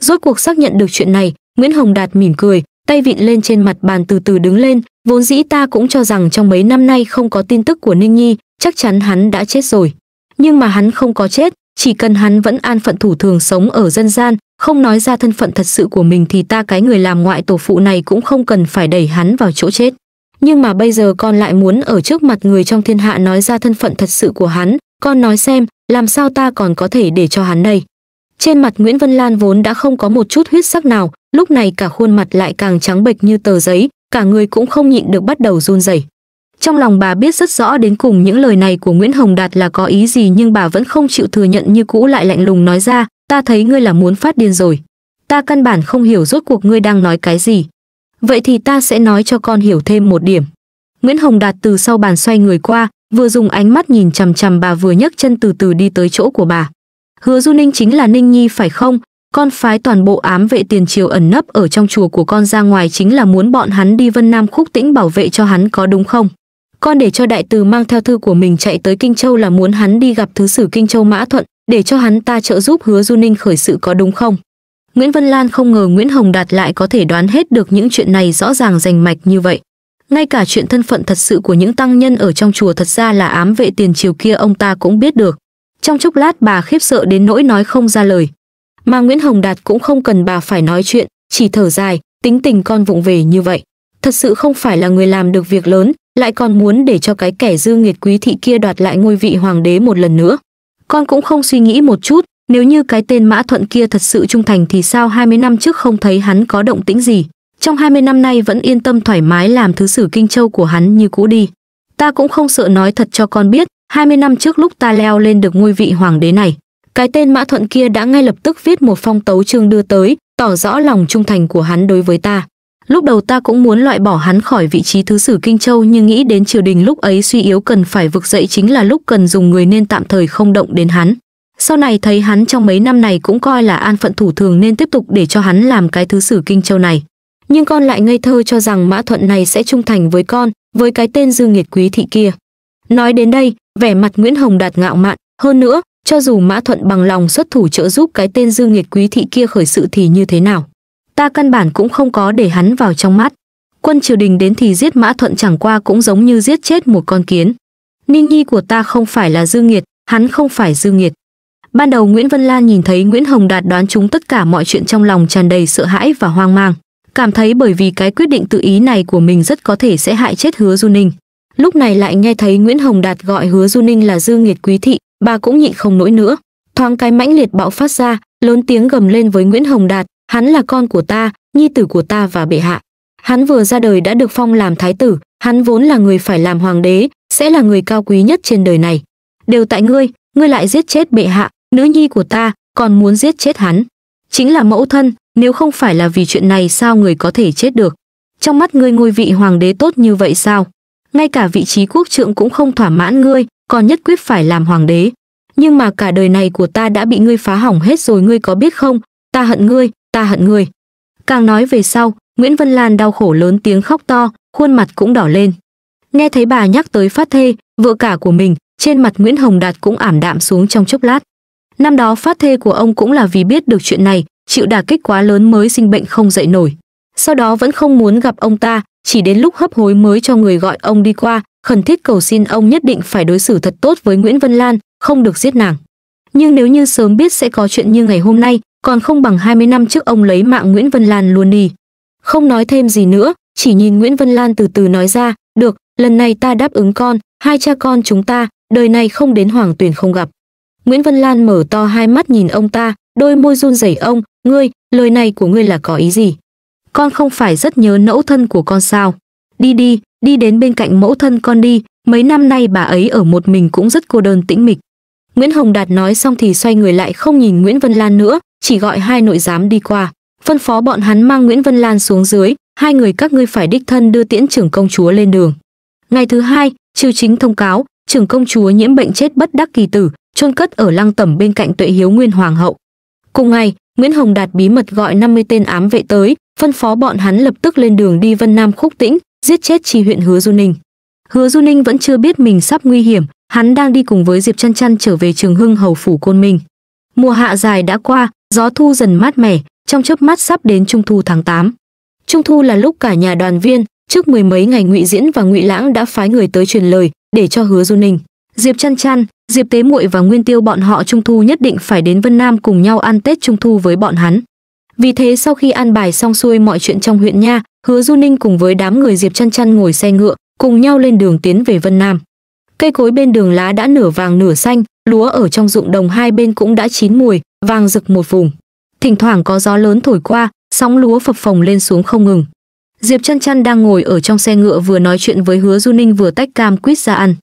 Rốt cuộc xác nhận được chuyện này, Nguyễn Hồng Đạt mỉm cười, tay vịn lên trên mặt bàn từ từ đứng lên, vốn dĩ ta cũng cho rằng trong mấy năm nay không có tin tức của Ninh Nhi, chắc chắn hắn đã chết rồi. Nhưng mà hắn không có chết, chỉ cần hắn vẫn an phận thủ thường sống ở dân gian, không nói ra thân phận thật sự của mình thì ta cái người làm ngoại tổ phụ này cũng không cần phải đẩy hắn vào chỗ chết. Nhưng mà bây giờ con lại muốn ở trước mặt người trong thiên hạ nói ra thân phận thật sự của hắn, con nói xem, làm sao ta còn có thể để cho hắn đây. Trên mặt Nguyễn Vân Lan vốn đã không có một chút huyết sắc nào, lúc này cả khuôn mặt lại càng trắng bệch như tờ giấy, cả người cũng không nhịn được bắt đầu run rẩy. Trong lòng bà biết rất rõ đến cùng những lời này của Nguyễn Hồng Đạt là có ý gì nhưng bà vẫn không chịu thừa nhận như cũ lại lạnh lùng nói ra, ta thấy ngươi là muốn phát điên rồi. Ta căn bản không hiểu rốt cuộc ngươi đang nói cái gì. Vậy thì ta sẽ nói cho con hiểu thêm một điểm. Nguyễn Hồng Đạt từ sau bàn xoay người qua, vừa dùng ánh mắt nhìn chằm chằm bà vừa nhấc chân từ từ đi tới chỗ của bà. Hứa Du Ninh chính là Ninh Nhi phải không? Con phái toàn bộ ám vệ tiền triều ẩn nấp ở trong chùa của con ra ngoài chính là muốn bọn hắn đi Vân Nam Khúc Tĩnh bảo vệ cho hắn có đúng không? Con để cho đại từ mang theo thư của mình chạy tới Kinh Châu là muốn hắn đi gặp thứ sử Kinh Châu Mã Thuận, để cho hắn ta trợ giúp Hứa Du Ninh khởi sự có đúng không? Nguyễn Vân Lan không ngờ Nguyễn Hồng Đạt lại có thể đoán hết được những chuyện này rõ ràng rành mạch như vậy. Ngay cả chuyện thân phận thật sự của những tăng nhân ở trong chùa thật ra là ám vệ tiền triều kia ông ta cũng biết được. Trong chốc lát bà khiếp sợ đến nỗi nói không ra lời. Mà Nguyễn Hồng Đạt cũng không cần bà phải nói chuyện, chỉ thở dài, tính tình con vụng về như vậy. Thật sự không phải là người làm được việc lớn, lại còn muốn để cho cái kẻ dư nghiệt quý thị kia đoạt lại ngôi vị hoàng đế một lần nữa. Con cũng không suy nghĩ một chút, nếu như cái tên Mã Thuận kia thật sự trung thành thì sao 20 năm trước không thấy hắn có động tĩnh gì. Trong 20 năm nay vẫn yên tâm thoải mái làm thứ sử Kinh Châu của hắn như cũ đi. Ta cũng không sợ nói thật cho con biết, 20 năm trước lúc ta leo lên được ngôi vị hoàng đế này, cái tên Mã Thuận kia đã ngay lập tức viết một phong tấu chương đưa tới, tỏ rõ lòng trung thành của hắn đối với ta. Lúc đầu ta cũng muốn loại bỏ hắn khỏi vị trí thứ sử Kinh Châu nhưng nghĩ đến triều đình lúc ấy suy yếu cần phải vực dậy chính là lúc cần dùng người nên tạm thời không động đến hắn. Sau này thấy hắn trong mấy năm này cũng coi là an phận thủ thường nên tiếp tục để cho hắn làm cái thứ sử Kinh Châu này. Nhưng con lại ngây thơ cho rằng Mã Thuận này sẽ trung thành với con, với cái tên Dư Nghiệt Quý Thị kia. Nói đến đây, vẻ mặt Nguyễn Hồng Đạt ngạo mạn, hơn nữa, cho dù Mã Thuận bằng lòng xuất thủ trợ giúp cái tên Dương Nghiệt Quý thị kia khởi sự thì như thế nào? Ta căn bản cũng không có để hắn vào trong mắt. Quân triều đình đến thì giết Mã Thuận chẳng qua cũng giống như giết chết một con kiến. Ninh Nhi của ta không phải là Dương Nghiệt, hắn không phải Dương Nghiệt. Ban đầu Nguyễn Vân Lan nhìn thấy Nguyễn Hồng Đạt đoán chúng tất cả mọi chuyện trong lòng tràn đầy sợ hãi và hoang mang, cảm thấy bởi vì cái quyết định tự ý này của mình rất có thể sẽ hại chết Hứa Du Ninh lúc này lại nghe thấy nguyễn hồng đạt gọi hứa du ninh là dư nghiệt quý thị bà cũng nhịn không nổi nữa thoáng cái mãnh liệt bạo phát ra lớn tiếng gầm lên với nguyễn hồng đạt hắn là con của ta nhi tử của ta và bệ hạ hắn vừa ra đời đã được phong làm thái tử hắn vốn là người phải làm hoàng đế sẽ là người cao quý nhất trên đời này đều tại ngươi ngươi lại giết chết bệ hạ nữ nhi của ta còn muốn giết chết hắn chính là mẫu thân nếu không phải là vì chuyện này sao người có thể chết được trong mắt ngươi ngôi vị hoàng đế tốt như vậy sao ngay cả vị trí quốc trượng cũng không thỏa mãn ngươi, còn nhất quyết phải làm hoàng đế. Nhưng mà cả đời này của ta đã bị ngươi phá hỏng hết rồi ngươi có biết không, ta hận ngươi, ta hận ngươi. Càng nói về sau, Nguyễn Vân Lan đau khổ lớn tiếng khóc to, khuôn mặt cũng đỏ lên. Nghe thấy bà nhắc tới phát thê, vợ cả của mình, trên mặt Nguyễn Hồng Đạt cũng ảm đạm xuống trong chốc lát. Năm đó phát thê của ông cũng là vì biết được chuyện này, chịu đả kích quá lớn mới sinh bệnh không dậy nổi. Sau đó vẫn không muốn gặp ông ta, chỉ đến lúc hấp hối mới cho người gọi ông đi qua khẩn thiết cầu xin ông nhất định phải đối xử thật tốt với nguyễn vân lan không được giết nàng nhưng nếu như sớm biết sẽ có chuyện như ngày hôm nay còn không bằng 20 năm trước ông lấy mạng nguyễn vân lan luôn đi không nói thêm gì nữa chỉ nhìn nguyễn vân lan từ từ nói ra được lần này ta đáp ứng con hai cha con chúng ta đời này không đến hoàng tuyển không gặp nguyễn vân lan mở to hai mắt nhìn ông ta đôi môi run rẩy ông ngươi lời này của ngươi là có ý gì con không phải rất nhớ mẫu thân của con sao đi đi đi đến bên cạnh mẫu thân con đi mấy năm nay bà ấy ở một mình cũng rất cô đơn tĩnh mịch nguyễn hồng đạt nói xong thì xoay người lại không nhìn nguyễn vân lan nữa chỉ gọi hai nội giám đi qua phân phó bọn hắn mang nguyễn vân lan xuống dưới hai người các ngươi phải đích thân đưa tiễn trưởng công chúa lên đường ngày thứ hai triều chính thông cáo trưởng công chúa nhiễm bệnh chết bất đắc kỳ tử chôn cất ở lăng tẩm bên cạnh tuệ hiếu nguyên hoàng hậu cùng ngày nguyễn hồng đạt bí mật gọi 50 tên ám vệ tới phân phó bọn hắn lập tức lên đường đi Vân Nam Khúc Tĩnh, giết chết chi huyện Hứa Du Ninh. Hứa Du Ninh vẫn chưa biết mình sắp nguy hiểm, hắn đang đi cùng với Diệp Chăn Chăn trở về Trường Hưng hầu phủ Côn Minh. Mùa hạ dài đã qua, gió thu dần mát mẻ, trong chớp mắt sắp đến trung thu tháng 8. Trung thu là lúc cả nhà đoàn viên, trước mười mấy ngày Ngụy Diễn và Ngụy Lãng đã phái người tới truyền lời để cho Hứa Du Ninh, Diệp Chăn Chăn, Diệp Tế Muội và Nguyên Tiêu bọn họ trung thu nhất định phải đến Vân Nam cùng nhau ăn Tết trung thu với bọn hắn. Vì thế sau khi an bài xong xuôi mọi chuyện trong huyện nha, Hứa Du Ninh cùng với đám người Diệp Chăn Chăn ngồi xe ngựa, cùng nhau lên đường tiến về Vân Nam. Cây cối bên đường lá đã nửa vàng nửa xanh, lúa ở trong ruộng đồng hai bên cũng đã chín mùi, vàng rực một vùng. Thỉnh thoảng có gió lớn thổi qua, sóng lúa phập phồng lên xuống không ngừng. Diệp Chăn Chăn đang ngồi ở trong xe ngựa vừa nói chuyện với Hứa Du Ninh vừa tách cam quýt ra ăn.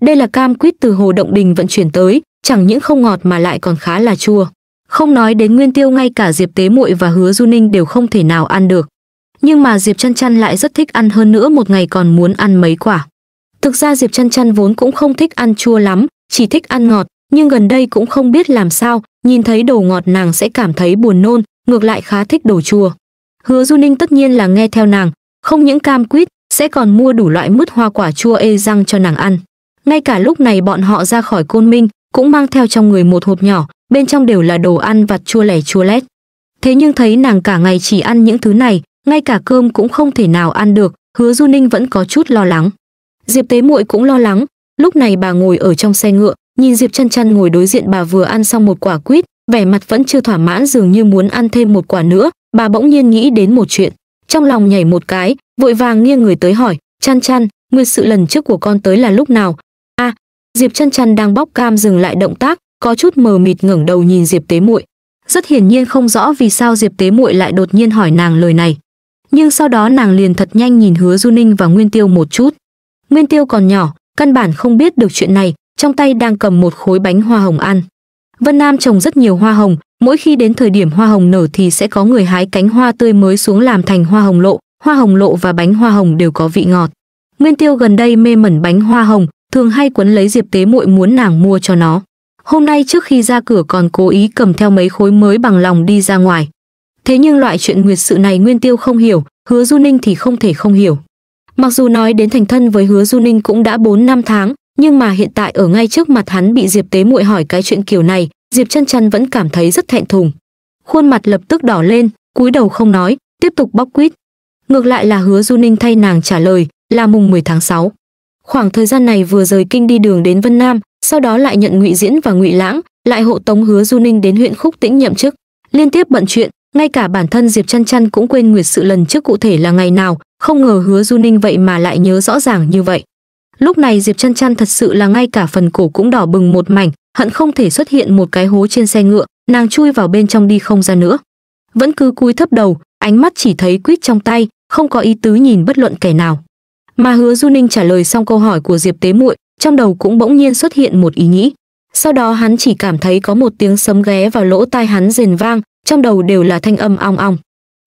Đây là cam quýt từ hồ động đình vận chuyển tới, chẳng những không ngọt mà lại còn khá là chua. Không nói đến nguyên tiêu ngay cả Diệp Tế Muội và Hứa Du Ninh đều không thể nào ăn được. Nhưng mà Diệp Chăn Chăn lại rất thích ăn hơn nữa một ngày còn muốn ăn mấy quả. Thực ra Diệp Chăn Chăn vốn cũng không thích ăn chua lắm, chỉ thích ăn ngọt, nhưng gần đây cũng không biết làm sao, nhìn thấy đồ ngọt nàng sẽ cảm thấy buồn nôn, ngược lại khá thích đồ chua. Hứa Du Ninh tất nhiên là nghe theo nàng, không những cam quýt, sẽ còn mua đủ loại mứt hoa quả chua ê răng cho nàng ăn. Ngay cả lúc này bọn họ ra khỏi côn minh, cũng mang theo trong người một hộp nhỏ, bên trong đều là đồ ăn vặt chua lẻ chua lét. Thế nhưng thấy nàng cả ngày chỉ ăn những thứ này, ngay cả cơm cũng không thể nào ăn được, Hứa Du Ninh vẫn có chút lo lắng. Diệp Tế Muội cũng lo lắng, lúc này bà ngồi ở trong xe ngựa, nhìn Diệp Chân Chân ngồi đối diện bà vừa ăn xong một quả quýt, vẻ mặt vẫn chưa thỏa mãn dường như muốn ăn thêm một quả nữa, bà bỗng nhiên nghĩ đến một chuyện, trong lòng nhảy một cái, vội vàng nghiêng người tới hỏi, "Chân Chân, nguyên sự lần trước của con tới là lúc nào?" "A." À, Diệp Chân Chân đang bóc cam dừng lại động tác, có chút mờ mịt ngẩng đầu nhìn Diệp Tế Muội. Rất hiển nhiên không rõ vì sao Diệp Tế Muội lại đột nhiên hỏi nàng lời này. Nhưng sau đó nàng liền thật nhanh nhìn Hứa Du Ninh và Nguyên Tiêu một chút. Nguyên Tiêu còn nhỏ, căn bản không biết được chuyện này, trong tay đang cầm một khối bánh hoa hồng ăn. Vân Nam trồng rất nhiều hoa hồng, mỗi khi đến thời điểm hoa hồng nở thì sẽ có người hái cánh hoa tươi mới xuống làm thành hoa hồng lộ, hoa hồng lộ và bánh hoa hồng đều có vị ngọt. Nguyên Tiêu gần đây mê mẩn bánh hoa hồng, thường hay quấn lấy Diệp Tế Muội muốn nàng mua cho nó. Hôm nay trước khi ra cửa còn cố ý cầm theo mấy khối mới bằng lòng đi ra ngoài. Thế nhưng loại chuyện nguyệt sự này Nguyên Tiêu không hiểu, Hứa Du Ninh thì không thể không hiểu. Mặc dù nói đến thành thân với Hứa Du Ninh cũng đã 4 năm tháng, nhưng mà hiện tại ở ngay trước mặt hắn bị Diệp Tế Muội hỏi cái chuyện kiểu này, Diệp Chân Chân vẫn cảm thấy rất thẹn thùng. Khuôn mặt lập tức đỏ lên, cúi đầu không nói, tiếp tục bóc quýt. Ngược lại là Hứa Du Ninh thay nàng trả lời, là mùng 10 tháng 6. Khoảng thời gian này vừa rời kinh đi đường đến Vân Nam, sau đó lại nhận ngụy diễn và ngụy lãng lại hộ tống hứa du ninh đến huyện khúc tĩnh nhậm chức liên tiếp bận chuyện ngay cả bản thân diệp chăn chăn cũng quên nguyệt sự lần trước cụ thể là ngày nào không ngờ hứa du ninh vậy mà lại nhớ rõ ràng như vậy lúc này diệp chăn chăn thật sự là ngay cả phần cổ cũng đỏ bừng một mảnh hận không thể xuất hiện một cái hố trên xe ngựa nàng chui vào bên trong đi không ra nữa vẫn cứ cúi thấp đầu ánh mắt chỉ thấy quýt trong tay không có ý tứ nhìn bất luận kẻ nào mà hứa du ninh trả lời xong câu hỏi của diệp tế muội trong đầu cũng bỗng nhiên xuất hiện một ý nghĩ. Sau đó hắn chỉ cảm thấy có một tiếng sấm ghé vào lỗ tai hắn rền vang, trong đầu đều là thanh âm ong ong.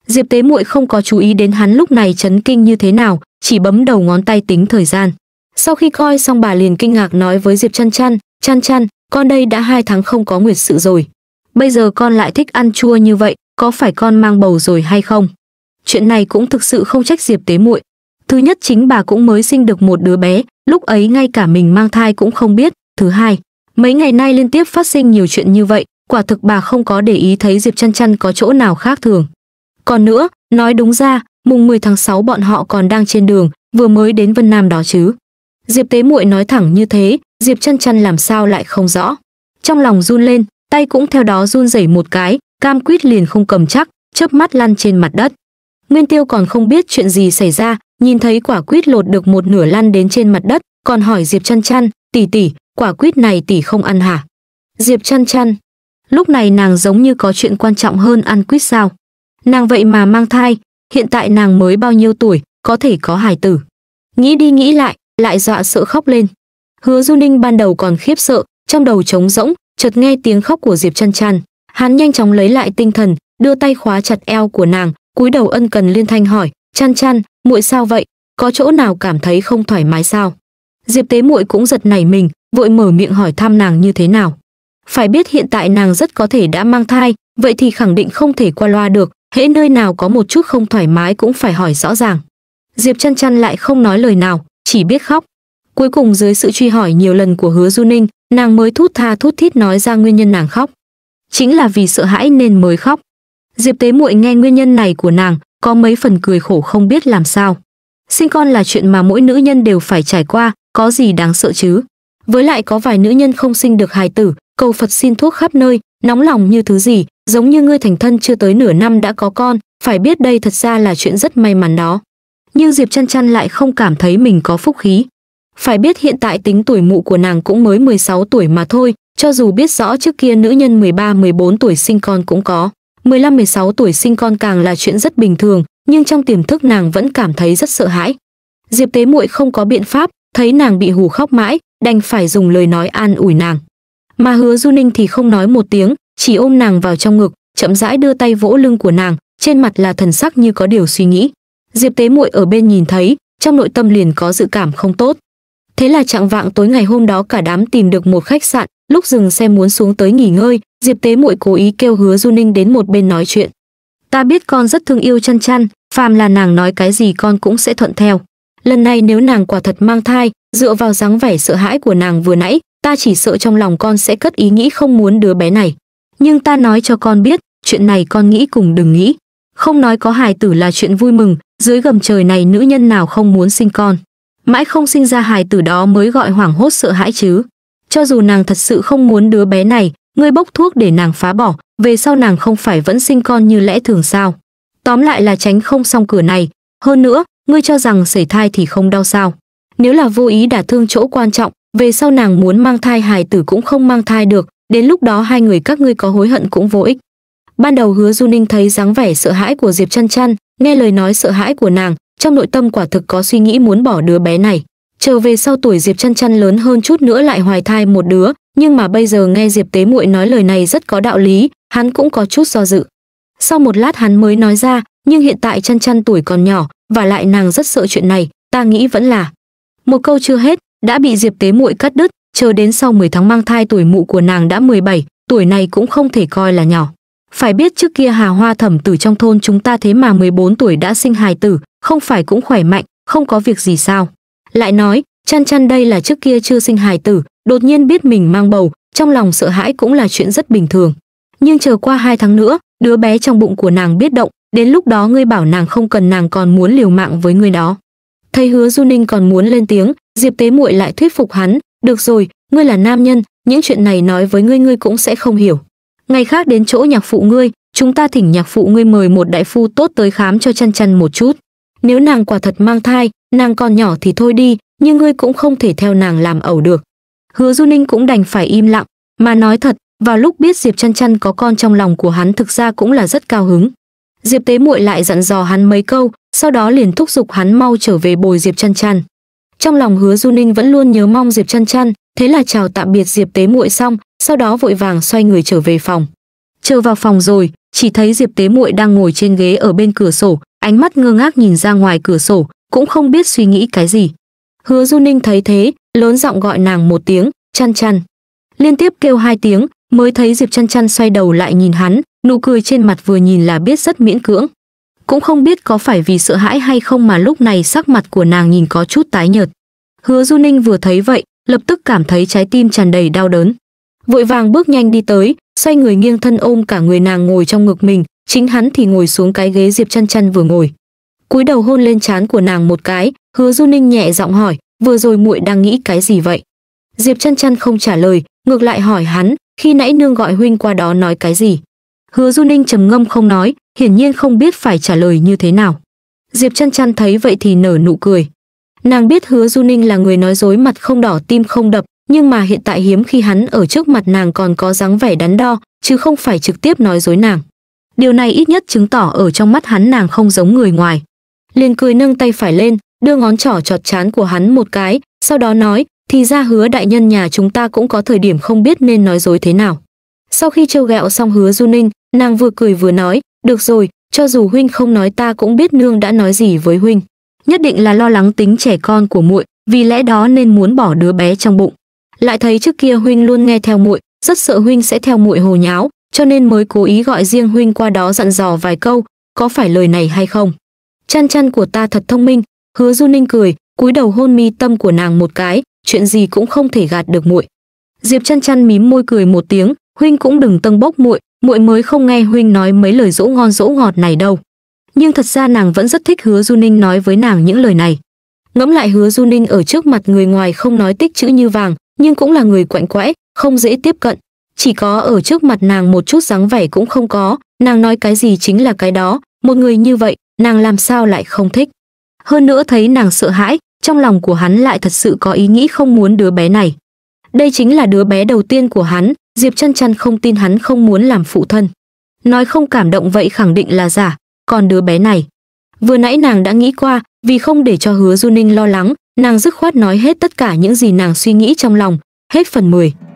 Diệp Tế Muội không có chú ý đến hắn lúc này chấn kinh như thế nào, chỉ bấm đầu ngón tay tính thời gian. Sau khi coi xong bà liền kinh ngạc nói với Diệp Chăn Chăn, "Chăn Chăn, con đây đã hai tháng không có nguyệt sự rồi. Bây giờ con lại thích ăn chua như vậy, có phải con mang bầu rồi hay không?" Chuyện này cũng thực sự không trách Diệp Tế Muội, Thứ nhất chính bà cũng mới sinh được một đứa bé, lúc ấy ngay cả mình mang thai cũng không biết. Thứ hai, mấy ngày nay liên tiếp phát sinh nhiều chuyện như vậy, quả thực bà không có để ý thấy Diệp Chăn Chăn có chỗ nào khác thường. Còn nữa, nói đúng ra, mùng 10 tháng 6 bọn họ còn đang trên đường, vừa mới đến Vân Nam đó chứ. Diệp Tế Muội nói thẳng như thế, Diệp Chăn Chăn làm sao lại không rõ. Trong lòng run lên, tay cũng theo đó run rẩy một cái, cam quýt liền không cầm chắc, chớp mắt lăn trên mặt đất. Nguyên Tiêu còn không biết chuyện gì xảy ra, nhìn thấy quả quýt lột được một nửa lăn đến trên mặt đất còn hỏi diệp chăn chăn tỷ tỷ quả quýt này tỷ không ăn hả diệp chăn chăn lúc này nàng giống như có chuyện quan trọng hơn ăn quýt sao nàng vậy mà mang thai hiện tại nàng mới bao nhiêu tuổi có thể có hài tử nghĩ đi nghĩ lại lại dọa sợ khóc lên hứa du ninh ban đầu còn khiếp sợ trong đầu trống rỗng chợt nghe tiếng khóc của diệp chăn chăn hắn nhanh chóng lấy lại tinh thần đưa tay khóa chặt eo của nàng cúi đầu ân cần liên thanh hỏi chăn chăn muội sao vậy có chỗ nào cảm thấy không thoải mái sao diệp tế muội cũng giật nảy mình vội mở miệng hỏi thăm nàng như thế nào phải biết hiện tại nàng rất có thể đã mang thai vậy thì khẳng định không thể qua loa được hễ nơi nào có một chút không thoải mái cũng phải hỏi rõ ràng diệp chăn chăn lại không nói lời nào chỉ biết khóc cuối cùng dưới sự truy hỏi nhiều lần của hứa du ninh nàng mới thút tha thút thít nói ra nguyên nhân nàng khóc chính là vì sợ hãi nên mới khóc diệp tế muội nghe nguyên nhân này của nàng có mấy phần cười khổ không biết làm sao. Sinh con là chuyện mà mỗi nữ nhân đều phải trải qua, có gì đáng sợ chứ. Với lại có vài nữ nhân không sinh được hài tử, cầu Phật xin thuốc khắp nơi, nóng lòng như thứ gì, giống như ngươi thành thân chưa tới nửa năm đã có con, phải biết đây thật ra là chuyện rất may mắn đó. Nhưng Diệp Chăn Chăn lại không cảm thấy mình có phúc khí. Phải biết hiện tại tính tuổi mụ của nàng cũng mới 16 tuổi mà thôi, cho dù biết rõ trước kia nữ nhân 13-14 tuổi sinh con cũng có. 15-16 tuổi sinh con càng là chuyện rất bình thường, nhưng trong tiềm thức nàng vẫn cảm thấy rất sợ hãi. Diệp Tế Muội không có biện pháp, thấy nàng bị hù khóc mãi, đành phải dùng lời nói an ủi nàng. Mà Hứa Du Ninh thì không nói một tiếng, chỉ ôm nàng vào trong ngực, chậm rãi đưa tay vỗ lưng của nàng, trên mặt là thần sắc như có điều suy nghĩ. Diệp Tế Muội ở bên nhìn thấy, trong nội tâm liền có dự cảm không tốt. Thế là trạng vạng tối ngày hôm đó cả đám tìm được một khách sạn, lúc dừng xe muốn xuống tới nghỉ ngơi diệp tế muội cố ý kêu hứa du ninh đến một bên nói chuyện ta biết con rất thương yêu chăn chăn phàm là nàng nói cái gì con cũng sẽ thuận theo lần này nếu nàng quả thật mang thai dựa vào dáng vẻ sợ hãi của nàng vừa nãy ta chỉ sợ trong lòng con sẽ cất ý nghĩ không muốn đứa bé này nhưng ta nói cho con biết chuyện này con nghĩ cùng đừng nghĩ không nói có hài tử là chuyện vui mừng dưới gầm trời này nữ nhân nào không muốn sinh con mãi không sinh ra hài tử đó mới gọi hoảng hốt sợ hãi chứ cho dù nàng thật sự không muốn đứa bé này, ngươi bốc thuốc để nàng phá bỏ, về sau nàng không phải vẫn sinh con như lẽ thường sao. Tóm lại là tránh không xong cửa này, hơn nữa, ngươi cho rằng sẩy thai thì không đau sao. Nếu là vô ý đả thương chỗ quan trọng, về sau nàng muốn mang thai hài tử cũng không mang thai được, đến lúc đó hai người các ngươi có hối hận cũng vô ích. Ban đầu Hứa Du Ninh thấy dáng vẻ sợ hãi của Diệp Chăn Chăn, nghe lời nói sợ hãi của nàng, trong nội tâm quả thực có suy nghĩ muốn bỏ đứa bé này. Trở về sau tuổi Diệp Chân Chân lớn hơn chút nữa lại hoài thai một đứa, nhưng mà bây giờ nghe Diệp Tế Muội nói lời này rất có đạo lý, hắn cũng có chút do dự. Sau một lát hắn mới nói ra, nhưng hiện tại Chân Chân tuổi còn nhỏ, và lại nàng rất sợ chuyện này, ta nghĩ vẫn là. Một câu chưa hết, đã bị Diệp Tế Muội cắt đứt, chờ đến sau 10 tháng mang thai tuổi mụ của nàng đã 17, tuổi này cũng không thể coi là nhỏ. Phải biết trước kia Hà Hoa thẩm tử trong thôn chúng ta thế mà 14 tuổi đã sinh hài tử, không phải cũng khỏe mạnh, không có việc gì sao? Lại nói, chăn chăn đây là trước kia chưa sinh hài tử, đột nhiên biết mình mang bầu, trong lòng sợ hãi cũng là chuyện rất bình thường. Nhưng chờ qua hai tháng nữa, đứa bé trong bụng của nàng biết động, đến lúc đó ngươi bảo nàng không cần nàng còn muốn liều mạng với người đó. Thấy Hứa Du Ninh còn muốn lên tiếng, Diệp Tế Muội lại thuyết phục hắn, "Được rồi, ngươi là nam nhân, những chuyện này nói với ngươi ngươi cũng sẽ không hiểu. Ngày khác đến chỗ nhạc phụ ngươi, chúng ta thỉnh nhạc phụ ngươi mời một đại phu tốt tới khám cho chăn chăn một chút. Nếu nàng quả thật mang thai, Nàng còn nhỏ thì thôi đi, nhưng ngươi cũng không thể theo nàng làm ẩu được. Hứa Du Ninh cũng đành phải im lặng, mà nói thật, vào lúc biết Diệp Chăn Chăn có con trong lòng của hắn thực ra cũng là rất cao hứng. Diệp Tế Muội lại dặn dò hắn mấy câu, sau đó liền thúc giục hắn mau trở về bồi Diệp Chăn Chăn. Trong lòng Hứa Du Ninh vẫn luôn nhớ mong Diệp Chăn Chăn, thế là chào tạm biệt Diệp Tế Muội xong, sau đó vội vàng xoay người trở về phòng. Trở vào phòng rồi, chỉ thấy Diệp Tế Muội đang ngồi trên ghế ở bên cửa sổ, ánh mắt ngơ ngác nhìn ra ngoài cửa sổ, cũng không biết suy nghĩ cái gì. Hứa Du Ninh thấy thế, lớn giọng gọi nàng một tiếng, chăn chăn. Liên tiếp kêu hai tiếng, mới thấy Diệp chăn chăn xoay đầu lại nhìn hắn, nụ cười trên mặt vừa nhìn là biết rất miễn cưỡng. Cũng không biết có phải vì sợ hãi hay không mà lúc này sắc mặt của nàng nhìn có chút tái nhợt. Hứa Du Ninh vừa thấy vậy, lập tức cảm thấy trái tim tràn đầy đau đớn. Vội vàng bước nhanh đi tới, xoay người nghiêng thân ôm cả người nàng ngồi trong ngực mình, chính hắn thì ngồi xuống cái ghế Diệp chăn chăn vừa ngồi cúi đầu hôn lên trán của nàng một cái hứa du ninh nhẹ giọng hỏi vừa rồi muội đang nghĩ cái gì vậy diệp chăn chăn không trả lời ngược lại hỏi hắn khi nãy nương gọi huynh qua đó nói cái gì hứa du ninh trầm ngâm không nói hiển nhiên không biết phải trả lời như thế nào diệp chăn chăn thấy vậy thì nở nụ cười nàng biết hứa du ninh là người nói dối mặt không đỏ tim không đập nhưng mà hiện tại hiếm khi hắn ở trước mặt nàng còn có dáng vẻ đắn đo chứ không phải trực tiếp nói dối nàng điều này ít nhất chứng tỏ ở trong mắt hắn nàng không giống người ngoài liền cười nâng tay phải lên đưa ngón trỏ chọt chán của hắn một cái sau đó nói thì ra hứa đại nhân nhà chúng ta cũng có thời điểm không biết nên nói dối thế nào sau khi trêu gẹo xong hứa du ninh nàng vừa cười vừa nói được rồi cho dù huynh không nói ta cũng biết nương đã nói gì với huynh nhất định là lo lắng tính trẻ con của muội vì lẽ đó nên muốn bỏ đứa bé trong bụng lại thấy trước kia huynh luôn nghe theo muội rất sợ huynh sẽ theo muội hồ nháo cho nên mới cố ý gọi riêng huynh qua đó dặn dò vài câu có phải lời này hay không chăn chăn của ta thật thông minh hứa du ninh cười cúi đầu hôn mi tâm của nàng một cái chuyện gì cũng không thể gạt được muội diệp chăn chăn mím môi cười một tiếng huynh cũng đừng tâng bốc muội muội mới không nghe huynh nói mấy lời dỗ ngon dỗ ngọt này đâu nhưng thật ra nàng vẫn rất thích hứa du ninh nói với nàng những lời này ngẫm lại hứa du ninh ở trước mặt người ngoài không nói tích chữ như vàng nhưng cũng là người quạnh quẽ không dễ tiếp cận chỉ có ở trước mặt nàng một chút dáng vẻ cũng không có nàng nói cái gì chính là cái đó một người như vậy nàng làm sao lại không thích. Hơn nữa thấy nàng sợ hãi, trong lòng của hắn lại thật sự có ý nghĩ không muốn đứa bé này. Đây chính là đứa bé đầu tiên của hắn, Diệp Chân Chân không tin hắn không muốn làm phụ thân. Nói không cảm động vậy khẳng định là giả, còn đứa bé này. Vừa nãy nàng đã nghĩ qua, vì không để cho Hứa Du Ninh lo lắng, nàng dứt khoát nói hết tất cả những gì nàng suy nghĩ trong lòng, hết phần 10.